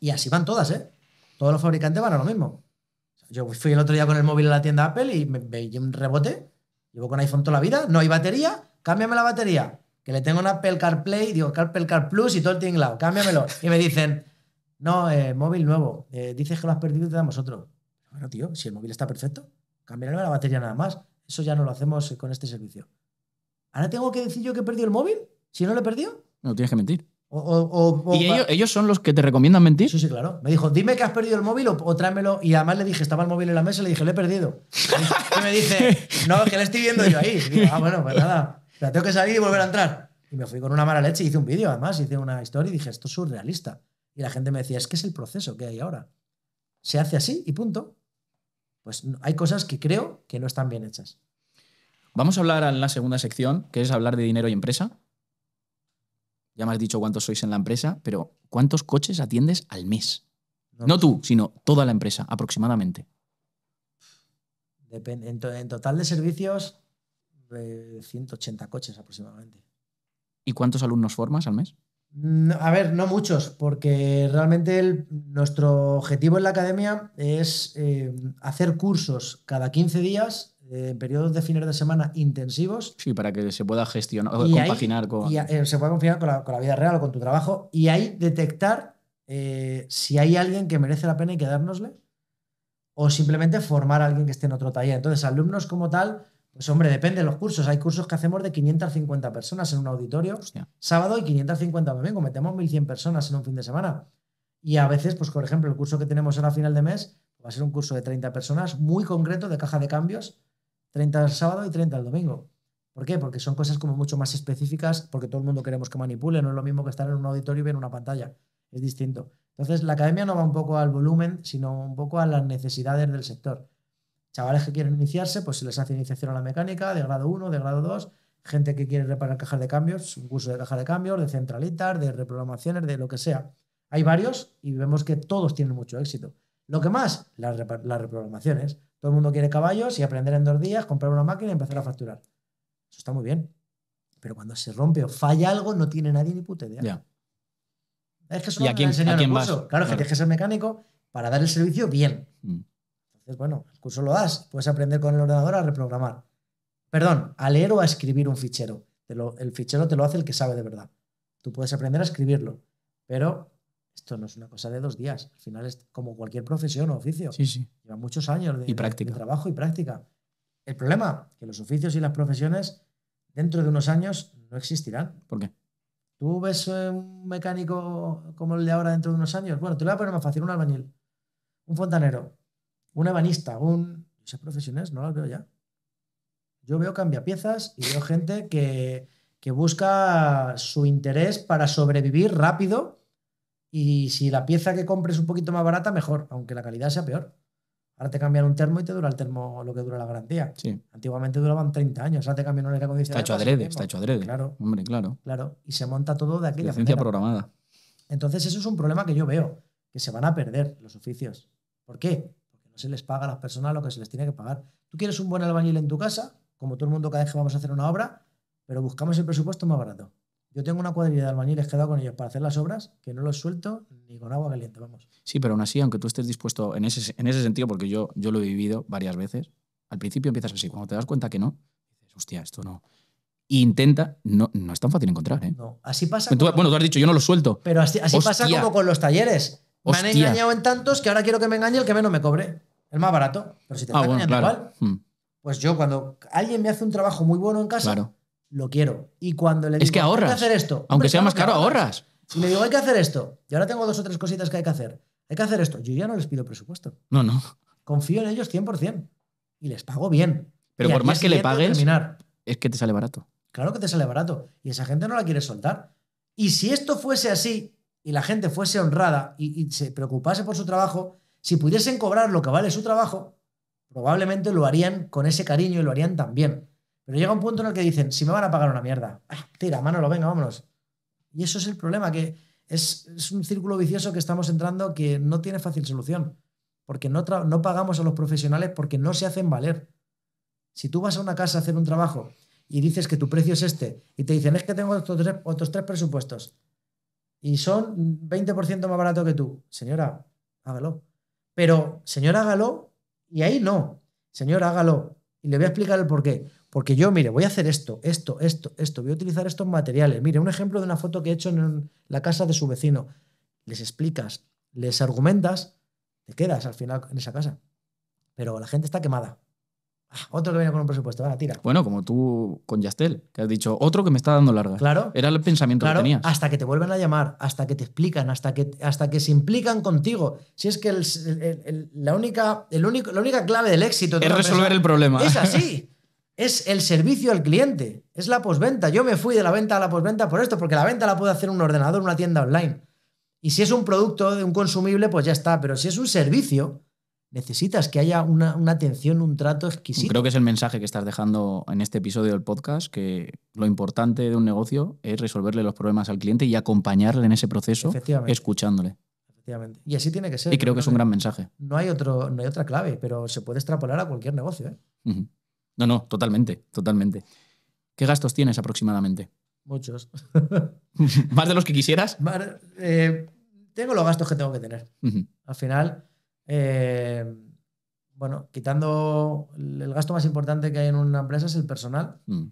Y así van todas, ¿eh? Todos los fabricantes van a lo mismo. yo fui el otro día con el móvil a la tienda Apple y me, veí un rebote. Llevo con iPhone toda la vida, no hay batería, cámbiame la batería que le tengo una Apple CarPlay, digo Apple Car Plus y todo el tinglado, cámbiamelo. Y me dicen, no, eh, móvil nuevo, eh, dices que lo has perdido y te damos otro. Bueno, tío, si el móvil está perfecto, cambiarme la batería nada más. Eso ya no lo hacemos eh, con este servicio. ¿Ahora tengo que decir yo que he perdido el móvil? Si no lo he perdido. No, tienes que mentir. ¿Y ellos, son los que te recomiendan mentir? Sí, sí, claro. Me dijo, dime que has perdido el móvil o, tráemelo. Y además le dije, estaba el móvil en la mesa, le dije, lo he perdido. Y me dice, no, que lo estoy viendo yo ahí. ah, bueno, pues nada tengo que salir y volver a entrar. Y me fui con una mala leche y hice un vídeo, además, hice una historia y dije, esto es surrealista. Y la gente me decía, es que es el proceso que hay ahora. Se hace así y punto. Pues hay cosas que creo que no están bien hechas. Vamos a hablar en la segunda sección, que es hablar de dinero y empresa. Ya me has dicho cuántos sois en la empresa, pero ¿cuántos coches atiendes al mes? No, tú, sino toda la empresa, aproximadamente. en total de servicios, 180 coches aproximadamente. ¿Y cuántos alumnos formas al mes? a ver, no muchos, porque realmente nuestro objetivo en la academia es eh, hacer cursos cada 15 días, eh, en periodos de fines de semana intensivos. Sí, para que se pueda gestionar, o compaginar con... Eh, se pueda compaginar con la, con la, vida real o con tu trabajo y ahí detectar si hay alguien que merece la pena y quedárnosle o simplemente formar a alguien que esté en otro taller. Entonces, alumnos como tal, pues hombre, depende de los cursos. Hay cursos que hacemos de 550 personas en un auditorio sábado y 550 domingo. Metemos 1.100 personas en un fin de semana. Y a veces, pues por ejemplo, el curso que tenemos ahora a final de mes pues, va a ser un curso de 30 personas muy concreto de caja de cambios, 30 el sábado y 30 el domingo. ¿Por qué? Porque son cosas como mucho más específicas, porque todo el mundo queremos que manipule, no es lo mismo que estar en un auditorio y ver una pantalla, es distinto. Entonces, la academia no va un poco al volumen, sino un poco a las necesidades del sector. Chavales que quieren iniciarse, pues se les hace iniciación a la mecánica de grado 1, de grado 2, gente que quiere reparar cajas de cambios, un curso de caja de cambios, de centralitas, de reprogramaciones, de lo que sea. Hay varios y vemos que todos tienen mucho éxito. Lo que más, las, reprogramaciones. Todo el mundo quiere caballos y aprender en dos días, comprar una máquina y empezar a facturar. Eso está muy bien. Pero cuando se rompe o falla algo, no tiene nadie ni puta idea. Es que a quién, Claro, que tienes que ser mecánico para dar el servicio bien. Mm. Entonces, bueno, el curso lo das, puedes aprender con el ordenador a reprogramar. Perdón, a leer o a escribir un fichero. el fichero te lo hace el que sabe de verdad. Tú puedes aprender a escribirlo, pero esto no es una cosa de dos días. Al final es como cualquier profesión o oficio. Sí, sí. Lleva muchos años de, trabajo y práctica. El problema, que los oficios y las profesiones dentro de unos años no existirán. ¿Por qué? Tú ves eh, un mecánico como el de ahora dentro de unos años. Bueno, te lo voy a poner más fácil un albañil, un fontanero, un ebanista, un... Esas profesiones no las veo ya. Yo veo cambia piezas y veo gente que, busca su interés para sobrevivir rápido y si la pieza que compres es un poquito más barata, mejor, aunque la calidad sea peor. Ahora te cambian un termo y te dura el termo lo que dura la garantía. Antiguamente duraban 30 años, ahora te cambian un aire Está hecho adrede, está hecho adrede. Claro. Hombre, claro. Claro, y se monta todo de aquella ciencia programada. Entonces, eso es un problema que yo veo, que se van a perder los oficios. ¿Por qué? se les paga a las personas lo que se les tiene que pagar. Tú quieres un buen albañil en tu casa, como todo el mundo cada vez que vamos a hacer una obra, pero buscamos el presupuesto más barato. Yo tengo una cuadrilla de albañiles que he dado con ellos para hacer las obras que no los suelto ni con agua caliente, vamos. Sí, pero aún así, aunque tú estés dispuesto en ese, en ese sentido, porque yo, yo lo he vivido varias veces, al principio empiezas así, cuando te das cuenta que no, dices, hostia, esto no. intenta, no, no es tan fácil encontrar. ¿eh? No, así pasa. bueno, tú has dicho, yo no lo suelto. Pero así, así pasa como con los talleres. Me han engañado en tantos que ahora quiero que me engañe el que menos me cobre. Es más barato, pero si te ah, igual, hmm. pues yo cuando alguien me hace un trabajo muy bueno en casa, lo quiero. Y cuando le digo, que hay que hacer esto. Aunque sea más caro, ahorras. Y le digo, hay que hacer esto. Y ahora tengo dos o tres cositas que hay que hacer. Hay que hacer esto. Yo ya no les pido presupuesto. No, no. Confío en ellos 100%. Y les pago bien. Pero por más que le pagues, es que te sale barato. Claro que te sale barato. Y esa gente no la quiere soltar. Y si esto fuese así y la gente fuese honrada y se preocupase por su trabajo, si pudiesen cobrar lo que vale su trabajo, probablemente lo harían con ese cariño y lo harían también. Pero llega un punto en el que dicen, si me van a pagar una mierda, ah, tira mano, lo venga, vámonos. Y eso es el problema, que es, un círculo vicioso que estamos entrando que no tiene fácil solución, porque no, pagamos a los profesionales porque no se hacen valer. Si tú vas a una casa a hacer un trabajo y dices que tu precio es este, y te dicen, es que tengo otros tres, otros tres presupuestos, y son 20% más barato que tú, señora, hágalo. Pero, señor, hágalo y ahí no. Señor, hágalo. Y le voy a explicar el por qué. Porque yo, mire, voy a hacer esto, esto, esto, esto. Voy a utilizar estos materiales. Mire, un ejemplo de una foto que he hecho en la casa de su vecino. Les explicas, les argumentas, te quedas al final en esa casa. Pero la gente está quemada otro que viene con un presupuesto, ahora tira. Bueno, como tú con Yastel, que has dicho, otro que me está dando larga. Claro. Era el pensamiento que tenías. Hasta que te vuelven a llamar, hasta que te explican, hasta que, hasta que se implican contigo. Si es que la, única, el único, la única clave del éxito. es resolver el problema. Es así. *laughs* es el servicio al cliente. Es la posventa. Yo me fui de la venta a la posventa por esto, porque la venta la puede hacer un ordenador, una tienda online. Y si es un producto, de un consumible, pues ya está. Pero si es un servicio, necesitas que haya una, atención, un trato exquisito. Creo que es el mensaje que estás dejando en este episodio del podcast, que lo importante de un negocio es resolverle los problemas al cliente y acompañarle en ese proceso escuchándole. Efectivamente. Y así tiene que ser. Y creo que es un gran mensaje. No hay, otro, no hay otra clave, pero se puede extrapolar a cualquier negocio. ¿eh? No, no, totalmente, totalmente. ¿Qué gastos tienes aproximadamente? Muchos. *laughs* ¿Más de los que quisieras? Eh, tengo los gastos que tengo que tener. Al final eh, bueno, quitando el gasto más importante que hay en una empresa es el personal, mm.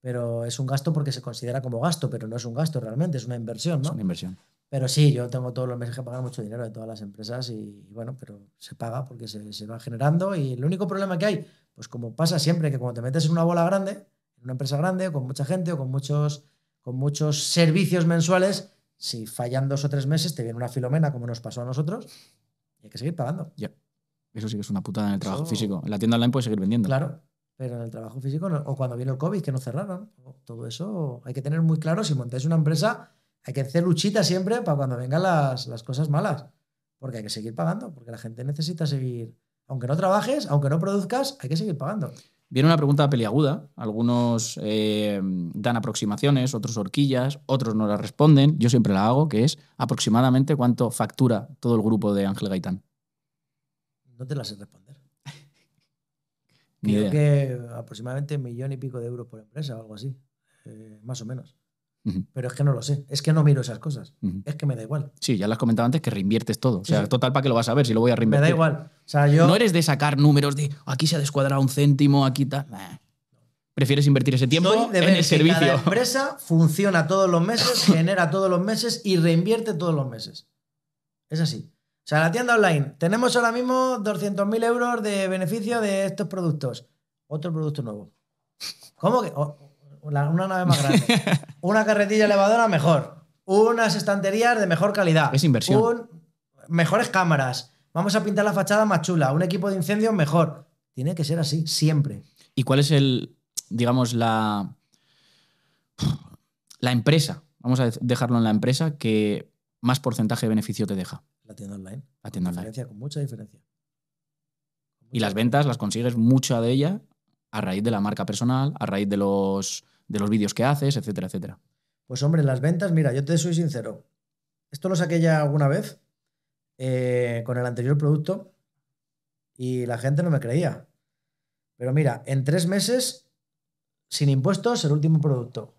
pero es un gasto porque se considera como gasto, pero no es un gasto realmente, es una inversión, ¿no? una inversión. Pero sí, yo tengo todos los meses que pagar mucho dinero de todas las empresas y, bueno, pero se paga porque se, va generando y el único problema que hay, pues como pasa siempre, que cuando te metes en una bola grande, en una empresa grande, con mucha gente o con muchos, con muchos servicios mensuales, si fallan dos o tres meses te viene una filomena como nos pasó a nosotros y hay que seguir pagando. Ya. Eso sí que es una putada en el trabajo físico. En la tienda online puedes seguir vendiendo. Claro, pero en el trabajo físico o cuando viene el COVID que no cerraron. Todo eso hay que tener muy claro. Si montáis una empresa, hay que hacer luchita siempre para cuando vengan las, las, cosas malas. Porque hay que seguir pagando, porque la gente necesita seguir. Aunque no trabajes, aunque no produzcas, hay que seguir pagando. Viene una pregunta peliaguda. Algunos eh, dan aproximaciones, otros horquillas, otros no la responden. Yo siempre la hago, que es aproximadamente cuánto factura todo el grupo de Ángel Gaitán. No te la sé responder. *laughs* Creo que aproximadamente un millón y pico de euros por empresa o algo así, eh, más o menos. Pero es que no lo sé, es que no miro esas cosas, es que me da igual. Sí, ya las comentaba antes que reinviertes todo. O sea, total, ¿para que lo vas a ver si lo voy a reinvertir? Me da igual. yo... No eres de sacar números de aquí se ha descuadrado un céntimo, aquí tal. Prefieres invertir ese tiempo en el servicio. la empresa *laughs* funciona todos los meses, *laughs* genera todos los meses y reinvierte todos los meses. Es así. O sea, la tienda online, tenemos ahora mismo 200.000 euros de beneficio de estos productos. Otro producto nuevo. ¿Cómo que? una, nave más grande, *laughs* una carretilla elevadora mejor, unas estanterías de mejor calidad. Es inversión. mejores cámaras. Vamos a pintar la fachada más chula, un equipo de incendio, mejor. Tiene que ser así, siempre. ¿Y cuál es el, digamos, la. La empresa, vamos a dejarlo en la empresa, que más porcentaje de beneficio te deja? La tienda online. La tienda con online. Con mucha diferencia. y las ventas las consigues mucha de ella a raíz de la marca personal, a raíz de los de los vídeos que haces, etcétera, etcétera. Pues hombre, las ventas, mira, yo te soy sincero. Esto lo saqué ya alguna vez eh, con el anterior producto y la gente no me creía. Pero mira, en tres meses, sin impuestos, el último producto.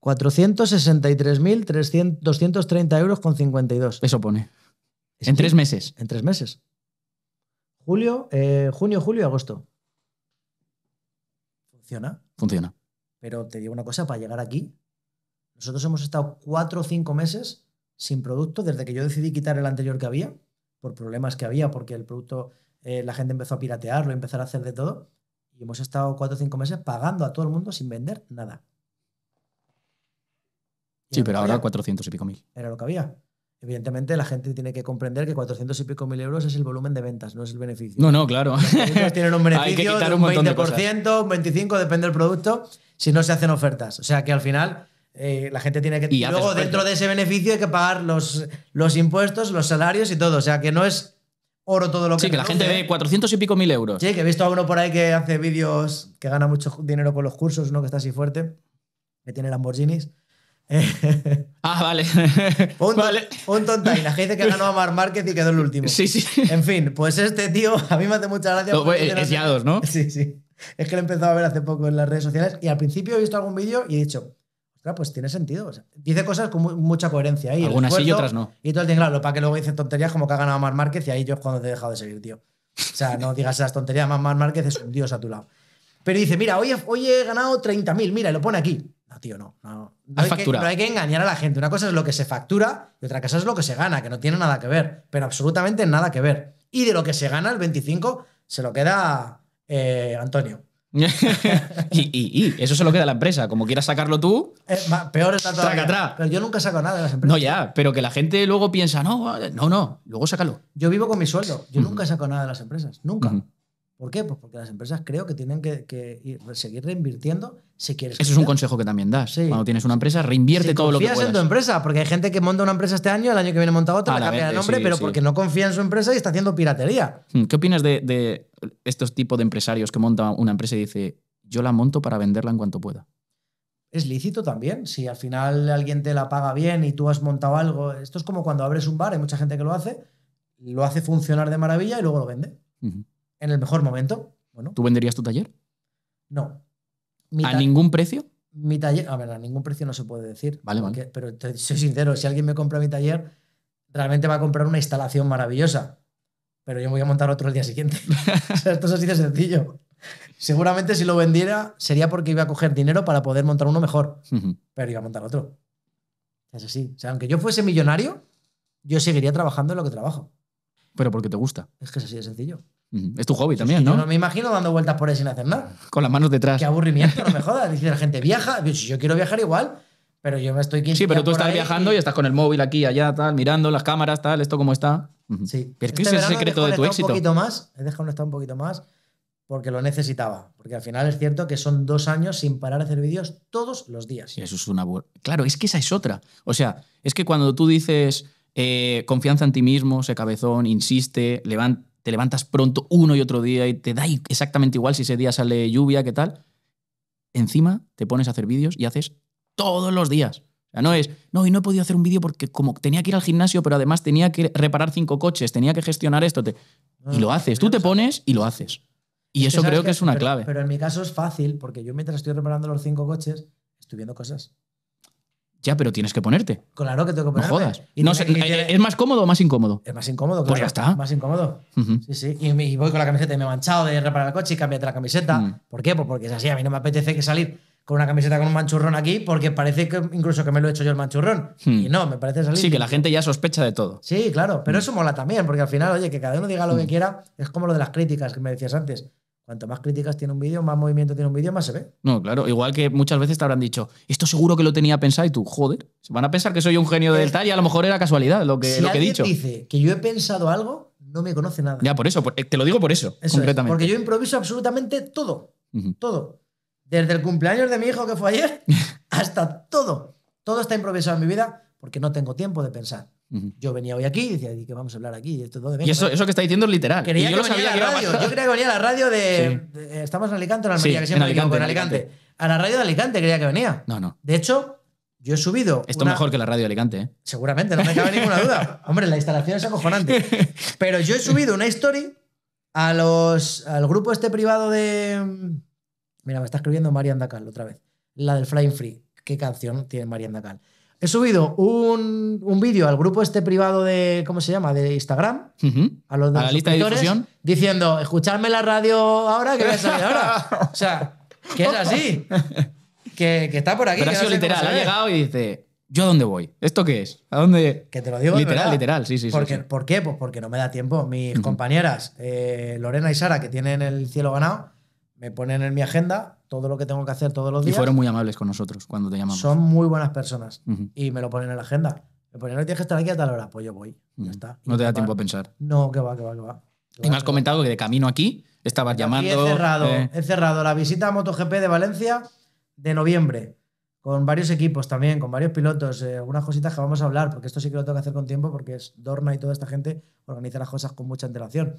463.230 euros con 52. Eso pone. en tres meses. En tres meses. Julio, eh, junio, julio agosto funciona. Funciona. Pero te digo una cosa, para llegar aquí, nosotros hemos estado cuatro o cinco meses sin producto desde que yo decidí quitar el anterior que había, por problemas que había, porque el producto, eh, la gente empezó a piratearlo, empezar a hacer de todo, y hemos estado cuatro o cinco meses pagando a todo el mundo sin vender nada. Sí, pero ahora 400 y pico mil. Era lo que había. Evidentemente, la gente tiene que comprender que 400 y pico mil euros es el volumen de ventas, no es el beneficio. No, no, claro. tienen un *laughs* beneficio de un, 20%, un 25%, depende del producto, si no se hacen ofertas. O sea que al final eh, la gente tiene que. Y, luego, dentro de ese beneficio, hay que pagar los, los impuestos, los salarios y todo. O sea que no es oro todo lo que. Sí, que la gente ve 400 y pico mil euros. Sí, que he visto a uno por ahí que hace vídeos que gana mucho dinero con los cursos, uno que está así fuerte, que tiene Lamborghinis ah, vale. *laughs* un, vale. un que dice que ganó a Mar Márquez y quedó el último. Sí, sí. En fin, pues este tío, *laughs* a mí me hace mucha gracia. Pues, es ¿no? Sí, sí. Es que lo he empezado a ver hace poco en las redes sociales y al principio he visto algún vídeo y he dicho, Claro, pues tiene sentido. dice cosas con mucha coherencia ahí. Algunas sí y otras no. Y todo el día, claro, para que luego dice tonterías como que ha ganado Mar Márquez y ahí yo es cuando te he dejado de seguir, tío. O sea, no digas esas tonterías, Mar Márquez es un dios a tu lado. Pero dice, mira, hoy he, hoy he ganado 30.000, mira, lo pone aquí. No, tío, no. no. hay Que, hay que engañar a la gente. Una cosa es lo que se factura y otra cosa es lo que se gana, que no tiene nada que ver, pero absolutamente nada que ver. Y de lo que se gana, el 25 se lo queda eh, Antonio. *laughs* y, eso se lo queda a la empresa. Como quieras sacarlo tú. Eh, peor está atrás Pero yo nunca saco nada de las empresas. No, ya, pero que la gente luego piensa, no, no, no, luego sácalo. Yo vivo con mi sueldo. Yo nunca saco nada de las empresas. Nunca. ¿Por qué? Pues porque las empresas creo que tienen que, seguir reinvirtiendo quieres. Eso es un consejo que también das. Cuando tienes una empresa, reinvierte todo lo que puedas. en tu empresa, porque hay gente que monta una empresa este año, el año que viene monta otra, ah, cambia nombre, pero porque no confía en su empresa y está haciendo piratería. Hmm, ¿Qué opinas de, estos tipos de empresarios que montan una empresa y dice, yo la monto para venderla en cuanto pueda? Es lícito también, si al final alguien te la paga bien y tú has montado algo. Esto es como cuando abres un bar, hay mucha gente que lo hace, lo hace funcionar de maravilla y luego lo vende. En el mejor momento. Bueno, ¿Tú venderías tu taller? No, ¿A ningún precio? Mi taller, a ver, a ningún precio no se puede decir. Vale, Pero soy sincero, si alguien me compra mi taller, realmente va a comprar una instalación maravillosa. Pero yo me voy a montar otro el día siguiente. *laughs* esto es así de sencillo. Seguramente si lo vendiera sería porque iba a coger dinero para poder montar uno mejor. Pero iba a montar otro. Es así. O sea, aunque yo fuese millonario, yo seguiría trabajando en lo que trabajo. Pero porque te gusta. Es que es así de sencillo. Es tu hobby también, ¿no? Yo no me imagino dando vueltas por ahí sin hacer nada. Con las manos detrás. Qué aburrimiento, no me jodas. Dice la gente, viaja. yo quiero viajar igual, pero yo me estoy Sí, pero tú estás viajando y... estás con el móvil aquí, allá, tal, mirando las cámaras, tal, esto como está. Sí. Pero es este el secreto de tu éxito. Un poquito más, he dejado estar un poquito más porque lo necesitaba. Porque al final es cierto que son dos años sin parar de hacer vídeos todos los días. Y eso es una. Claro, es que esa es otra. O sea, es que cuando tú dices eh, confianza en ti mismo, sé cabezón, insiste, levanta te levantas pronto uno y otro día y te da exactamente igual si ese día sale lluvia, qué tal. Encima te pones a hacer vídeos y haces todos los días. O sea, no es, no, y no he podido hacer un vídeo porque como tenía que ir al gimnasio, pero además tenía que reparar cinco coches, tenía que gestionar esto. Te... y lo ah, haces, tú te pones y lo haces. Y eso creo que, es una clave. Pero en mi caso es fácil porque yo mientras estoy reparando los cinco coches, estoy viendo cosas. Ya, pero tienes que ponerte. Claro que tengo que ponerte. No jodas. Eh, ¿Es más cómodo o más incómodo? Es más incómodo, claro. Pues ya está. Más incómodo. Sí, sí. Y, voy con la camiseta y me he manchado de reparar el coche y cámbiate la camiseta. Mm. ¿Por qué? Pues porque es así. A mí no me apetece que salir con una camiseta con un manchurrón aquí porque parece que incluso que me lo he hecho yo el manchurrón. Mm. Y no, me parece salir. Sí, que la gente ya sospecha de todo. Sí, claro. Pero mm. eso mola también porque al final, oye, que cada uno diga lo que quiera es como lo de las críticas que me decías antes. Cuanto más críticas tiene un vídeo, más movimiento tiene un vídeo, más se ve. No, claro. Igual que muchas veces te habrán dicho, esto seguro que lo tenía pensado y tú, joder, van a pensar que soy un genio del eh, tal y a lo mejor era casualidad lo que, lo que he dicho. dice que yo he pensado algo, no me conoce nada. Ya, por eso. Eh, te lo digo por eso, porque yo improviso absolutamente todo. Todo. Desde el cumpleaños de mi hijo que fue ayer *laughs* hasta todo. Todo está improvisado en mi vida porque no tengo tiempo de pensar. Yo venía hoy aquí y decía, vamos a hablar aquí? ¿Esto Y eso, que está diciendo es literal. yo la radio. Yo creía que venía a la radio de, eh, Estamos en Alicante, en Almería, que siempre en Alicante, en Alicante. A la radio de Alicante creía que venía. No, no. De hecho, yo he subido. Esto mejor que la radio de Alicante, ¿eh? Seguramente, no me cabe ninguna duda. *laughs* Hombre, la instalación es acojonante. Pero yo he subido una story a los, al grupo este privado de. Mira, me está escribiendo Marian Dacal otra vez. La del Flying Free. ¿Qué canción tiene Marian Dacal? He subido un, vídeo al grupo este privado de, ¿cómo se llama? De Instagram, a los de la lista diciendo, escuchadme la radio ahora que voy a salir ahora. O sea, que es así. *laughs* Que, está por aquí. ha sido literal, ha llegado y dice, ¿yo a dónde voy? ¿Esto qué es? ¿A dónde? Que te lo digo. Literal, literal, sí, sí, ¿Por qué? Pues porque no me da tiempo. Mis compañeras, eh, Lorena y Sara, que tienen el cielo ganado, me ponen en mi agenda todo lo que tengo que hacer todos los días. Y fueron muy amables con nosotros cuando te llamamos. Son muy buenas personas y me lo ponen en la agenda. Me ponen, no tienes que estar aquí a tal hora. Pues yo voy. Ya está. no te da tiempo a pensar. No, que va, que va, que va. y me has comentado que de camino aquí estabas llamando. He cerrado, eh. he cerrado la visita a MotoGP de Valencia de noviembre con varios equipos también, con varios pilotos, eh, algunas cositas que vamos a hablar, porque esto sí que lo tengo que hacer con tiempo, porque es Dorna y toda esta gente organiza las cosas con mucha antelación.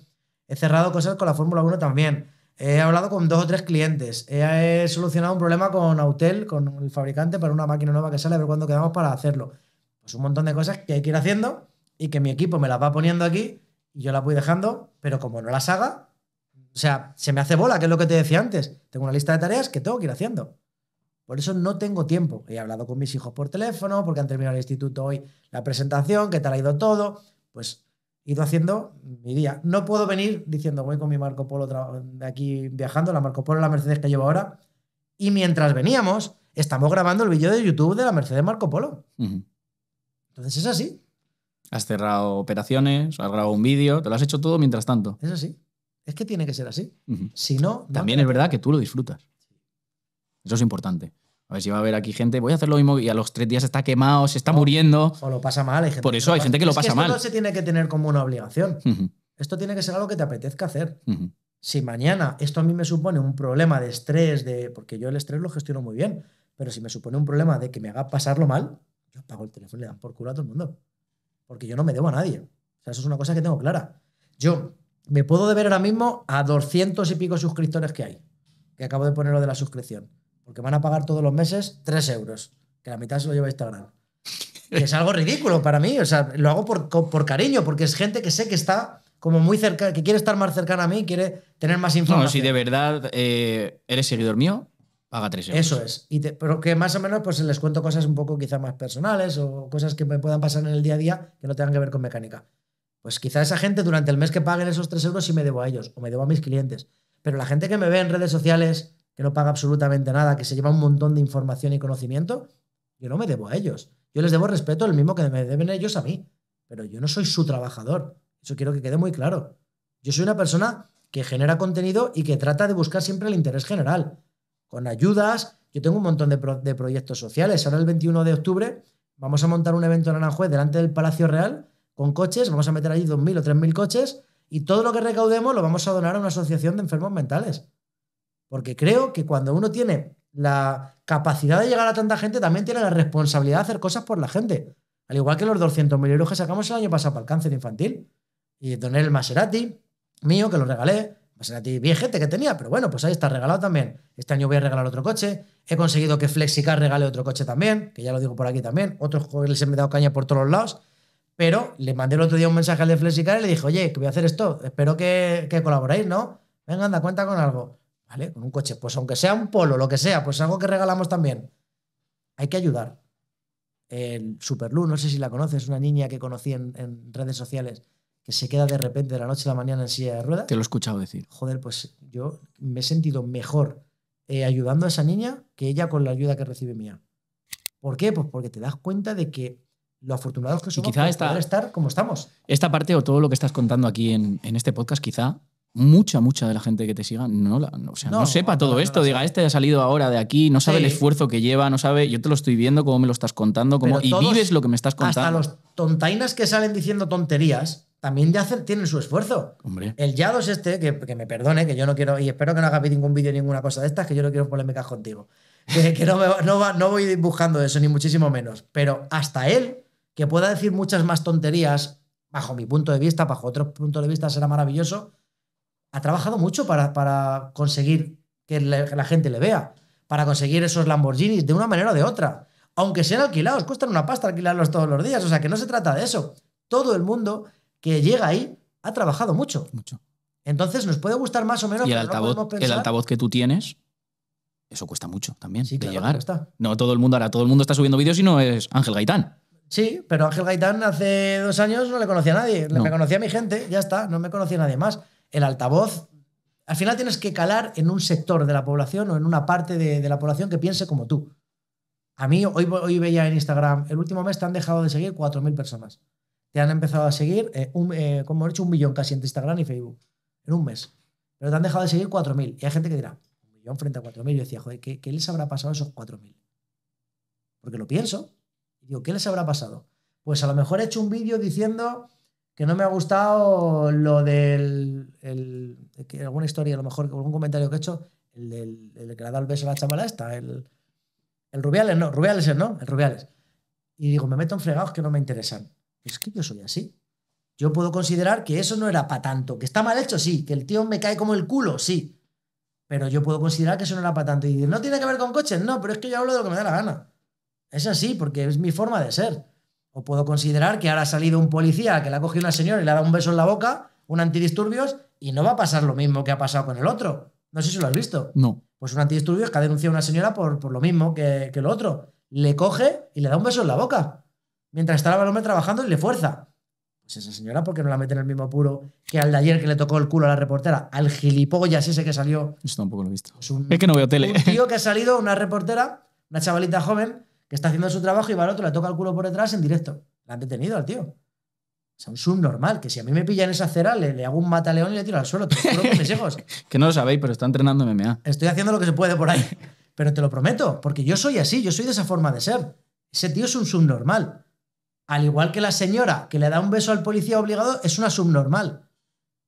He cerrado cosas con la Fórmula 1 también. He hablado con dos o tres clientes. He solucionado un problema con Autel, con el fabricante, para una máquina nueva que sale, a ver cuándo quedamos para hacerlo. Pues un montón de cosas que hay que ir haciendo y que mi equipo me las va poniendo aquí y yo las voy dejando, pero como no las haga, o sea, se me hace bola, que es lo que te decía antes. Tengo una lista de tareas que tengo que ir haciendo. Por eso no tengo tiempo. He hablado con mis hijos por teléfono, porque han terminado el instituto hoy la presentación, que te ha ido todo. Pues ido haciendo mi día. No puedo venir diciendo, voy con mi Marco Polo de aquí viajando, la Marco Polo, la Mercedes que llevo ahora. Y mientras veníamos, estamos grabando el vídeo de YouTube de la Mercedes Marco Polo. Entonces es así. Has cerrado operaciones, has grabado un vídeo, te lo has hecho todo mientras tanto. Es así. Es que tiene que ser así. Si no. También es verdad que tú lo disfrutas. Eso es importante. A ver si va a haber aquí gente, voy a hacer lo mismo y a los tres días está quemado, se está muriendo. O lo pasa mal. Hay gente Por eso hay gente que lo pasa, mal esto no se tiene que tener como una obligación. Esto tiene que ser algo que te apetezca hacer. Si mañana esto a mí me supone un problema de estrés, de porque yo el estrés lo gestiono muy bien, pero si me supone un problema de que me haga pasarlo mal, yo pago el teléfono y le dan por culo a todo el mundo. Porque yo no me debo a nadie. O sea, eso es una cosa que tengo clara. Yo me puedo deber ahora mismo a doscientos y pico suscriptores que hay, que acabo de poner lo de la suscripción porque van a pagar todos los meses 3 euros, que la mitad se lo lleva Instagram. Que es algo ridículo para mí, o sea, lo hago por, cariño, porque es gente que sé que está como muy cerca, que quiere estar más cercana a mí, quiere tener más información. No, si de verdad eh, eres seguidor mío, paga 3 euros. Eso es. pero que más o menos pues les cuento cosas un poco quizá más personales o cosas que me puedan pasar en el día a día que no tengan que ver con mecánica. Pues quizá esa gente durante el mes que paguen esos 3 euros sí me debo a ellos o me debo a mis clientes. Pero la gente que me ve en redes sociales que no paga absolutamente nada, que se lleva un montón de información y conocimiento, yo no me debo a ellos. Yo les debo respeto, el mismo que me deben ellos a mí, pero yo no soy su trabajador. Eso quiero que quede muy claro. Yo soy una persona que genera contenido y que trata de buscar siempre el interés general, con ayudas. Yo tengo un montón de, proyectos sociales. Ahora el 21 de octubre vamos a montar un evento en Aranjuez delante del Palacio Real con coches, vamos a meter allí 2.000 o 3.000 coches y todo lo que recaudemos lo vamos a donar a una asociación de enfermos mentales. Porque creo que cuando uno tiene la capacidad de llegar a tanta gente, también tiene la responsabilidad de hacer cosas por la gente. Al igual que los 200.000 euros que sacamos el año pasado para el cáncer infantil. Y doné el Maserati mío, que lo regalé. Maserati gente que tenía, pero bueno, pues ahí está regalado también. Este año voy a regalar otro coche. He conseguido que Flexicar regale otro coche también, que ya lo digo por aquí también. Otros les he dado caña por todos los lados. Pero le mandé el otro día un mensaje al de Flexicar y le dije, oye, que voy a hacer esto. Espero que, que colaboréis, ¿no? Venga, anda, cuenta con algo. ¿vale? Con un coche, pues aunque sea un polo, lo que sea, pues algo que regalamos también. Hay que ayudar. El Superlu, no sé si la conoces, una niña que conocí en, redes sociales que se queda de repente de la noche a la mañana en silla de ruedas. Te lo he escuchado decir. Joder, pues yo me he sentido mejor eh, ayudando a esa niña que ella con la ayuda que recibe mía. ¿Por qué? Pues porque te das cuenta de que lo afortunados que somos y quizá estar como estamos. Esta parte o todo lo que estás contando aquí en este podcast quizá mucha, mucha de la gente que te siga no, la, no, sepa todo esto. diga, este ha salido ahora de aquí, no sabe el esfuerzo que lleva, no sabe, yo te lo estoy viendo, cómo me lo estás contando, cómo, y vives lo que me estás contando. Hasta los tontainas que salen diciendo tonterías también hacen, tienen su esfuerzo. Hombre. El Yados este, que, me perdone, que yo no quiero, y espero que no haga ningún vídeo ninguna cosa de estas, que yo no quiero polémicas contigo. *laughs* Que, no, me, no voy dibujando eso, ni muchísimo menos. Pero hasta él, que pueda decir muchas más tonterías, bajo mi punto de vista, bajo otro punto de vista será maravilloso, ha trabajado mucho para, para conseguir que la, gente le vea, para conseguir esos Lamborghinis de una manera o de otra. Aunque sean alquilados, cuestan una pasta alquilarlos todos los días. O sea que no se trata de eso. Todo el mundo que llega ahí ha trabajado mucho. Mucho. Entonces nos puede gustar más o menos. el, altavoz, el altavoz que tú tienes, eso cuesta mucho también sí, de llegar. No todo el mundo ahora, todo el mundo está subiendo vídeos y no es Ángel Gaitán. Sí, pero Ángel Gaitán hace dos años no le conocía a nadie. No. Me conocía a mi gente, ya está, no me conocía a nadie más el altavoz, al final tienes que calar en un sector de la población o en una parte de, la población que piense como tú. A mí hoy, veía en Instagram, el último mes te han dejado de seguir 4.000 personas. Te han empezado a seguir, eh, eh, como he dicho, un millón casi entre Instagram y Facebook, en un mes. Pero te han dejado de seguir 4.000. Y hay gente que dirá, un millón frente a 4.000. Yo decía, joder, ¿qué, ¿qué, les habrá pasado a esos 4.000? Porque lo pienso. Y digo, ¿qué les habrá pasado? Pues a lo mejor he hecho un vídeo diciendo que no me ha gustado lo del el, alguna historia, a lo mejor, algún comentario que he hecho, el, del, el que le da el beso a la chamala esta, el, el Rubiales, no, Rubiales es, ¿no? El Rubiales. Y digo, me meto en fregados que no me interesan. Es que yo soy así. Yo puedo considerar que eso no era para tanto. Que está mal hecho, sí. Que el tío me cae como el culo, sí. Pero yo puedo considerar que eso no era para tanto. Y decir, no tiene que ver con coches, no, pero es que yo hablo de lo que me da la gana. Es así, porque es mi forma de ser. O puedo considerar que ahora ha salido un policía que le ha cogido una señora y le ha dado un beso en la boca, un antidisturbios, y no va a pasar lo mismo que ha pasado con el otro. No sé si lo has visto. No. Pues un antidisturbios que ha denunciado a una señora por, por lo mismo que, el otro. Le coge y le da un beso en la boca. Mientras está la trabajando y le fuerza. Pues esa señora, ¿por qué no la mete en el mismo puro que al de ayer que le tocó el culo a la reportera? Al gilipollas ese que salió. Eso tampoco lo he visto. es que no veo tele. Un tío que ha salido, una reportera, una chavalita joven, que está haciendo su trabajo y va al otro, le toca el culo por detrás en directo. La han detenido al tío. O sea, un subnormal, que si a mí me pillan en esa cera le, hago un mataleón y le tiro al suelo. Te lo *laughs* que no lo sabéis, pero está entrenando MMA. Estoy haciendo lo que se puede por ahí. Pero te lo prometo, porque yo soy así, yo soy de esa forma de ser. Ese tío es un subnormal. Al igual que la señora que le da un beso al policía obligado, es una subnormal.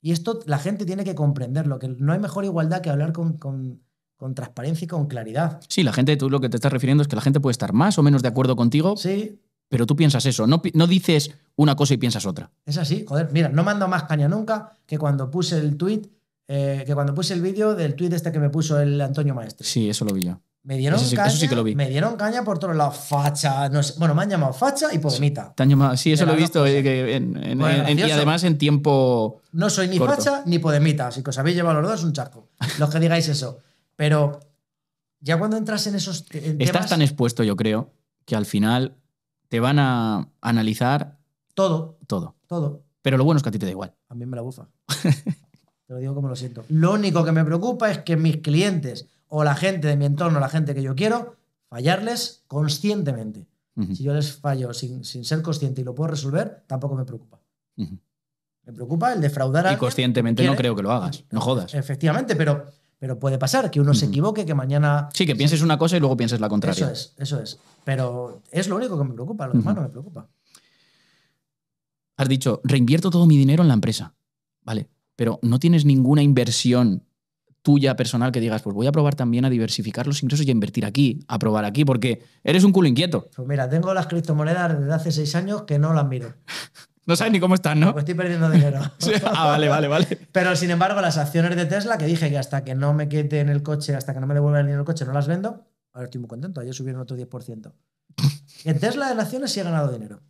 Y esto la gente tiene que comprenderlo, que no hay mejor igualdad que hablar con, con, con transparencia y con claridad. Sí, la gente, tú lo que te estás refiriendo es que la gente puede estar más o menos de acuerdo contigo. Sí, pero tú piensas eso, no, dices una cosa y piensas otra. Es así, joder, mira, no mando más caña nunca que cuando puse el tweet, eh, que cuando puse el vídeo del tweet este que me puso el Antonio Maestre. Sí, eso lo vi yo. Me dieron caña, me dieron caña por todos lados, facha, bueno, me han llamado facha y podemita. Te han sí, eso lo he visto eh, pues y además en tiempo No soy ni facha ni podemita, así que os habéis llevado los dos un charco. *laughs* los que digáis eso. Pero ya cuando entras en esos Estás tan expuesto, yo creo, que al final te van a analizar todo. Todo. Todo. Pero lo bueno es que a ti te da igual. A mí me la bufa. te lo digo como lo siento. Lo único que me preocupa es que mis clientes o la gente de mi entorno, la gente que yo quiero, fallarles conscientemente. Si yo les fallo sin, ser consciente y lo puedo resolver, tampoco me preocupa. Me preocupa el defraudar a. Y conscientemente no creo que lo hagas, no jodas. Efectivamente, pero pero puede pasar que uno se equivoque, que mañana. Sí, que pienses una cosa y luego pienses la contraria. Eso es, eso es. Pero es lo único que me preocupa, lo demás no me preocupa. Has dicho, reinvierto todo mi dinero en la empresa. Vale, pero no tienes ninguna inversión tuya personal que digas, pues voy a probar también a diversificar los ingresos y a invertir aquí, a probar aquí, porque eres un culo inquieto. Pues mira, tengo las criptomonedas desde hace seis años que no las miro. *laughs* No sabes ni cómo están, ¿no? Pues estoy perdiendo dinero. *laughs* Ah, vale, vale, vale. Pero sin embargo, las acciones de Tesla, que dije que hasta que no me quede en el coche, hasta que no me devuelvan el dinero coche, no las vendo. Ahora estoy muy contento, ayer subieron otro 10%. en Tesla de acciones sí he ganado dinero.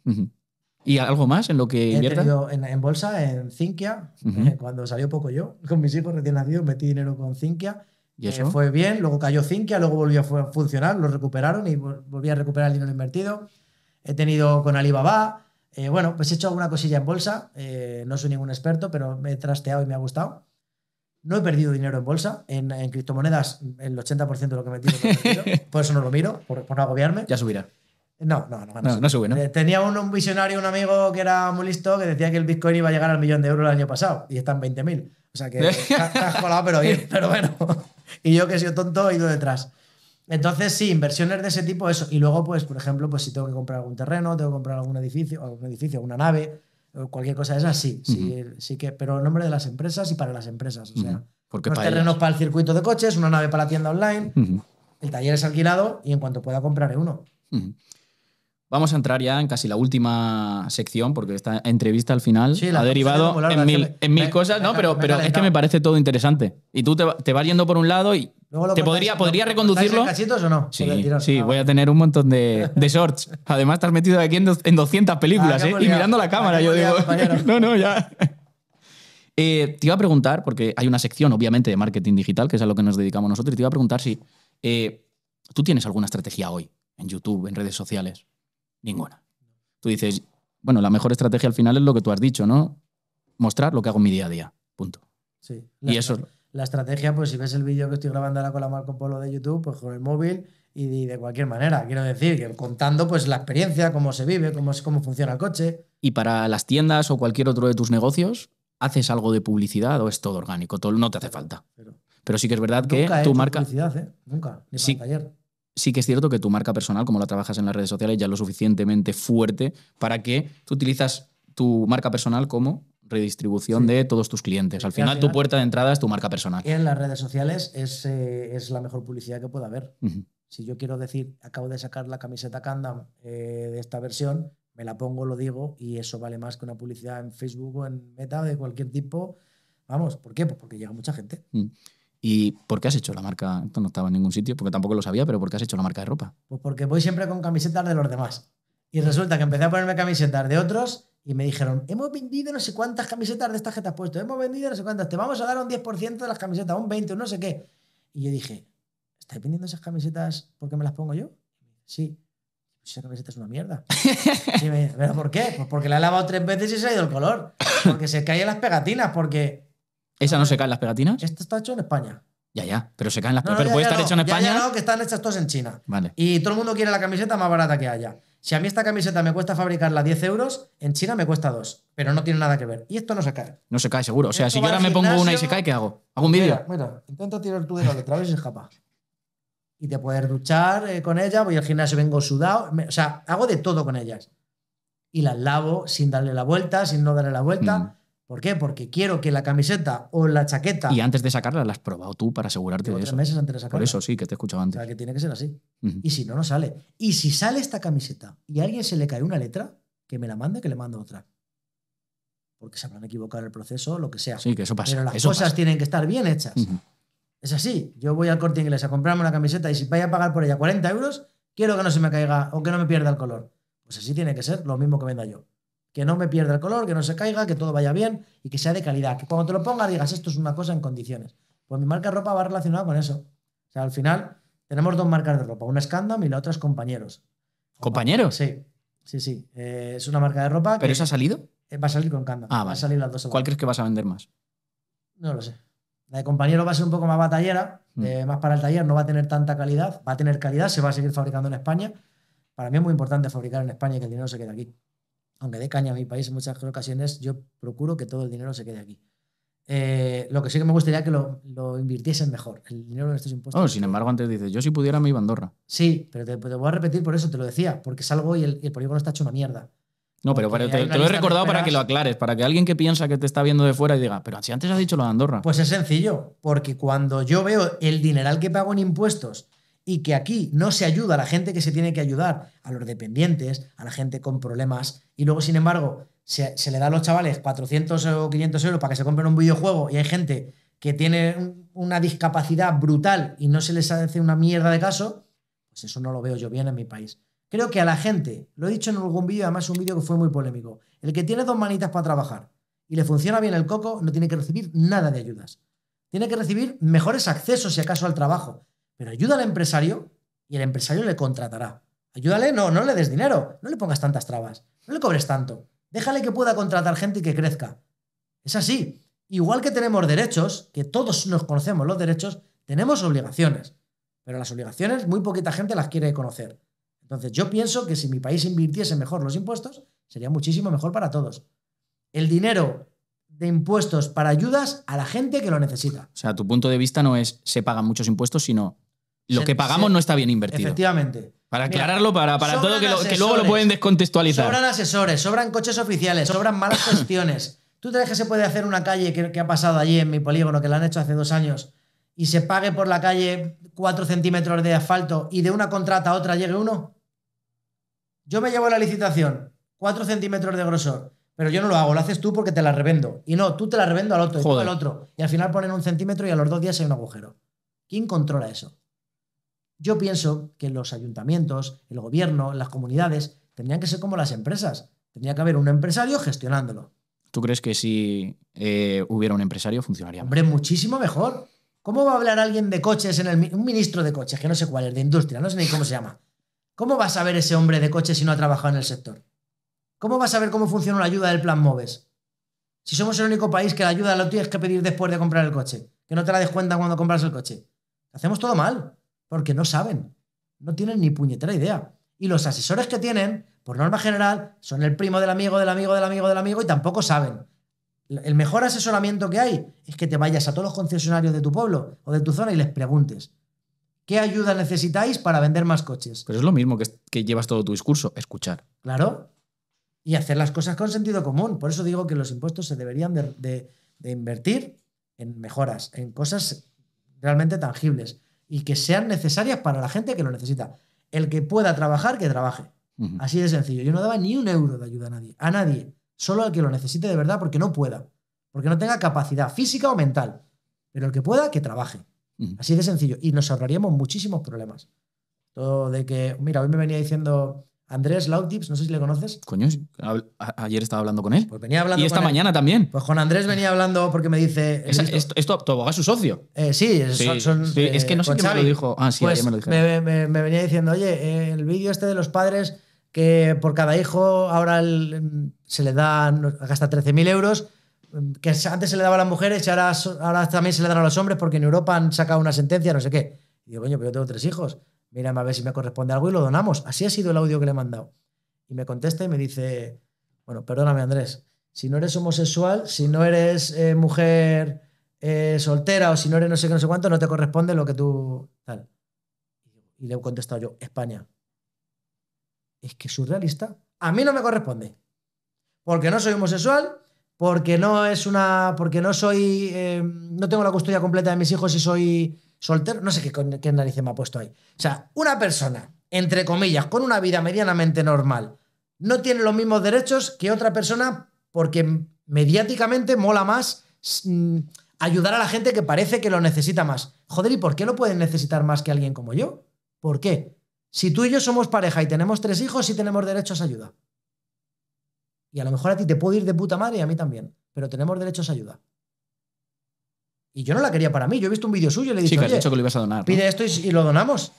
¿Y algo más en lo que he tenido en, bolsa, en Cinquia, *laughs* cuando salió poco yo, con mis hijos recién nacidos, metí dinero con Cinquia. ¿Y eso? Eh, fue bien, luego cayó Cinquia, luego volvió a funcionar, lo recuperaron y volví a recuperar el dinero invertido. He tenido con Alibaba, eh, bueno, pues he hecho alguna cosilla en bolsa, eh, no soy ningún experto, pero me he trasteado y me ha gustado. No he perdido dinero en bolsa, en, criptomonedas el 80% de lo que metí no he perdido. por eso no lo miro, por, no agobiarme. Ya subirá. No, no, no. No, sube, eh, Tenía un, visionario, un amigo que era muy listo, que decía que el Bitcoin iba a llegar al millón de euros el año pasado y están 20.000. O sea que *laughs* está colado, pero bien, pero bueno. *laughs* y yo que he sido tonto he ido detrás. Entonces, sí, inversiones de ese tipo, eso. Y luego, pues, por ejemplo, pues si tengo que comprar algún terreno, tengo que comprar algún edificio, algún edificio, una nave, cualquier cosa de esas, sí, sí, que, pero en nombre de las empresas y para las empresas. O sea, para terrenos para el circuito de coches, una nave para la tienda online, el taller es alquilado y en cuanto pueda compraré uno. Vamos a entrar ya en casi la última sección, porque esta entrevista al final ha derivado en mil, cosas, ¿no? Pero, pero es que me parece todo interesante. Y tú te, te vas yendo por un lado y, ¿Te podría, podría reconducirlo? cachitos o no? Sí, voy a tener un montón de, shorts. Además, estás metido aquí en, 200 películas ah, ¿eh? y mirando la ah, cámara. yo digo, *laughs* no, no, ya. Eh, te iba a preguntar, porque hay una sección, obviamente, de marketing digital, que es a lo que nos dedicamos nosotros, y te iba a preguntar si eh, tú tienes alguna estrategia hoy en YouTube, en redes sociales. Ninguna. Tú dices, bueno, la mejor estrategia al final es lo que tú has dicho, ¿no? Mostrar lo que hago en mi día a día. Punto. Sí, y eso, la estrategia, pues si ves el vídeo que estoy grabando ahora con la Marco Polo de YouTube, pues con el móvil y de, cualquier manera. Quiero decir, contando pues la experiencia, cómo se vive, cómo, cómo funciona el coche. Y para las tiendas o cualquier otro de tus negocios, ¿haces algo de publicidad o es todo orgánico? Todo, no te hace falta. Pero, sí que es verdad que tu marca... Publicidad, ¿eh? Nunca, ni taller. Sí que es cierto que tu marca personal, como la trabajas en las redes sociales, ya lo suficientemente fuerte para que tú utilizas tu marca personal como redistribución de todos tus clientes. Al final, tu puerta de entrada es tu marca personal. Y En las redes sociales es, eh, la mejor publicidad que pueda haber. Si yo quiero decir, acabo de sacar la camiseta Candam eh, de esta versión, me la pongo, lo digo, y eso vale más que una publicidad en Facebook o en Meta de cualquier tipo. Vamos, ¿por qué? Pues porque llega mucha gente. Mm. ¿Y por qué has hecho la marca? Esto no estaba en ningún sitio, porque tampoco lo sabía, pero ¿por qué has hecho la marca de ropa? Pues porque voy siempre con camisetas de los demás. Y resulta que empecé a ponerme camisetas de otros y me dijeron, hemos vendido no sé cuántas camisetas de estas que te has puesto, hemos vendido no sé cuántas, te vamos a dar un 10% de las camisetas, un 20, un no sé qué. Y yo dije, ¿estáis vendiendo esas camisetas porque me las pongo yo? Sí. Esa camiseta es una mierda. *laughs* ¿pero por qué? Pues porque la he lavado tres veces y se ha ido el color. Porque se caen las pegatinas, porque... ¿Esa no se caen las pegatinas? Esto está hecho en España. Ya, ya, pero se caen las pero puede estar hecho en España. Ya, no, que están hechas todas en China. Vale. Y todo el mundo quiere la camiseta más barata que haya. Si a mí esta camiseta me cuesta fabricarla 10 euros, en China me cuesta 2, pero no tiene nada que ver. Y esto no se cae. No se cae, seguro. O sea, si yo ahora me pongo una y se cae, ¿qué hago? ¿Hago un vídeo? Mira, intenta tirar tú de de otra vez y se escapa. Y te puedes duchar eh, con ella, voy al gimnasio, vengo sudado. o sea, hago de todo con ellas. Y las lavo sin darle la vuelta, sin no darle la vuelta. Mm. ¿Por qué? Porque quiero que la camiseta o la chaqueta. Y antes de sacarla, la has probado tú para asegurarte de tres eso. meses antes de sacarla. Por eso sí, que te he escuchado antes. O sea, que tiene que ser así. Y si no, no sale. Y si sale esta camiseta y a alguien se le cae una letra, que me la mande, que le mando otra. Porque se habrán equivocado el proceso, lo que sea. Sí, que eso pasa. Pero las cosas tienen que estar bien hechas. Es así. Yo voy al corte inglés a comprarme una camiseta y si vaya a pagar por ella 40 euros, quiero que no se me caiga o que no me pierda el color. Pues así tiene que ser, lo mismo que venda yo que no me pierda el color, que no se caiga, que todo vaya bien y que sea de calidad. Que cuando te lo ponga digas, esto es una cosa en condiciones. Pues mi marca de ropa va relacionada con eso. O sea, al final tenemos dos marcas de ropa, una es y la otra es Compañeros. ¿Compañeros? Sí, sí, sí. Eh, es una marca de ropa. ¿Pero ha salido? Eh, va a salir con Candom. Ah, Va a salir las dos. ¿Cuál crees que vas a vender más? No lo sé. La de compañero va a ser un poco más batallera, mm. eh, más para el taller, no va a tener tanta calidad. Va a tener calidad, se va a seguir fabricando en España. Para mí es muy importante fabricar en España y que el dinero se quede aquí aunque dé caña a mi país en muchas ocasiones, yo procuro que todo el dinero se quede aquí. Eh, lo que sí que me gustaría que lo, invirtiesen mejor, el dinero de estos impuestos. Oh, sin embargo, antes dices, yo si pudiera me iba a Andorra. Sí, pero te, voy a repetir por eso, te lo decía, porque salgo y el, polígono está hecho una mierda. No, pero, te, lo he recordado para que lo aclares, para que alguien que piensa que te está viendo de fuera y diga, pero si antes has dicho lo de Andorra. Pues es sencillo, porque cuando yo veo el dineral que pago en impuestos y que aquí no se ayuda a la gente que se tiene que ayudar, a los dependientes, a la gente con problemas, y luego, sin embargo, se, le da a los chavales 400 o 500 euros para que se compren un videojuego y hay gente que tiene una discapacidad brutal y no se les hace una mierda de caso, pues eso no lo veo yo bien en mi país. Creo que a la gente, lo he dicho en algún vídeo, además un vídeo que fue muy polémico, el que tiene dos manitas para trabajar y le funciona bien el coco, no tiene que recibir nada de ayudas. Tiene que recibir mejores accesos, si acaso, al trabajo. Pero ayuda al empresario y el empresario le contratará. Ayúdale, no, no le des dinero, no le pongas tantas trabas, no le cobres tanto. Déjale que pueda contratar gente y que crezca. Es así. Igual que tenemos derechos, que todos nos conocemos los derechos, tenemos obligaciones. Pero las obligaciones muy poquita gente las quiere conocer. Entonces yo pienso que si mi país invirtiese mejor los impuestos, sería muchísimo mejor para todos. El dinero de impuestos para ayudas a la gente que lo necesita. O sea, tu punto de vista no es se pagan muchos impuestos, sino lo que pagamos no está bien invertido. Efectivamente. Para aclararlo, para, para todo, que, luego lo pueden descontextualizar. Sobran asesores, sobran coches oficiales, sobran malas cuestiones *coughs* ¿Tú crees que se puede hacer una calle que, ha pasado allí en mi polígono, que la han hecho hace dos años, y se pague por la calle cuatro centímetros de asfalto y de una contrata a otra llegue uno? Yo me llevo la licitación, cuatro centímetros de grosor, pero yo no lo hago, lo haces tú porque te la revendo. Y no, tú te la revendo al otro, y tú al otro. Y al final ponen un centímetro y a los dos días hay un agujero. ¿Quién controla eso? Yo pienso que los ayuntamientos, el gobierno, las comunidades tendrían que ser como las empresas. Tendría que haber un empresario gestionándolo. ¿Tú crees que si eh, hubiera un empresario funcionaría? Hombre, muchísimo mejor. ¿Cómo va a hablar alguien de coches en el un ministro de coches, que no sé cuál es, de industria, no sé ni cómo se llama? ¿Cómo va a saber ese hombre de coches si no ha trabajado en el sector? ¿Cómo va a saber cómo funciona la ayuda del plan MOVES? Si somos el único país que la ayuda la tienes que pedir después de comprar el coche, que no te la des cuenta cuando compras el coche. Hacemos todo mal porque no saben, no tienen ni puñetera idea. Y los asesores que tienen, por norma general, son el primo del amigo, del amigo, del amigo, del amigo y tampoco saben. El mejor asesoramiento que hay es que te vayas a todos los concesionarios de tu pueblo o de tu zona y les preguntes. ¿Qué ayuda necesitáis para vender más coches? Pero es lo mismo que, llevas todo tu discurso, escuchar. Claro. Y hacer las cosas con sentido común. Por eso digo que los impuestos se deberían de invertir en mejoras, en cosas realmente tangibles y que sean necesarias para la gente que lo necesita. El que pueda trabajar, que trabaje. Así de sencillo. Yo no daba ni un euro de ayuda a nadie, a nadie. Solo al que lo necesite de verdad porque no pueda, porque no tenga capacidad física o mental. Pero el que pueda, que trabaje. Así de sencillo. Y nos ahorraríamos muchísimos problemas. Todo de que, mira, hoy me venía diciendo Andrés Lautips, no sé si le conoces. Coño, ayer estaba hablando con él. Pues venía hablando. Y esta mañana también. Pues con Andrés venía hablando porque me dice. esto, todo tu abogado es su socio. Eh, sí, son. es que no eh, sé quién me lo dijo. Ah, sí, pues me lo dijo. Me, venía diciendo, oye, el vídeo este de los padres que por cada hijo ahora se le da hasta 13.000 euros, que antes se le daba a las mujeres y ahora, ahora también se le dan a los hombres porque en Europa han sacado una sentencia, no sé qué. Y yo, coño, pero yo tengo tres hijos mírame a ver si me corresponde algo y lo donamos. Así ha sido el audio que le he mandado. Y me contesta y me dice, bueno, perdóname Andrés, si no eres homosexual, si no eres eh, mujer eh, soltera o si no eres no sé qué, no sé cuánto, no te corresponde lo que tú tal. Y le he contestado yo, España. Es que surrealista. A mí no me corresponde. Porque no soy homosexual, porque no es una. porque no soy. Eh, no tengo la custodia completa de mis hijos y soy soltero, no sé qué, qué narices me ha puesto ahí. O sea, una persona, entre comillas, con una vida medianamente normal, no tiene los mismos derechos que otra persona porque mediáticamente mola más mm, ayudar a la gente que parece que lo necesita más. Joder, ¿y por qué lo pueden necesitar más que alguien como yo? ¿Por qué? Si tú y yo somos pareja y tenemos tres hijos, sí tenemos derechos a ayuda. Y a lo mejor a ti te puede ir de puta madre y a mí también, pero tenemos derechos a ayuda. Y yo no la quería para mí. Yo he visto un vídeo suyo y le he dicho, sí, que, has dicho que lo ibas a donar. Pide esto y, lo donamos.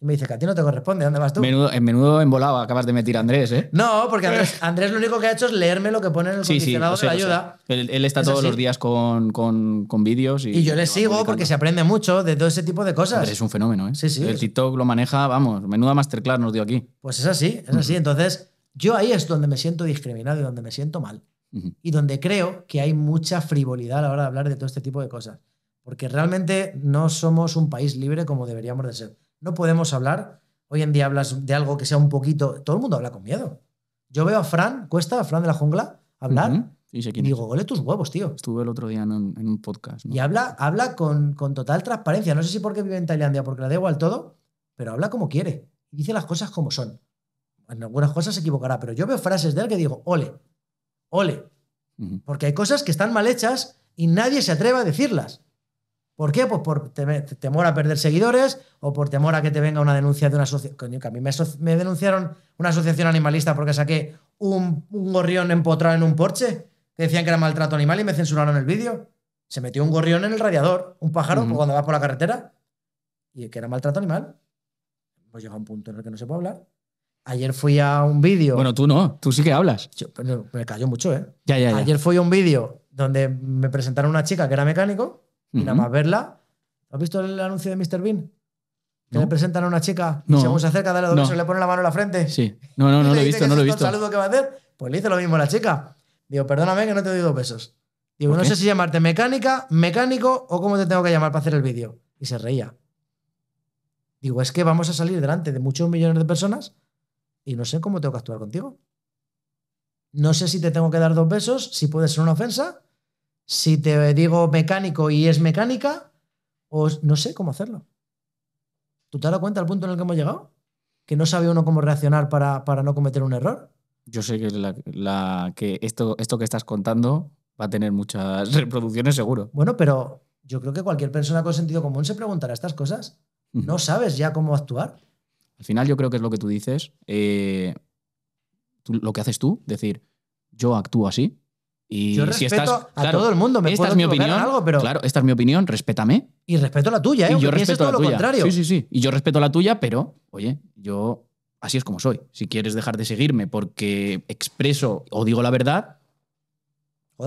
Y me dice que a ti no te corresponde, ¿dónde vas tú? Menudo, en menudo embolado acabas de meter a Andrés, ¿eh? No, porque Andrés, Andrés, lo único que ha hecho es leerme lo que pone en el sí, condicionado de la ayuda. Él, está todos los días con, con, vídeos. Y, y, yo le sigo porque se aprende mucho de todo ese tipo de cosas. es un fenómeno, ¿eh? Sí, sí. El TikTok lo maneja, vamos, menuda masterclass nos dio aquí. Pues es así, es así. Entonces, yo ahí es donde me siento discriminado y donde me siento mal y donde creo que hay mucha frivolidad a la hora de hablar de todo este tipo de cosas. Porque realmente no somos un país libre como deberíamos de ser. No podemos hablar. Hoy en día hablas de algo que sea un poquito. Todo el mundo habla con miedo. Yo veo a Fran Cuesta, a Fran de la Jungla, hablar. Y digo, ole tus huevos, tío. Estuve el otro día en un, podcast. Y habla, habla con, total transparencia. No sé si porque vive en Tailandia, porque la debo igual todo, pero habla como quiere. Y dice las cosas como son. En algunas cosas se equivocará, pero yo veo frases de él que digo, ole, ole. Porque hay cosas que están mal hechas y nadie se atreve a decirlas. ¿Por qué? Pues por temor a perder seguidores o por temor a que te venga una denuncia de una asociación. A mí me, denunciaron una asociación animalista porque saqué un, gorrión empotrado en un porche que decían que era maltrato animal y me censuraron el vídeo. Se metió un gorrión en el radiador, un pájaro, cuando vas por la carretera, y que era maltrato animal. Pues llega un punto en el que no se puede hablar. Ayer fui a un vídeo. Bueno, tú no, tú sí que hablas. me cayó mucho, ¿eh? Ya, ya, ya. Ayer fui a un vídeo donde me presentaron una chica que era mecánico y nada más verla. ¿Has visto el anuncio de Mr. Bean? Que le presentan a una chica y según se acerca a la se le pone la mano en la frente. Sí. No, no, no *laughs* lo he visto, no lo he visto. saludo que va a hacer? Pues le hice lo mismo a la chica. Digo, perdóname que no te doy dos besos. Digo, no sé si llamarte mecánica, mecánico o cómo te tengo que llamar para hacer el vídeo. Y se reía. Digo, es que vamos a salir delante de muchos millones de personas y no sé cómo tengo que actuar contigo. No sé si te tengo que dar dos besos, si puede ser una ofensa, si te digo mecánico y es mecánica, o no sé cómo hacerlo. ¿Tú te has dado cuenta del punto en el que hemos llegado? Que no sabe uno cómo reaccionar para, no cometer un error. Yo sé que, esto, esto que estás contando va a tener muchas *laughs* reproducciones seguro. Bueno, pero yo creo que cualquier persona con sentido común se preguntará estas cosas. No sabes ya cómo actuar. Al final yo creo que es lo que tú dices, eh, lo que haces tú, decir, yo actúo así. Y a todo el mundo, me esta es mi opinión, algo, pero... Claro, esta es mi opinión, respétame. Y respeto la tuya, ¿eh? Y yo respeto lo contrario. Sí, sí, sí. Y yo respeto la tuya, pero, oye, yo así es como soy. Si quieres dejar de seguirme porque expreso o digo la verdad,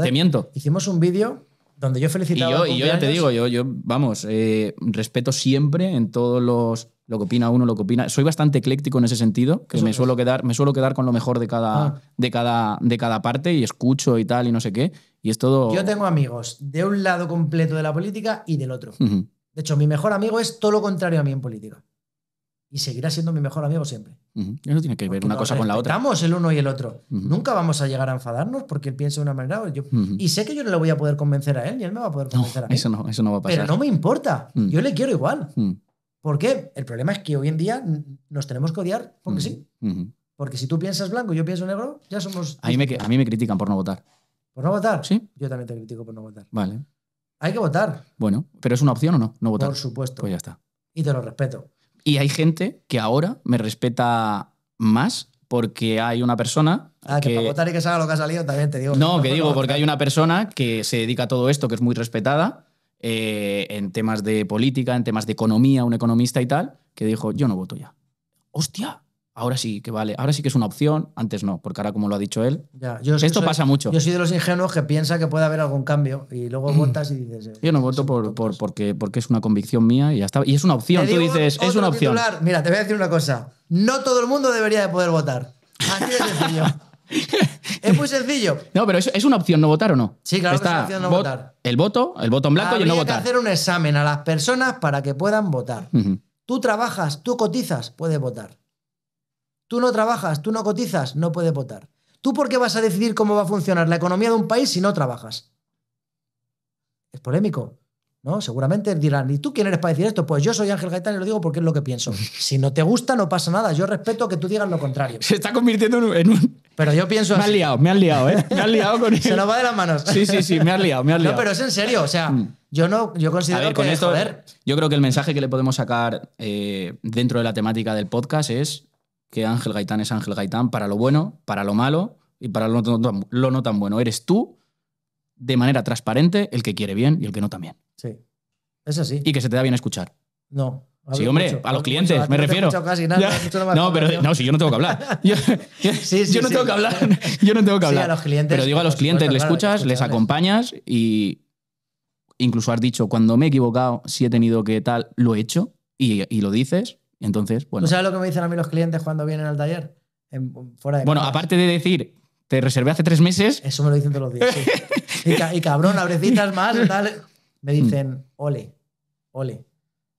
te miento. Hicimos un vídeo donde yo felicitaba. Y yo, y yo ya te digo, yo, yo vamos, eh, respeto siempre en todos los. Lo que opina uno, lo que opina. Soy bastante ecléctico en ese sentido, que me suelo, quedar, me suelo quedar con lo mejor de cada, ah. de, cada, de cada parte y escucho y tal y no sé qué. Y es todo. Yo tengo amigos de un lado completo de la política y del otro. De hecho, mi mejor amigo es todo lo contrario a mí en política y seguirá siendo mi mejor amigo siempre. Eso tiene que ver una cosa con la otra. Estamos el uno y el otro. Nunca vamos a llegar a enfadarnos porque él piensa de una manera o yo. Y sé que yo no le voy a poder convencer a él y él me va a poder convencer a mí. Eso no, eso no va a pasar. Pero no me importa. Mm. Yo le quiero igual. Mm. ¿Por qué? el problema es que hoy en día nos tenemos que odiar porque sí. Porque si tú piensas blanco y yo pienso negro, ya somos. A mí, me, a mí me critican por no votar. ¿Por no votar? Sí. Yo también te critico por no votar. Vale. Hay que votar. Bueno, pero es una opción o no, no votar. Por supuesto. Pues ya está. Y te lo respeto. Y hay gente que ahora me respeta más porque hay una persona. Ah, que, votar y que salga lo que ha salido también te digo. No, que digo, porque hay una persona que se dedica a todo esto, que es muy respetada eh, en temas de política, en temas de economía, un economista y tal, que dijo: Yo no voto ya. ¡Hostia! ahora sí que vale, ahora sí que es una opción, antes no, porque ahora como lo ha dicho él, esto pasa mucho. Yo soy de los ingenuos que piensa que puede haber algún cambio y luego mm. votas y dices... Eh, yo no voto por, porque, es una convicción mía y ya está. Y es una opción, tú dices, es una opción. Mira, te voy a decir una cosa, no todo el mundo debería de poder votar. Así de *laughs* es muy sencillo. No, pero es, una opción no votar o no. Sí, claro es una opción no votar. El voto, el voto en blanco y no votar. Hay que hacer un examen a las personas para que puedan votar. Tú trabajas, tú cotizas, puedes votar. Tú no trabajas, tú no cotizas, no puedes votar. ¿Tú por qué vas a decidir cómo va a funcionar la economía de un país si no trabajas? Es polémico, ¿no? Seguramente dirán, ¿y tú quién eres para decir esto? Pues yo soy Ángel Gaitán y lo digo porque es lo que pienso. Si no te gusta, no pasa nada. Yo respeto que tú digas lo contrario. Se está convirtiendo en un... Pero yo pienso... Me has liado, me has liado, ¿eh? Me has liado con... eso. *laughs* Se nos va de las manos. Sí, sí, sí, me has liado, me has liado. No, pero es en serio, o sea... Mm. Yo no, yo considero a con que, esto, Yo creo que el mensaje que le podemos sacar eh, dentro de la temática del podcast es que Ángel Gaitán es Ángel Gaitán para lo bueno, para lo malo y para lo no, tan, bueno. Eres tú, de manera transparente, el que quiere bien y el que no también. Sí. Es así. Y que se te da bien escuchar. No. Sí, hombre, a los clientes, me refiero. no, pero si yo no tengo que hablar. *laughs* Yo, sí, *laughs* *laughs* yo no tengo que hablar. Yo no tengo que hablar. A los clientes, pero digo a los clientes, les escuchas, les eh. acompañas y incluso has dicho, cuando me he equivocado, si he tenido que tal, lo he hecho y lo dices entonces, bueno. ¿Tú sabes lo que me dicen a mí los clientes cuando vienen al taller? fuera de bueno, aparte de decir, te reservé hace tres meses. Eso me lo dicen todos los días. y, cabrón, abrecitas más, *laughs* tal. Me mm. dicen, ole, ole.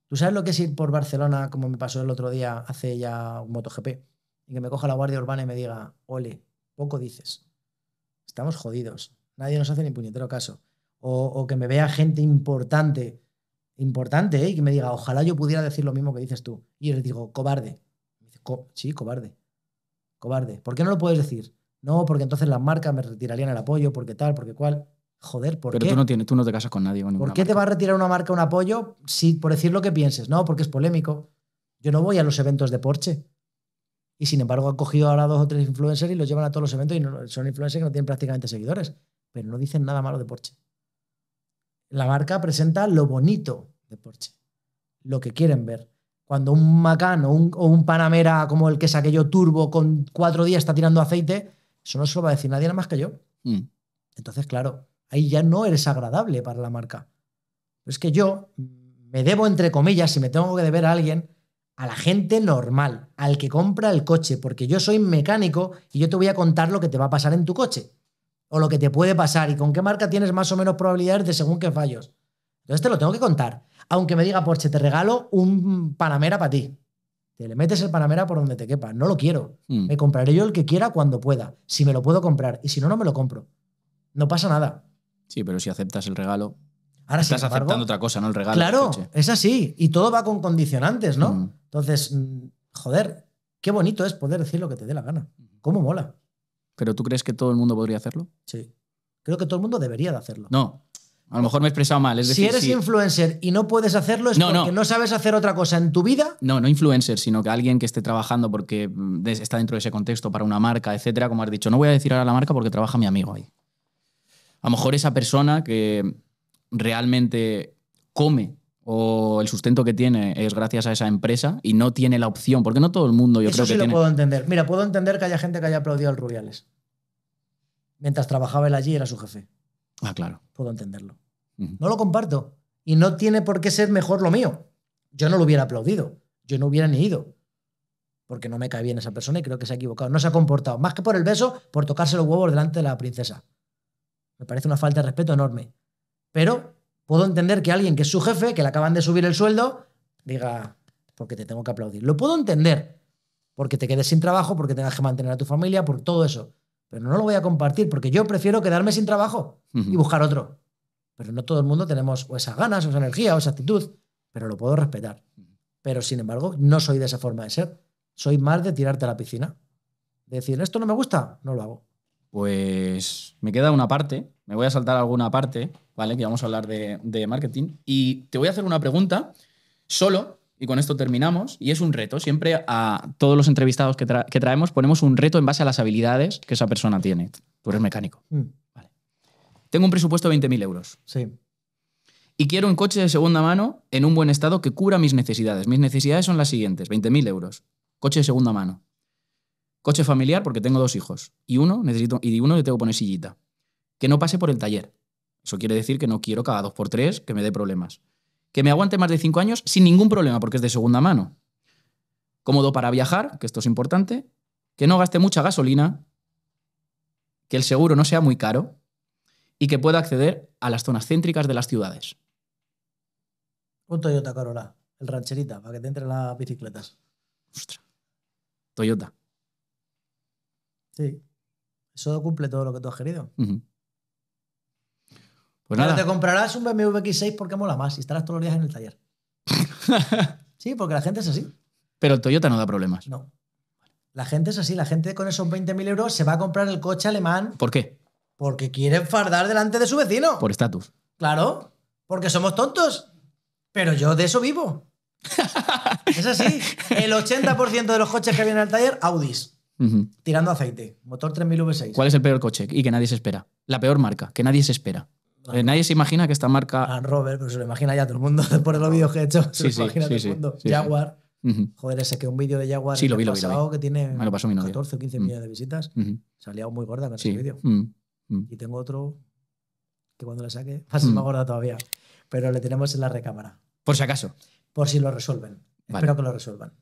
¿Tú sabes lo que es ir por Barcelona, como me pasó el otro día, hace ya un MotoGP? Y que me coja la Guardia Urbana y me diga, ole, poco dices. Estamos jodidos. Nadie nos hace ni puñetero caso. o que me vea gente importante Importante, ¿eh? Y que me diga, ojalá yo pudiera decir lo mismo que dices tú. Y yo les digo, cobarde. sí, cobarde. Cobarde. ¿Por qué no lo puedes decir? No, porque entonces las marcas me retirarían el apoyo, porque tal, porque cual. Joder, ¿por Pero tú no, tienes, tú no te casas con nadie. ¿Por qué te va a retirar una marca un apoyo si, por decir lo que pienses? No, porque es polémico. Yo no voy a los eventos de Porsche. Y sin embargo, han cogido ahora dos o tres influencers y los llevan a todos los eventos y son influencers que no tienen prácticamente seguidores. Pero no dicen nada malo de Porsche la marca presenta lo bonito de Porsche, lo que quieren ver. Cuando un Macan o un, Panamera como el que saqué yo turbo con cuatro días está tirando aceite, eso no se lo va a decir nadie nada más que yo. Hmm. Entonces, claro, ahí ya no eres agradable para la marca. es que yo me debo, entre comillas, si me tengo que deber a alguien, a la gente normal, al que compra el coche, porque yo soy mecánico y yo te voy a contar lo que te va a pasar en tu coche o lo que te puede pasar y con qué marca tienes más o menos probabilidades de según qué fallos. Entonces te lo tengo que contar. Aunque me diga Porsche, te regalo un Panamera para ti. Te le metes el Panamera por donde te quepa. No lo quiero. Hmm. Me compraré yo el que quiera cuando pueda. Si me lo puedo comprar. Y si no, no me lo compro. No pasa nada. Sí, pero si aceptas el regalo. Ahora estás aceptando otra cosa, ¿no? El regalo. Claro, es así. Y todo va con condicionantes, ¿no? Hmm. Entonces, mm, joder, qué bonito es poder decir lo que te dé la gana. Hmm. ¿Cómo mola? ¿Pero tú crees que todo el mundo podría hacerlo? Sí. Creo que todo el mundo debería de hacerlo. No. A lo mejor me he expresado mal. si eres influencer y no puedes hacerlo, es porque no. sabes hacer otra cosa en tu vida. No, no influencer, sino que alguien que esté trabajando porque mm, está dentro de ese contexto para una marca, etcétera, como has dicho. No voy a decir ahora la marca porque trabaja mi amigo ahí. A lo mejor esa persona que realmente come o el sustento que tiene es gracias a esa empresa y no tiene la opción, porque no todo el mundo yo creo sí que lo puedo entender. Mira, puedo entender que haya gente que haya aplaudido al Rubiales. Mientras trabajaba él allí era su jefe. Ah, claro. Puedo entenderlo. No lo comparto y no tiene por qué ser mejor lo mío. Yo no lo hubiera aplaudido, yo no hubiera ni ido. Porque no me cae bien esa persona y creo que se ha equivocado. No se ha comportado, más que por el beso, por tocarse los huevos delante de la princesa. Me parece una falta de respeto enorme. Pero Puedo entender que alguien que es su jefe, que le acaban de subir el sueldo, diga, porque te tengo que aplaudir. Lo puedo entender, porque te quedes sin trabajo, porque tengas que mantener a tu familia, por todo eso. Pero no lo voy a compartir, porque yo prefiero quedarme sin trabajo y buscar otro. Pero no todo el mundo tenemos esas ganas, esa energía, o esa actitud, pero lo puedo respetar. Pero sin embargo, no soy de esa forma de ser. Soy más de tirarte a la piscina. De decir, esto no me gusta, no lo hago. Pues me queda una parte, me voy a saltar alguna parte ¿vale? Que vamos a hablar de, marketing. Y te voy a hacer una pregunta solo y con esto terminamos. Y es un reto. Siempre a todos los entrevistados que, traemos ponemos un reto en base a las habilidades que esa persona tiene. Tú eres mecánico. Mm. Tengo un presupuesto de 20.000 euros. Sí. Y quiero un coche de segunda mano en un buen estado que cubra mis necesidades. Mis necesidades son las siguientes: 20.000 euros. Coche de segunda mano. Coche familiar porque tengo dos hijos. Y uno necesito y uno le tengo que poner sillita. Que no pase por el taller. Eso quiere decir que no quiero cada dos por tres que me dé problemas. Que me aguante más de cinco años sin ningún problema, porque es de segunda mano. Cómodo para viajar, que esto es importante. Que no gaste mucha gasolina. Que el seguro no sea muy caro. Y que pueda acceder a las zonas céntricas de las ciudades. Un Toyota Corolla, el rancherita, para que te entren las bicicletas. Ostras. Toyota. Sí. Eso cumple todo lo que tú has querido. Pues Pero te comprarás un BMW X6 porque mola más y estarás todos los días en el taller. *laughs* sí, porque la gente es así. Pero el Toyota no da problemas. No. La gente es así, la gente con esos 20.000 euros se va a comprar el coche alemán. ¿Por qué? Porque quiere fardar delante de su vecino. Por estatus. Claro, porque somos tontos. Pero yo de eso vivo. *laughs* es así. El 80% de los coches que vienen al taller, Audis. Tirando aceite. Motor 3000 V6. ¿Cuál es el peor coche? Y que nadie se espera. La peor marca, que nadie se espera. Eh, nadie se imagina que esta marca. A ah, Robert, pero pues se lo imagina ya todo el mundo *laughs* por los vídeos que he hecho. Se lo imagina todo el mundo. Jaguar. Joder, ese que un vídeo de Jaguar sí, lo vi, lo vi, pasado, que tiene 14 o 15 millones de visitas. Salía muy gorda con ese vídeo. Y tengo otro que cuando le saque va a ser más gorda todavía. Pero le tenemos en la recámara. Por si acaso. Por si lo resuelven. Espero que lo resuelvan.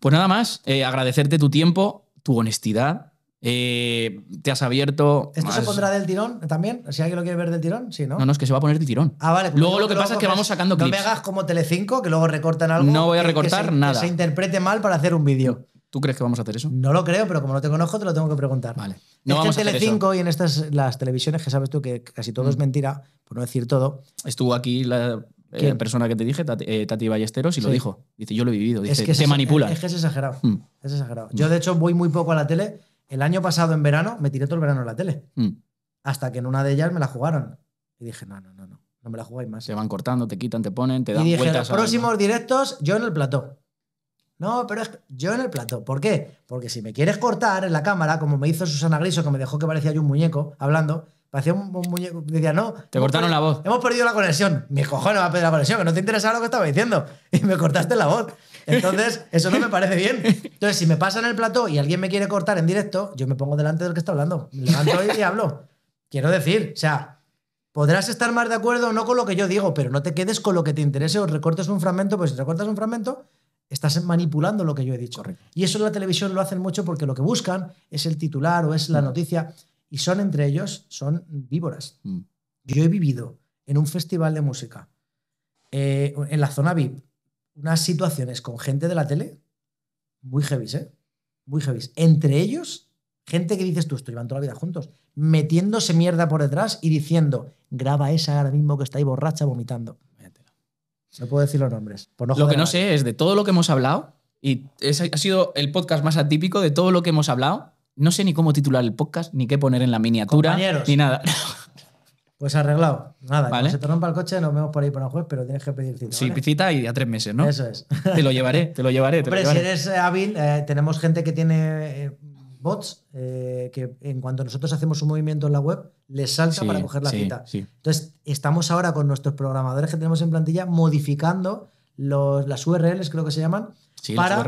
Pues nada más, eh, agradecerte tu tiempo, tu honestidad, eh, te has abierto. ¿Esto se pondrá del tirón también? Si alguien lo quiere ver del tirón, sí, ¿no? No, no, es que se va a poner del tirón. Ah, vale. Pues luego lo que, pasa es que vamos sacando clips. No me hagas como Telecinco, que luego recortan algo. No voy a recortar nada. Que se interprete mal para hacer un vídeo. ¿Tú crees que vamos a hacer eso? No lo creo, pero como no te conozco, te lo tengo que preguntar. Vale. No es vamos que Telecinco y en estas las televisiones que sabes tú que casi todo es mm. mentira, por no decir todo. Estuvo aquí la eh, persona que te dije, Tati, eh, Ballesteros, y lo dijo. Dice, yo lo he vivido. Dice, es que te manipula Es, que es exagerado. Mm. Es exagerado. Mm. Yo, de hecho, voy muy poco a la tele el año pasado en verano me tiré todo el verano en la tele. Mm. Hasta que en una de ellas me la jugaron. Y dije, no, no, no, no, no me la jugáis más. Te van cortando, te quitan, te ponen, te dan y dije, Los próximos directos, yo en el plató. No, pero es yo en el plató. ¿Por qué? Porque si me quieres cortar en la cámara, como me hizo Susana Griso, que me dejó que parecía yo un muñeco hablando, parecía un, muñeco. Decía, no. Te cortaron la voz. Hemos perdido la conexión. Mi cojones va a perder la conexión, que no te interesaba lo que estaba diciendo. *laughs* Y me cortaste la voz. Entonces, eso no me parece bien. Entonces, si me pasan el plató y alguien me quiere cortar en directo, yo me pongo delante del que está hablando. levanto y hablo. Quiero decir, o sea, podrás estar más de acuerdo o no con lo que yo digo, pero no te quedes con lo que te interese o recortes un fragmento, pues si recortas un fragmento, estás manipulando lo que yo he dicho. Y eso en la televisión lo hacen mucho porque lo que buscan es el titular o es la mm. noticia y son entre ellos, son víboras. Mm. Yo he vivido en un festival de música, eh, en la zona VIP, unas situaciones con gente de la tele muy heavy, ¿eh? Muy heavy. Entre ellos, gente que dices tú, esto llevan toda la vida juntos, metiéndose mierda por detrás y diciendo, graba esa ahora mismo que está ahí borracha vomitando. No puedo decir los nombres. Por lo que no sé es de todo lo que hemos hablado, y ha sido el podcast más atípico de todo lo que hemos hablado, no sé ni cómo titular el podcast, ni qué poner en la miniatura, ni nada. *laughs* Pues arreglado. Nada, ¿Vale? se te rompa el coche, nos vemos por ahí por jueves, pero tienes que pedir cita. Sí, cita y a tres meses, ¿no? Eso es. Te lo llevaré, te lo llevaré. Te si eres eh, hábil, eh, tenemos gente que tiene eh, bots que en cuanto nosotros hacemos un movimiento en la web, les salta para coger la cita. Sí. Entonces, estamos ahora con nuestros programadores que tenemos en plantilla modificando las URLs, creo que se llaman, para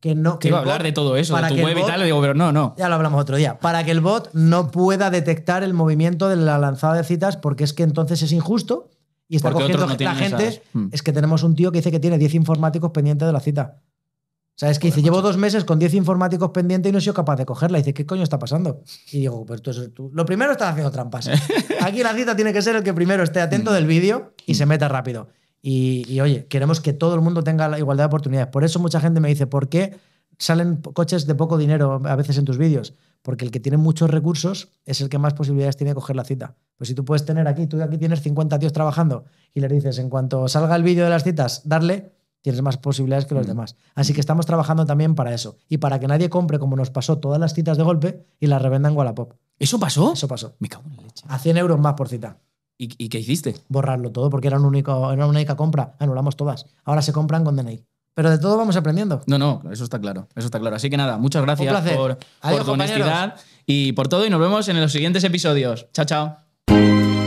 que no. Que iba a hablar de todo eso, para de tu web y tal, digo, pero no, no. Ya lo hablamos otro día. Para que el bot no pueda detectar el movimiento de la lanzada de citas, porque es que entonces es injusto y está cogiendo la gente. Hmm. Es que tenemos un tío que dice que tiene 10 informáticos pendientes de la cita. O sea, es que dice, llevo dos meses con 10 informáticos pendientes y no he sido capaz de cogerla. dice, ¿qué coño está pasando? Y digo, pero tú. lo primero está haciendo trampas. *laughs* Aquí la cita tiene que ser el que primero esté atento del vídeo y se meta rápido. Y, oye, queremos que todo el mundo tenga la igualdad de oportunidades. Por eso mucha gente me dice, ¿por qué salen coches de poco dinero a veces en tus vídeos? Porque el que tiene muchos recursos es el que más posibilidades tiene de coger la cita. Pues si tú puedes tener aquí, tú aquí tienes 50 tíos trabajando y le dices, en cuanto salga el vídeo de las citas, darle, tienes más posibilidades que los mm. demás. Así que estamos trabajando también para eso. Y para que nadie compre, como nos pasó, todas las citas de golpe y las revendan en Wallapop. ¿Eso pasó? Eso pasó. Me cago la leche. A 100 euros más por cita. ¿Y, qué hiciste? Borrarlo todo, porque era, un único, era una única compra. Anulamos todas. Ahora se compran con DNI. Pero de todo vamos aprendiendo. No, no, eso está claro. Eso está claro. Así que nada, muchas gracias por, tu honestidad y por todo. Y nos vemos en los siguientes episodios. Chao, chao.